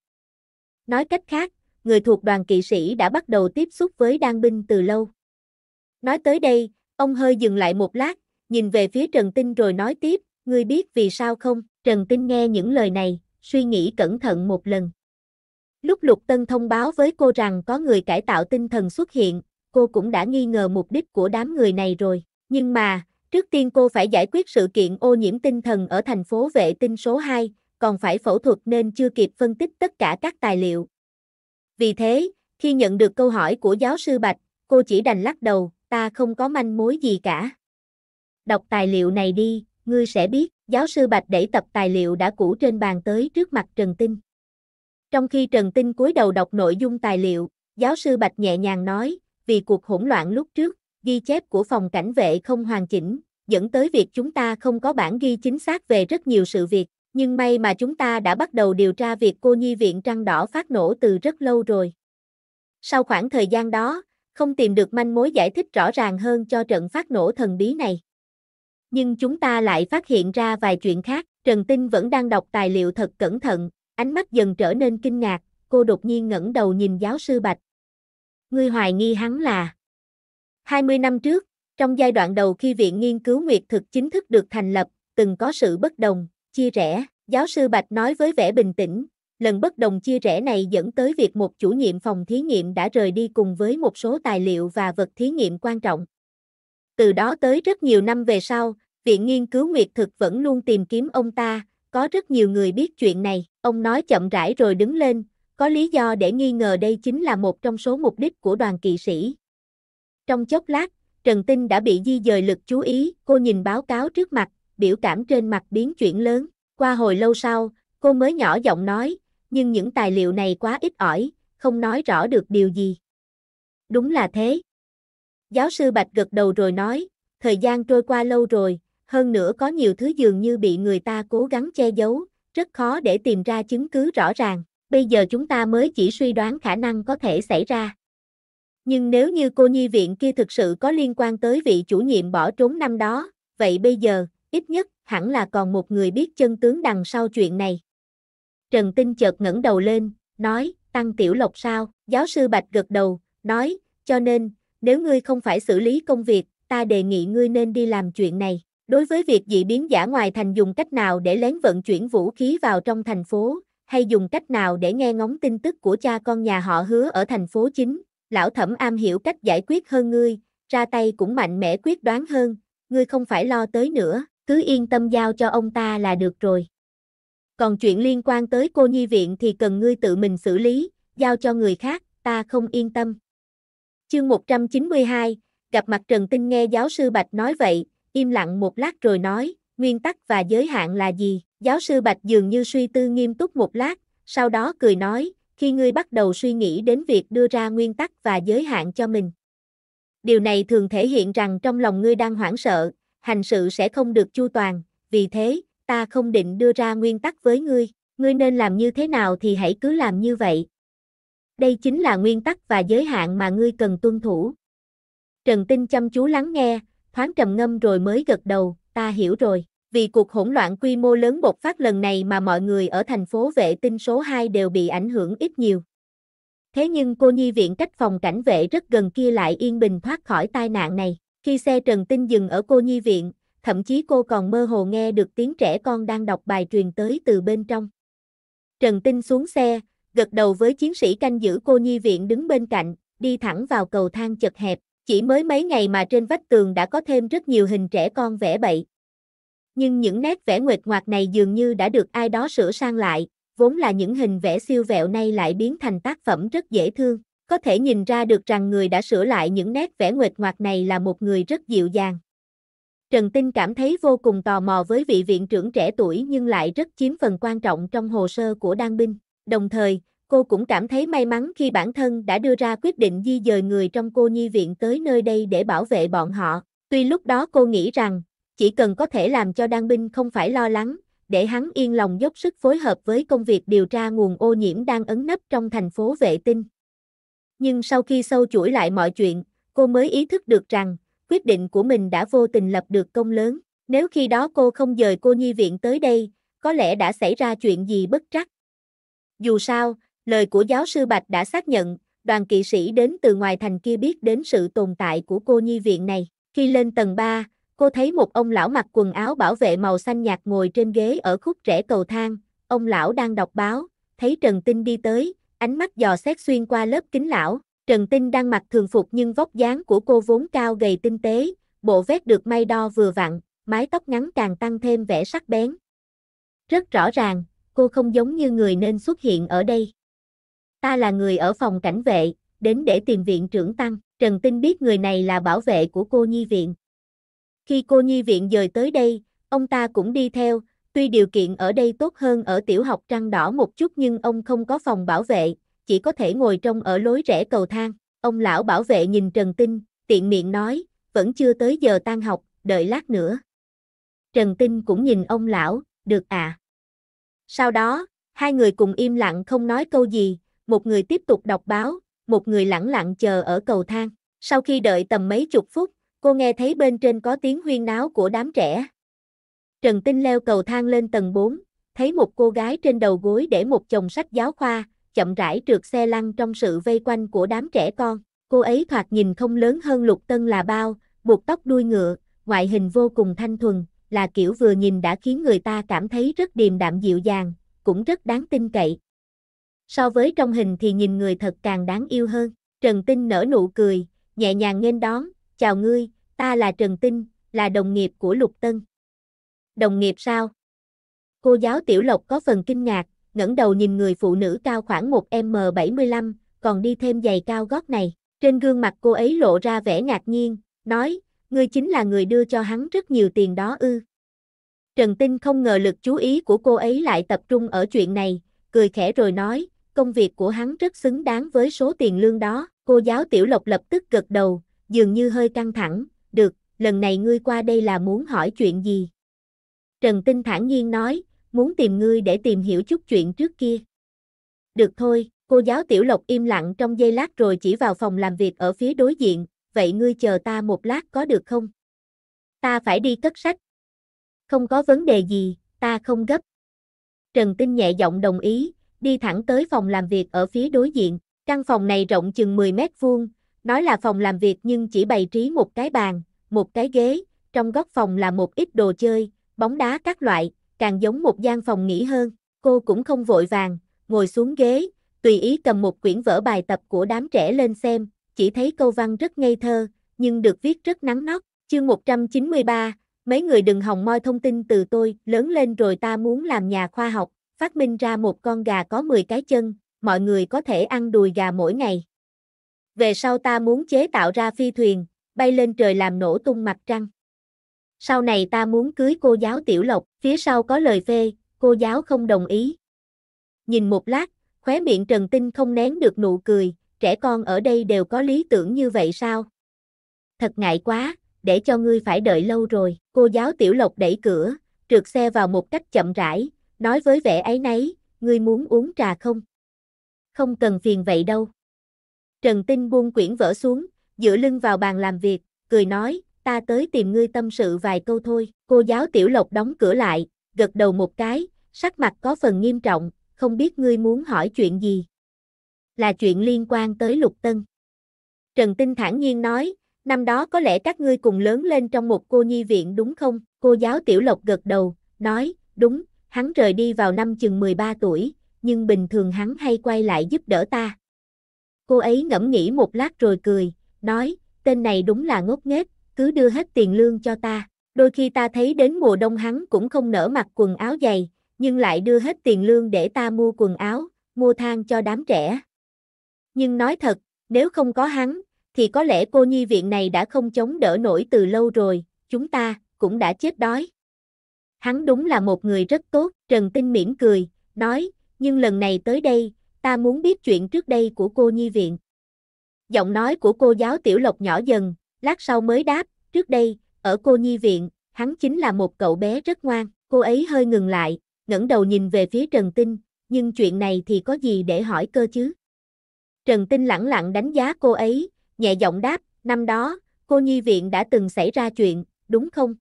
Nói cách khác, người thuộc đoàn kỵ sĩ đã bắt đầu tiếp xúc với đan binh từ lâu. Nói tới đây, ông hơi dừng lại một lát, nhìn về phía Trần Tinh rồi nói tiếp, ngươi biết vì sao không? Trần Tinh nghe những lời này, suy nghĩ cẩn thận một lần. Lúc Lục Tân thông báo với cô rằng có người cải tạo tinh thần xuất hiện, cô cũng đã nghi ngờ mục đích của đám người này rồi. Nhưng mà, trước tiên cô phải giải quyết sự kiện ô nhiễm tinh thần ở thành phố vệ tinh số 2, còn phải phẫu thuật nên chưa kịp phân tích tất cả các tài liệu. Vì thế, khi nhận được câu hỏi của giáo sư Bạch, cô chỉ đành lắc đầu, ta không có manh mối gì cả. Đọc tài liệu này đi, ngươi sẽ biết giáo sư Bạch đẩy tập tài liệu đã cũ trên bàn tới trước mặt Trần Tinh. Trong khi Trần Tinh cúi đầu đọc nội dung tài liệu, giáo sư Bạch nhẹ nhàng nói, vì cuộc hỗn loạn lúc trước, ghi chép của phòng cảnh vệ không hoàn chỉnh, dẫn tới việc chúng ta không có bản ghi chính xác về rất nhiều sự việc, nhưng may mà chúng ta đã bắt đầu điều tra việc cô nhi viện trăng đỏ phát nổ từ rất lâu rồi. Sau khoảng thời gian đó, không tìm được manh mối giải thích rõ ràng hơn cho trận phát nổ thần bí này nhưng chúng ta lại phát hiện ra vài chuyện khác. Trần Tinh vẫn đang đọc tài liệu thật cẩn thận, ánh mắt dần trở nên kinh ngạc, cô đột nhiên ngẩng đầu nhìn giáo sư Bạch. Ngươi hoài nghi hắn là 20 năm trước, trong giai đoạn đầu khi Viện Nghiên cứu Nguyệt thực chính thức được thành lập, từng có sự bất đồng, chia rẽ, giáo sư Bạch nói với vẻ bình tĩnh, lần bất đồng chia rẽ này dẫn tới việc một chủ nhiệm phòng thí nghiệm đã rời đi cùng với một số tài liệu và vật thí nghiệm quan trọng. Từ đó tới rất nhiều năm về sau, Viện nghiên cứu Nguyệt thực vẫn luôn tìm kiếm ông ta, có rất nhiều người biết chuyện này. Ông nói chậm rãi rồi đứng lên, có lý do để nghi ngờ đây chính là một trong số mục đích của đoàn kỵ sĩ. Trong chốc lát, Trần Tinh đã bị di dời lực chú ý, cô nhìn báo cáo trước mặt, biểu cảm trên mặt biến chuyển lớn. Qua hồi lâu sau, cô mới nhỏ giọng nói, nhưng những tài liệu này quá ít ỏi, không nói rõ được điều gì. Đúng là thế. Giáo sư Bạch gật đầu rồi nói, thời gian trôi qua lâu rồi, hơn nữa có nhiều thứ dường như bị người ta cố gắng che giấu, rất khó để tìm ra chứng cứ rõ ràng. Bây giờ chúng ta mới chỉ suy đoán khả năng có thể xảy ra. Nhưng nếu như cô nhi viện kia thực sự có liên quan tới vị chủ nhiệm bỏ trốn năm đó, vậy bây giờ, ít nhất, hẳn là còn một người biết chân tướng đằng sau chuyện này. Trần Tinh chợt ngẩng đầu lên, nói, Tăng Tiểu Lộc sao? Giáo sư Bạch gật đầu, nói, cho nên, nếu ngươi không phải xử lý công việc, ta đề nghị ngươi nên đi làm chuyện này. Đối với việc dị biến giả ngoài thành dùng cách nào để lén vận chuyển vũ khí vào trong thành phố, hay dùng cách nào để nghe ngóng tin tức của cha con nhà họ hứa ở thành phố chính, lão thẩm am hiểu cách giải quyết hơn ngươi, ra tay cũng mạnh mẽ quyết đoán hơn, ngươi không phải lo tới nữa, cứ yên tâm giao cho ông ta là được rồi. Còn chuyện liên quan tới cô nhi viện thì cần ngươi tự mình xử lý, giao cho người khác, ta không yên tâm. Chương 192, gặp mặt Trần Tinh nghe giáo sư Bạch nói vậy, im lặng một lát rồi nói, nguyên tắc và giới hạn là gì? Giáo sư Bạch dường như suy tư nghiêm túc một lát, sau đó cười nói, khi ngươi bắt đầu suy nghĩ đến việc đưa ra nguyên tắc và giới hạn cho mình. Điều này thường thể hiện rằng trong lòng ngươi đang hoảng sợ, hành sự sẽ không được chu toàn, vì thế, ta không định đưa ra nguyên tắc với ngươi, ngươi nên làm như thế nào thì hãy cứ làm như vậy. Đây chính là nguyên tắc và giới hạn mà ngươi cần tuân thủ. Trần Tinh chăm chú lắng nghe, thoáng trầm ngâm rồi mới gật đầu, ta hiểu rồi. Vì cuộc hỗn loạn quy mô lớn bột phát lần này mà mọi người ở thành phố vệ tinh số 2 đều bị ảnh hưởng ít nhiều. Thế nhưng cô nhi viện cách phòng cảnh vệ rất gần kia lại yên bình thoát khỏi tai nạn này. Khi xe Trần Tinh dừng ở cô nhi viện, thậm chí cô còn mơ hồ nghe được tiếng trẻ con đang đọc bài truyền tới từ bên trong. Trần Tinh xuống xe, gật đầu với chiến sĩ canh giữ cô nhi viện đứng bên cạnh, đi thẳng vào cầu thang chật hẹp, chỉ mới mấy ngày mà trên vách tường đã có thêm rất nhiều hình trẻ con vẽ bậy. Nhưng những nét vẽ nguệt ngoạc này dường như đã được ai đó sửa sang lại, vốn là những hình vẽ siêu vẹo này lại biến thành tác phẩm rất dễ thương. Có thể nhìn ra được rằng người đã sửa lại những nét vẽ nguệt ngoạc này là một người rất dịu dàng. Trần Tinh cảm thấy vô cùng tò mò với vị viện trưởng trẻ tuổi nhưng lại rất chiếm phần quan trọng trong hồ sơ của Đan Binh. Đồng thời, cô cũng cảm thấy may mắn khi bản thân đã đưa ra quyết định di dời người trong cô nhi viện tới nơi đây để bảo vệ bọn họ. Tuy lúc đó cô nghĩ rằng, chỉ cần có thể làm cho Đan Binh không phải lo lắng, để hắn yên lòng dốc sức phối hợp với công việc điều tra nguồn ô nhiễm đang ấn nấp trong thành phố vệ tinh. Nhưng sau khi sâu chuỗi lại mọi chuyện, cô mới ý thức được rằng, quyết định của mình đã vô tình lập được công lớn. Nếu khi đó cô không dời cô nhi viện tới đây, có lẽ đã xảy ra chuyện gì bất trắc. Dù sao, Lời của giáo sư Bạch đã xác nhận, đoàn kỵ sĩ đến từ ngoài thành kia biết đến sự tồn tại của cô nhi viện này. Khi lên tầng 3, cô thấy một ông lão mặc quần áo bảo vệ màu xanh nhạt ngồi trên ghế ở khúc rẽ cầu thang. Ông lão đang đọc báo, thấy Trần Tinh đi tới, ánh mắt dò xét xuyên qua lớp kính lão. Trần Tinh đang mặc thường phục nhưng vóc dáng của cô vốn cao gầy tinh tế, bộ vest được may đo vừa vặn, mái tóc ngắn càng tăng thêm vẻ sắc bén. Rất rõ ràng, cô không giống như người nên xuất hiện ở đây ta là người ở phòng cảnh vệ, đến để tìm viện trưởng tăng, Trần Tinh biết người này là bảo vệ của cô nhi viện. Khi cô nhi viện dời tới đây, ông ta cũng đi theo, tuy điều kiện ở đây tốt hơn ở tiểu học trăng đỏ một chút nhưng ông không có phòng bảo vệ, chỉ có thể ngồi trong ở lối rẽ cầu thang. Ông lão bảo vệ nhìn Trần Tinh, tiện miệng nói, vẫn chưa tới giờ tan học, đợi lát nữa. Trần Tinh cũng nhìn ông lão, được à. Sau đó, hai người cùng im lặng không nói câu gì, một người tiếp tục đọc báo, một người lẳng lặng chờ ở cầu thang. Sau khi đợi tầm mấy chục phút, cô nghe thấy bên trên có tiếng huyên náo của đám trẻ. Trần Tinh leo cầu thang lên tầng 4, thấy một cô gái trên đầu gối để một chồng sách giáo khoa, chậm rãi trượt xe lăn trong sự vây quanh của đám trẻ con. Cô ấy thoạt nhìn không lớn hơn Lục Tân là bao, buộc tóc đuôi ngựa, ngoại hình vô cùng thanh thuần, là kiểu vừa nhìn đã khiến người ta cảm thấy rất điềm đạm dịu dàng, cũng rất đáng tin cậy so với trong hình thì nhìn người thật càng đáng yêu hơn. Trần Tinh nở nụ cười, nhẹ nhàng nghênh đón, chào ngươi, ta là Trần Tinh, là đồng nghiệp của Lục Tân. Đồng nghiệp sao? Cô giáo Tiểu Lộc có phần kinh ngạc, ngẩng đầu nhìn người phụ nữ cao khoảng 1m75, còn đi thêm giày cao gót này. Trên gương mặt cô ấy lộ ra vẻ ngạc nhiên, nói, ngươi chính là người đưa cho hắn rất nhiều tiền đó ư. Trần Tinh không ngờ lực chú ý của cô ấy lại tập trung ở chuyện này, cười khẽ rồi nói, công việc của hắn rất xứng đáng với số tiền lương đó, cô giáo Tiểu Lộc lập tức gật đầu, dường như hơi căng thẳng, được, lần này ngươi qua đây là muốn hỏi chuyện gì? Trần Tinh thản nhiên nói, muốn tìm ngươi để tìm hiểu chút chuyện trước kia. Được thôi, cô giáo Tiểu Lộc im lặng trong giây lát rồi chỉ vào phòng làm việc ở phía đối diện, vậy ngươi chờ ta một lát có được không? Ta phải đi cất sách. Không có vấn đề gì, ta không gấp. Trần Tinh nhẹ giọng đồng ý, đi thẳng tới phòng làm việc ở phía đối diện. Căn phòng này rộng chừng 10 mét vuông, nói là phòng làm việc nhưng chỉ bày trí một cái bàn, một cái ghế, trong góc phòng là một ít đồ chơi, bóng đá các loại, càng giống một gian phòng nghỉ hơn. Cô cũng không vội vàng, ngồi xuống ghế, tùy ý cầm một quyển vở bài tập của đám trẻ lên xem, chỉ thấy câu văn rất ngây thơ, nhưng được viết rất nắng nót. Chương 193, mấy người đừng hòng moi thông tin từ tôi, lớn lên rồi ta muốn làm nhà khoa học, phát minh ra một con gà có 10 cái chân, mọi người có thể ăn đùi gà mỗi ngày. Về sau ta muốn chế tạo ra phi thuyền, bay lên trời làm nổ tung mặt trăng. Sau này ta muốn cưới cô giáo Tiểu Lộc, phía sau có lời phê, cô giáo không đồng ý. Nhìn một lát, khóe miệng Trần Tinh không nén được nụ cười, trẻ con ở đây đều có lý tưởng như vậy sao? Thật ngại quá, để cho ngươi phải đợi lâu rồi. Cô giáo Tiểu Lộc đẩy cửa, trượt xe vào một cách chậm rãi, nói với vẻ ấy nấy, ngươi muốn uống trà không? Không cần phiền vậy đâu. Trần Tinh buông quyển vỡ xuống, dựa lưng vào bàn làm việc, cười nói, ta tới tìm ngươi tâm sự vài câu thôi. Cô giáo Tiểu Lộc đóng cửa lại, gật đầu một cái, sắc mặt có phần nghiêm trọng, không biết ngươi muốn hỏi chuyện gì. Là chuyện liên quan tới Lục Tân. Trần Tinh thản nhiên nói, năm đó có lẽ các ngươi cùng lớn lên trong một cô nhi viện đúng không? Cô giáo Tiểu Lộc gật đầu, nói, đúng, Hắn rời đi vào năm chừng 13 tuổi, nhưng bình thường hắn hay quay lại giúp đỡ ta. Cô ấy ngẫm nghĩ một lát rồi cười, nói, tên này đúng là ngốc nghếch, cứ đưa hết tiền lương cho ta. Đôi khi ta thấy đến mùa đông hắn cũng không nở mặc quần áo dày, nhưng lại đưa hết tiền lương để ta mua quần áo, mua thang cho đám trẻ. Nhưng nói thật, nếu không có hắn, thì có lẽ cô nhi viện này đã không chống đỡ nổi từ lâu rồi, chúng ta cũng đã chết đói hắn đúng là một người rất tốt, Trần Tinh mỉm cười, nói, nhưng lần này tới đây, ta muốn biết chuyện trước đây của cô nhi viện. Giọng nói của cô giáo tiểu lộc nhỏ dần, lát sau mới đáp, trước đây, ở cô nhi viện, hắn chính là một cậu bé rất ngoan, cô ấy hơi ngừng lại, ngẩng đầu nhìn về phía Trần Tinh, nhưng chuyện này thì có gì để hỏi cơ chứ? Trần Tinh lẳng lặng đánh giá cô ấy, nhẹ giọng đáp, năm đó, cô nhi viện đã từng xảy ra chuyện, đúng không?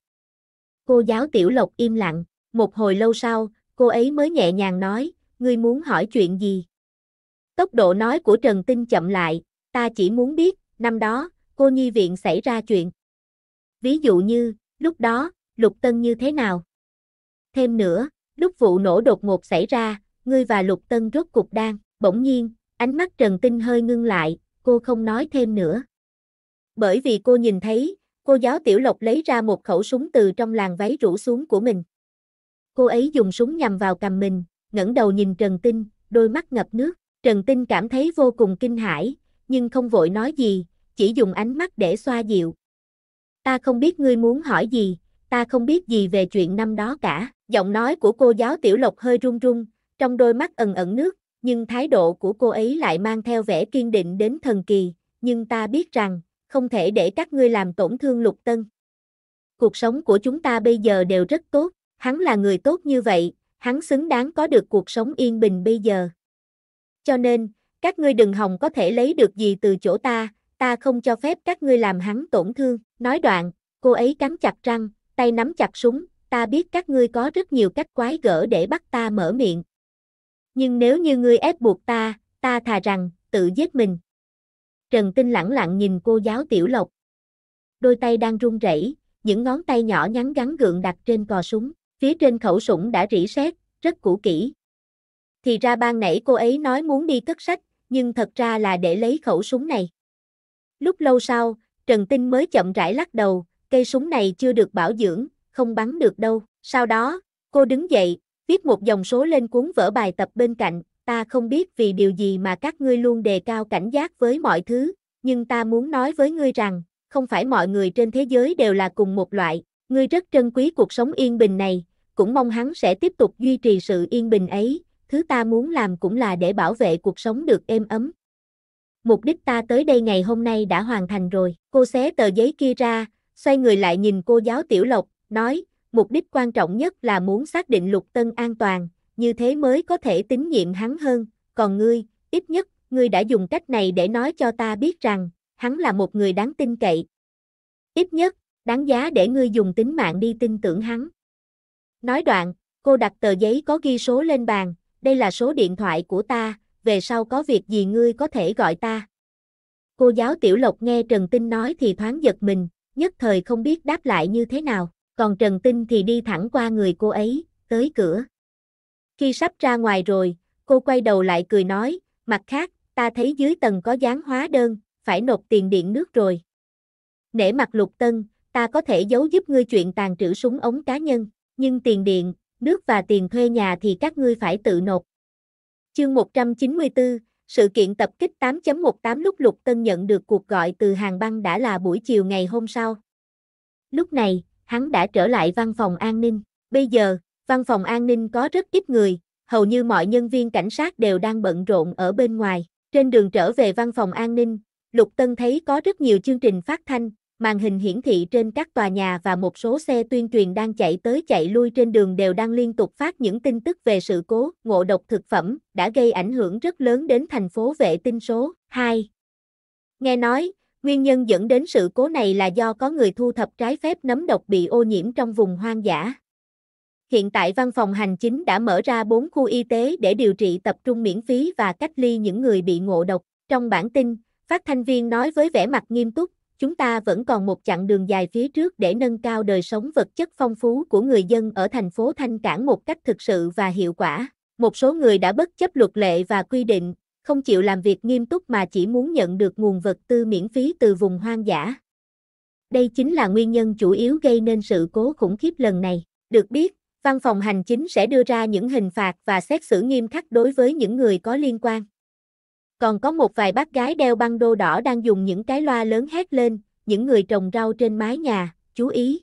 Cô giáo Tiểu Lộc im lặng, một hồi lâu sau, cô ấy mới nhẹ nhàng nói, ngươi muốn hỏi chuyện gì? Tốc độ nói của Trần Tinh chậm lại, ta chỉ muốn biết, năm đó, cô nhi viện xảy ra chuyện. Ví dụ như, lúc đó, Lục Tân như thế nào? Thêm nữa, lúc vụ nổ đột ngột xảy ra, ngươi và Lục Tân rốt cục đang, bỗng nhiên, ánh mắt Trần Tinh hơi ngưng lại, cô không nói thêm nữa. Bởi vì cô nhìn thấy, Cô giáo Tiểu Lộc lấy ra một khẩu súng từ trong làng váy rủ xuống của mình. Cô ấy dùng súng nhằm vào cầm mình, ngẩng đầu nhìn Trần Tinh, đôi mắt ngập nước. Trần Tinh cảm thấy vô cùng kinh hãi, nhưng không vội nói gì, chỉ dùng ánh mắt để xoa dịu. Ta không biết ngươi muốn hỏi gì, ta không biết gì về chuyện năm đó cả. Giọng nói của cô giáo Tiểu Lộc hơi run run, trong đôi mắt ẩn ẩn nước, nhưng thái độ của cô ấy lại mang theo vẻ kiên định đến thần kỳ. Nhưng ta biết rằng, không thể để các ngươi làm tổn thương lục tân. Cuộc sống của chúng ta bây giờ đều rất tốt, hắn là người tốt như vậy, hắn xứng đáng có được cuộc sống yên bình bây giờ. Cho nên, các ngươi đừng hòng có thể lấy được gì từ chỗ ta, ta không cho phép các ngươi làm hắn tổn thương. Nói đoạn, cô ấy cắn chặt răng, tay nắm chặt súng, ta biết các ngươi có rất nhiều cách quái gở để bắt ta mở miệng. Nhưng nếu như ngươi ép buộc ta, ta thà rằng, tự giết mình. Trần Tinh lẳng lặng nhìn cô giáo Tiểu Lộc. Đôi tay đang run rẩy, những ngón tay nhỏ nhắn gắn gượng đặt trên cò súng, phía trên khẩu súng đã rỉ sét, rất cũ kỹ. Thì ra ban nãy cô ấy nói muốn đi cất sách, nhưng thật ra là để lấy khẩu súng này. Lúc lâu sau, Trần Tinh mới chậm rãi lắc đầu, cây súng này chưa được bảo dưỡng, không bắn được đâu. Sau đó, cô đứng dậy, viết một dòng số lên cuốn vở bài tập bên cạnh, ta không biết vì điều gì mà các ngươi luôn đề cao cảnh giác với mọi thứ, nhưng ta muốn nói với ngươi rằng, không phải mọi người trên thế giới đều là cùng một loại, ngươi rất trân quý cuộc sống yên bình này, cũng mong hắn sẽ tiếp tục duy trì sự yên bình ấy, thứ ta muốn làm cũng là để bảo vệ cuộc sống được êm ấm. Mục đích ta tới đây ngày hôm nay đã hoàn thành rồi, cô xé tờ giấy kia ra, xoay người lại nhìn cô giáo Tiểu Lộc, nói, mục đích quan trọng nhất là muốn xác định Lục Tân an toàn, như thế mới có thể tín nhiệm hắn hơn, còn ngươi, ít nhất, ngươi đã dùng cách này để nói cho ta biết rằng, hắn là một người đáng tin cậy. Ít nhất, đáng giá để ngươi dùng tính mạng đi tin tưởng hắn. Nói đoạn, cô đặt tờ giấy có ghi số lên bàn, đây là số điện thoại của ta, về sau có việc gì ngươi có thể gọi ta. Cô giáo Tiểu Lộc nghe Trần Tinh nói thì thoáng giật mình, nhất thời không biết đáp lại như thế nào, còn Trần Tinh thì đi thẳng qua người cô ấy, tới cửa. Khi sắp ra ngoài rồi, cô quay đầu lại cười nói, mặt khác, ta thấy dưới tầng có dán hóa đơn, phải nộp tiền điện nước rồi. Nể mặt lục tân, ta có thể giấu giúp ngươi chuyện tàn trữ súng ống cá nhân, nhưng tiền điện, nước và tiền thuê nhà thì các ngươi phải tự nộp. Chương 194, sự kiện tập kích 8.18 lúc Lục Tân nhận được cuộc gọi từ hàng băng đã là buổi chiều ngày hôm sau. Lúc này, hắn đã trở lại văn phòng an ninh, bây giờ, Văn phòng an ninh có rất ít người, hầu như mọi nhân viên cảnh sát đều đang bận rộn ở bên ngoài. Trên đường trở về văn phòng an ninh, Lục Tân thấy có rất nhiều chương trình phát thanh, màn hình hiển thị trên các tòa nhà và một số xe tuyên truyền đang chạy tới chạy lui trên đường đều đang liên tục phát những tin tức về sự cố ngộ độc thực phẩm đã gây ảnh hưởng rất lớn đến thành phố vệ tinh số 2. Nghe nói, nguyên nhân dẫn đến sự cố này là do có người thu thập trái phép nấm độc bị ô nhiễm trong vùng hoang dã. Hiện tại văn phòng hành chính đã mở ra 4 khu y tế để điều trị tập trung miễn phí và cách ly những người bị ngộ độc. Trong bản tin, phát thanh viên nói với vẻ mặt nghiêm túc, chúng ta vẫn còn một chặng đường dài phía trước để nâng cao đời sống vật chất phong phú của người dân ở thành phố Thanh Cảng một cách thực sự và hiệu quả. Một số người đã bất chấp luật lệ và quy định, không chịu làm việc nghiêm túc mà chỉ muốn nhận được nguồn vật tư miễn phí từ vùng hoang dã. Đây chính là nguyên nhân chủ yếu gây nên sự cố khủng khiếp lần này. Được biết, Văn phòng hành chính sẽ đưa ra những hình phạt và xét xử nghiêm khắc đối với những người có liên quan. Còn có một vài bác gái đeo băng đô đỏ đang dùng những cái loa lớn hét lên, những người trồng rau trên mái nhà, chú ý.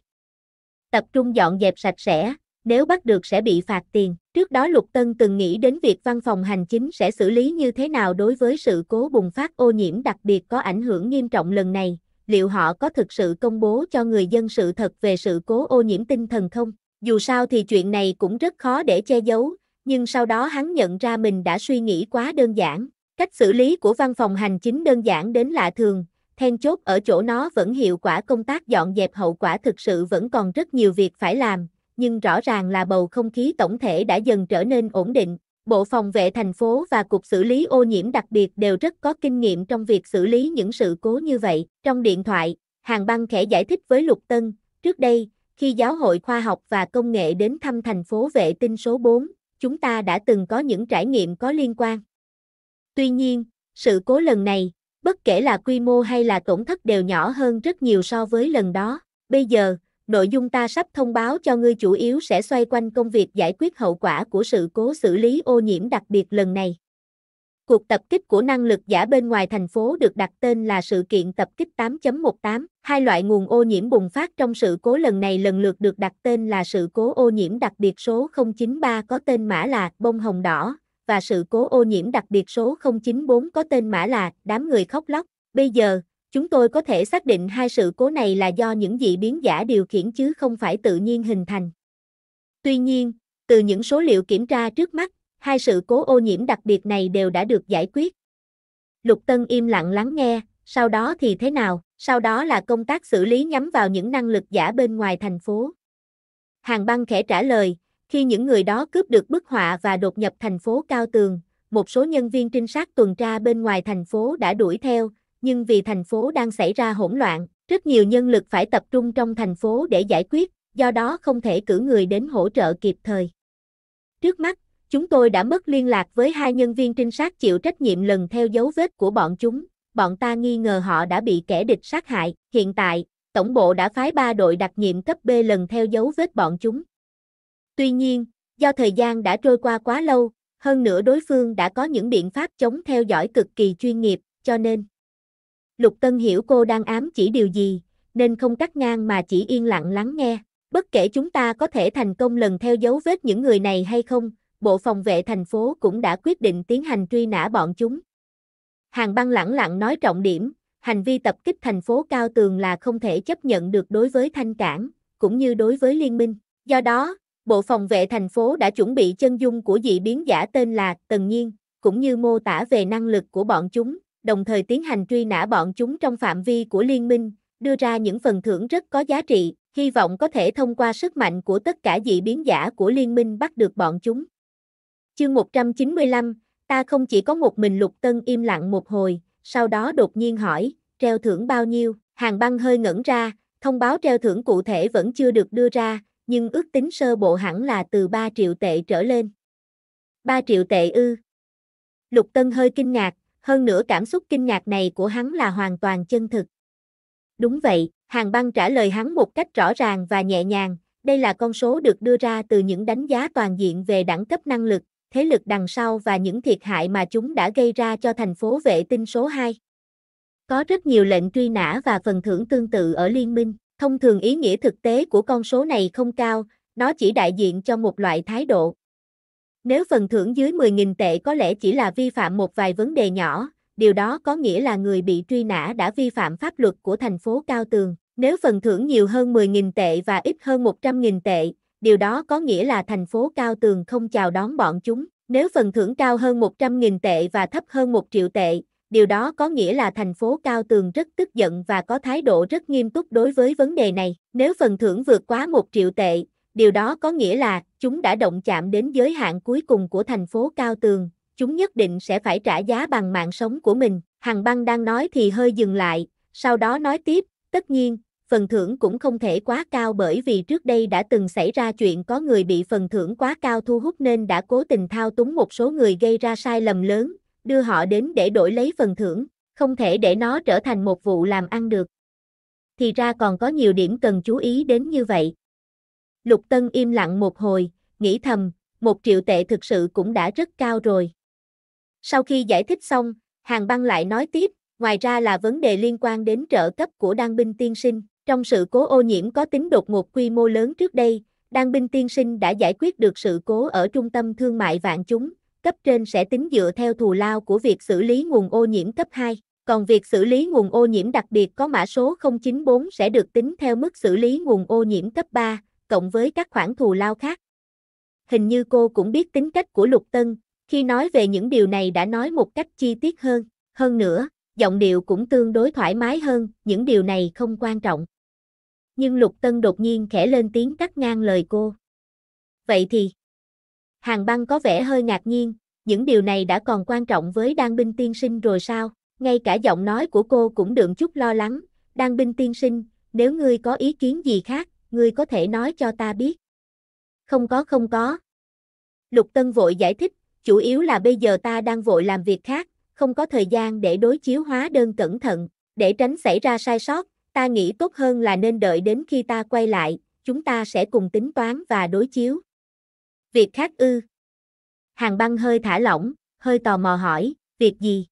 Tập trung dọn dẹp sạch sẽ, nếu bắt được sẽ bị phạt tiền. Trước đó Lục Tân từng nghĩ đến việc văn phòng hành chính sẽ xử lý như thế nào đối với sự cố bùng phát ô nhiễm đặc biệt có ảnh hưởng nghiêm trọng lần này, liệu họ có thực sự công bố cho người dân sự thật về sự cố ô nhiễm tinh thần không? Dù sao thì chuyện này cũng rất khó để che giấu, nhưng sau đó hắn nhận ra mình đã suy nghĩ quá đơn giản. Cách xử lý của văn phòng hành chính đơn giản đến lạ thường, then chốt ở chỗ nó vẫn hiệu quả công tác dọn dẹp hậu quả thực sự vẫn còn rất nhiều việc phải làm, nhưng rõ ràng là bầu không khí tổng thể đã dần trở nên ổn định. Bộ phòng vệ thành phố và Cục xử lý ô nhiễm đặc biệt đều rất có kinh nghiệm trong việc xử lý những sự cố như vậy. Trong điện thoại, Hàng Băng khẽ giải thích với Lục Tân, trước đây, khi Giáo hội Khoa học và Công nghệ đến thăm thành phố vệ tinh số 4, chúng ta đã từng có những trải nghiệm có liên quan. Tuy nhiên, sự cố lần này, bất kể là quy mô hay là tổn thất đều nhỏ hơn rất nhiều so với lần đó. Bây giờ, nội dung ta sắp thông báo cho ngươi chủ yếu sẽ xoay quanh công việc giải quyết hậu quả của sự cố xử lý ô nhiễm đặc biệt lần này. Cuộc tập kích của năng lực giả bên ngoài thành phố được đặt tên là sự kiện tập kích 8.18. Hai loại nguồn ô nhiễm bùng phát trong sự cố lần này lần lượt được đặt tên là sự cố ô nhiễm đặc biệt số 093 có tên mã là bông hồng đỏ và sự cố ô nhiễm đặc biệt số 094 có tên mã là đám người khóc lóc. Bây giờ, chúng tôi có thể xác định hai sự cố này là do những dị biến giả điều khiển chứ không phải tự nhiên hình thành. Tuy nhiên, từ những số liệu kiểm tra trước mắt, hai sự cố ô nhiễm đặc biệt này đều đã được giải quyết. Lục Tân im lặng lắng nghe, sau đó thì thế nào, sau đó là công tác xử lý nhắm vào những năng lực giả bên ngoài thành phố. Hàng băng khẽ trả lời, khi những người đó cướp được bức họa và đột nhập thành phố Cao Tường, một số nhân viên trinh sát tuần tra bên ngoài thành phố đã đuổi theo, nhưng vì thành phố đang xảy ra hỗn loạn, rất nhiều nhân lực phải tập trung trong thành phố để giải quyết, do đó không thể cử người đến hỗ trợ kịp thời. Trước mắt, Chúng tôi đã mất liên lạc với hai nhân viên trinh sát chịu trách nhiệm lần theo dấu vết của bọn chúng. Bọn ta nghi ngờ họ đã bị kẻ địch sát hại. Hiện tại, tổng bộ đã phái ba đội đặc nhiệm cấp B lần theo dấu vết bọn chúng. Tuy nhiên, do thời gian đã trôi qua quá lâu, hơn nữa đối phương đã có những biện pháp chống theo dõi cực kỳ chuyên nghiệp, cho nên Lục Tân hiểu cô đang ám chỉ điều gì, nên không cắt ngang mà chỉ yên lặng lắng nghe. Bất kể chúng ta có thể thành công lần theo dấu vết những người này hay không, Bộ Phòng vệ thành phố cũng đã quyết định tiến hành truy nã bọn chúng. Hàng băng lẳng lặng nói trọng điểm, hành vi tập kích thành phố Cao Tường là không thể chấp nhận được đối với Thanh Cảng, cũng như đối với Liên minh. Do đó, Bộ Phòng vệ thành phố đã chuẩn bị chân dung của dị biến giả tên là Tần Nhiên, cũng như mô tả về năng lực của bọn chúng, đồng thời tiến hành truy nã bọn chúng trong phạm vi của Liên minh, đưa ra những phần thưởng rất có giá trị, hy vọng có thể thông qua sức mạnh của tất cả dị biến giả của Liên minh bắt được bọn chúng. Chương 195, ta không chỉ có một mình lục tân im lặng một hồi, sau đó đột nhiên hỏi, treo thưởng bao nhiêu, hàng băng hơi ngẩn ra, thông báo treo thưởng cụ thể vẫn chưa được đưa ra, nhưng ước tính sơ bộ hẳn là từ 3 triệu tệ trở lên. 3 triệu tệ ư. Lục Tân hơi kinh ngạc, hơn nữa cảm xúc kinh ngạc này của hắn là hoàn toàn chân thực. Đúng vậy, Hàng Băng trả lời hắn một cách rõ ràng và nhẹ nhàng, đây là con số được đưa ra từ những đánh giá toàn diện về đẳng cấp năng lực, thế lực đằng sau và những thiệt hại mà chúng đã gây ra cho thành phố vệ tinh số 2. Có rất nhiều lệnh truy nã và phần thưởng tương tự ở liên minh, thông thường ý nghĩa thực tế của con số này không cao, nó chỉ đại diện cho một loại thái độ. Nếu phần thưởng dưới 10.000 tệ có lẽ chỉ là vi phạm một vài vấn đề nhỏ, điều đó có nghĩa là người bị truy nã đã vi phạm pháp luật của thành phố Cao Tường. Nếu phần thưởng nhiều hơn 10.000 tệ và ít hơn 100.000 tệ, điều đó có nghĩa là thành phố Cao Tường không chào đón bọn chúng. Nếu phần thưởng cao hơn 100.000 tệ và thấp hơn 1 triệu tệ, điều đó có nghĩa là thành phố Cao Tường rất tức giận và có thái độ rất nghiêm túc đối với vấn đề này. Nếu phần thưởng vượt quá 1 triệu tệ, điều đó có nghĩa là chúng đã động chạm đến giới hạn cuối cùng của thành phố Cao Tường, chúng nhất định sẽ phải trả giá bằng mạng sống của mình. Hằng Băng đang nói thì hơi dừng lại, sau đó nói tiếp, tất nhiên, phần thưởng cũng không thể quá cao bởi vì trước đây đã từng xảy ra chuyện có người bị phần thưởng quá cao thu hút nên đã cố tình thao túng một số người gây ra sai lầm lớn, đưa họ đến để đổi lấy phần thưởng, không thể để nó trở thành một vụ làm ăn được. Thì ra còn có nhiều điểm cần chú ý đến như vậy. Lục Tân im lặng một hồi, nghĩ thầm, một triệu tệ thực sự cũng đã rất cao rồi. Sau khi giải thích xong, Hàng Băng lại nói tiếp, ngoài ra là vấn đề liên quan đến trợ cấp của đan binh tiên sinh. Trong sự cố ô nhiễm có tính đột ngột quy mô lớn trước đây, Đan Binh Tiên Sinh đã giải quyết được sự cố ở trung tâm thương mại vạn chúng, cấp trên sẽ tính dựa theo thù lao của việc xử lý nguồn ô nhiễm cấp 2. Còn việc xử lý nguồn ô nhiễm đặc biệt có mã số 094 sẽ được tính theo mức xử lý nguồn ô nhiễm cấp 3, cộng với các khoản thù lao khác. Hình như cô cũng biết tính cách của Lục Tân, khi nói về những điều này đã nói một cách chi tiết hơn. Hơn nữa, giọng điệu cũng tương đối thoải mái hơn, những điều này không quan trọng. Nhưng Lục Tân đột nhiên khẽ lên tiếng cắt ngang lời cô. Vậy thì, hàng băng có vẻ hơi ngạc nhiên, những điều này đã còn quan trọng với đan binh tiên sinh rồi sao? Ngay cả giọng nói của cô cũng đượm chút lo lắng, đan binh tiên sinh, nếu ngươi có ý kiến gì khác, ngươi có thể nói cho ta biết. Không có không có. Lục Tân vội giải thích, chủ yếu là bây giờ ta đang vội làm việc khác, không có thời gian để đối chiếu hóa đơn cẩn thận, để tránh xảy ra sai sót, ta nghĩ tốt hơn là nên đợi đến khi ta quay lại, chúng ta sẽ cùng tính toán và đối chiếu. Việc khác ư? Hàng băng hơi thả lỏng, hơi tò mò hỏi, việc gì?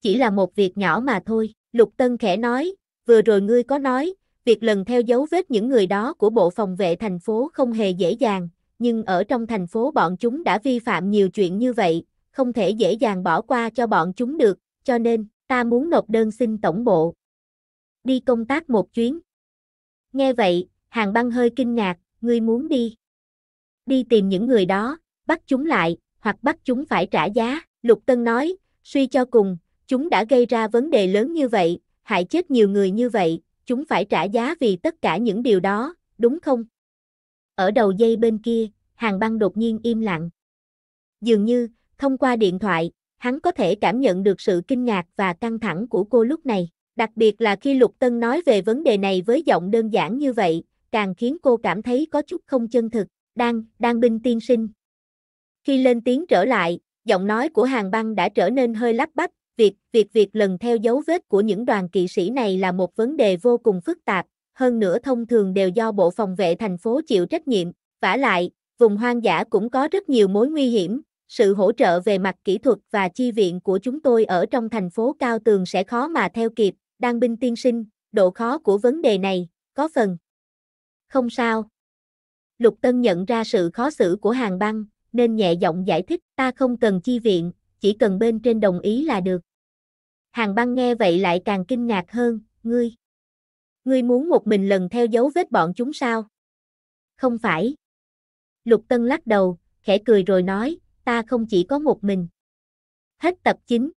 Chỉ là một việc nhỏ mà thôi, Lục Tân khẽ nói, vừa rồi ngươi có nói, việc lần theo dấu vết những người đó của Bộ Phòng vệ thành phố không hề dễ dàng, nhưng ở trong thành phố bọn chúng đã vi phạm nhiều chuyện như vậy, không thể dễ dàng bỏ qua cho bọn chúng được, cho nên, ta muốn nộp đơn xin tổng bộ. Đi công tác một chuyến. Nghe vậy, hàng băng hơi kinh ngạc, ngươi muốn đi. Đi tìm những người đó, bắt chúng lại, hoặc bắt chúng phải trả giá, Lục Tân nói, suy cho cùng, chúng đã gây ra vấn đề lớn như vậy, hại chết nhiều người như vậy, chúng phải trả giá vì tất cả những điều đó, đúng không? Ở đầu dây bên kia, hàng băng đột nhiên im lặng. Dường như, Thông qua điện thoại, hắn có thể cảm nhận được sự kinh ngạc và căng thẳng của cô lúc này. Đặc biệt là khi Lục Tân nói về vấn đề này với giọng đơn giản như vậy, càng khiến cô cảm thấy có chút không chân thực. Đang, đang binh tiên sinh. Khi lên tiếng trở lại, giọng nói của hàng băng đã trở nên hơi lắp bắp, việc, việc việc lần theo dấu vết của những đoàn kỵ sĩ này là một vấn đề vô cùng phức tạp, hơn nữa thông thường đều do Bộ Phòng vệ thành phố chịu trách nhiệm, vả lại, vùng hoang dã cũng có rất nhiều mối nguy hiểm, sự hỗ trợ về mặt kỹ thuật và chi viện của chúng tôi ở trong thành phố cao tường sẽ khó mà theo kịp, đang binh tiên sinh, độ khó của vấn đề này, có phần. Không sao. Lục Tân nhận ra sự khó xử của hàng băng, nên nhẹ giọng giải thích ta không cần chi viện, chỉ cần bên trên đồng ý là được. Hàng băng nghe vậy lại càng kinh ngạc hơn, ngươi. Ngươi muốn một mình lần theo dấu vết bọn chúng sao? Không phải. Lục Tân lắc đầu, khẽ cười rồi nói, ta không chỉ có một mình. Hết tập 9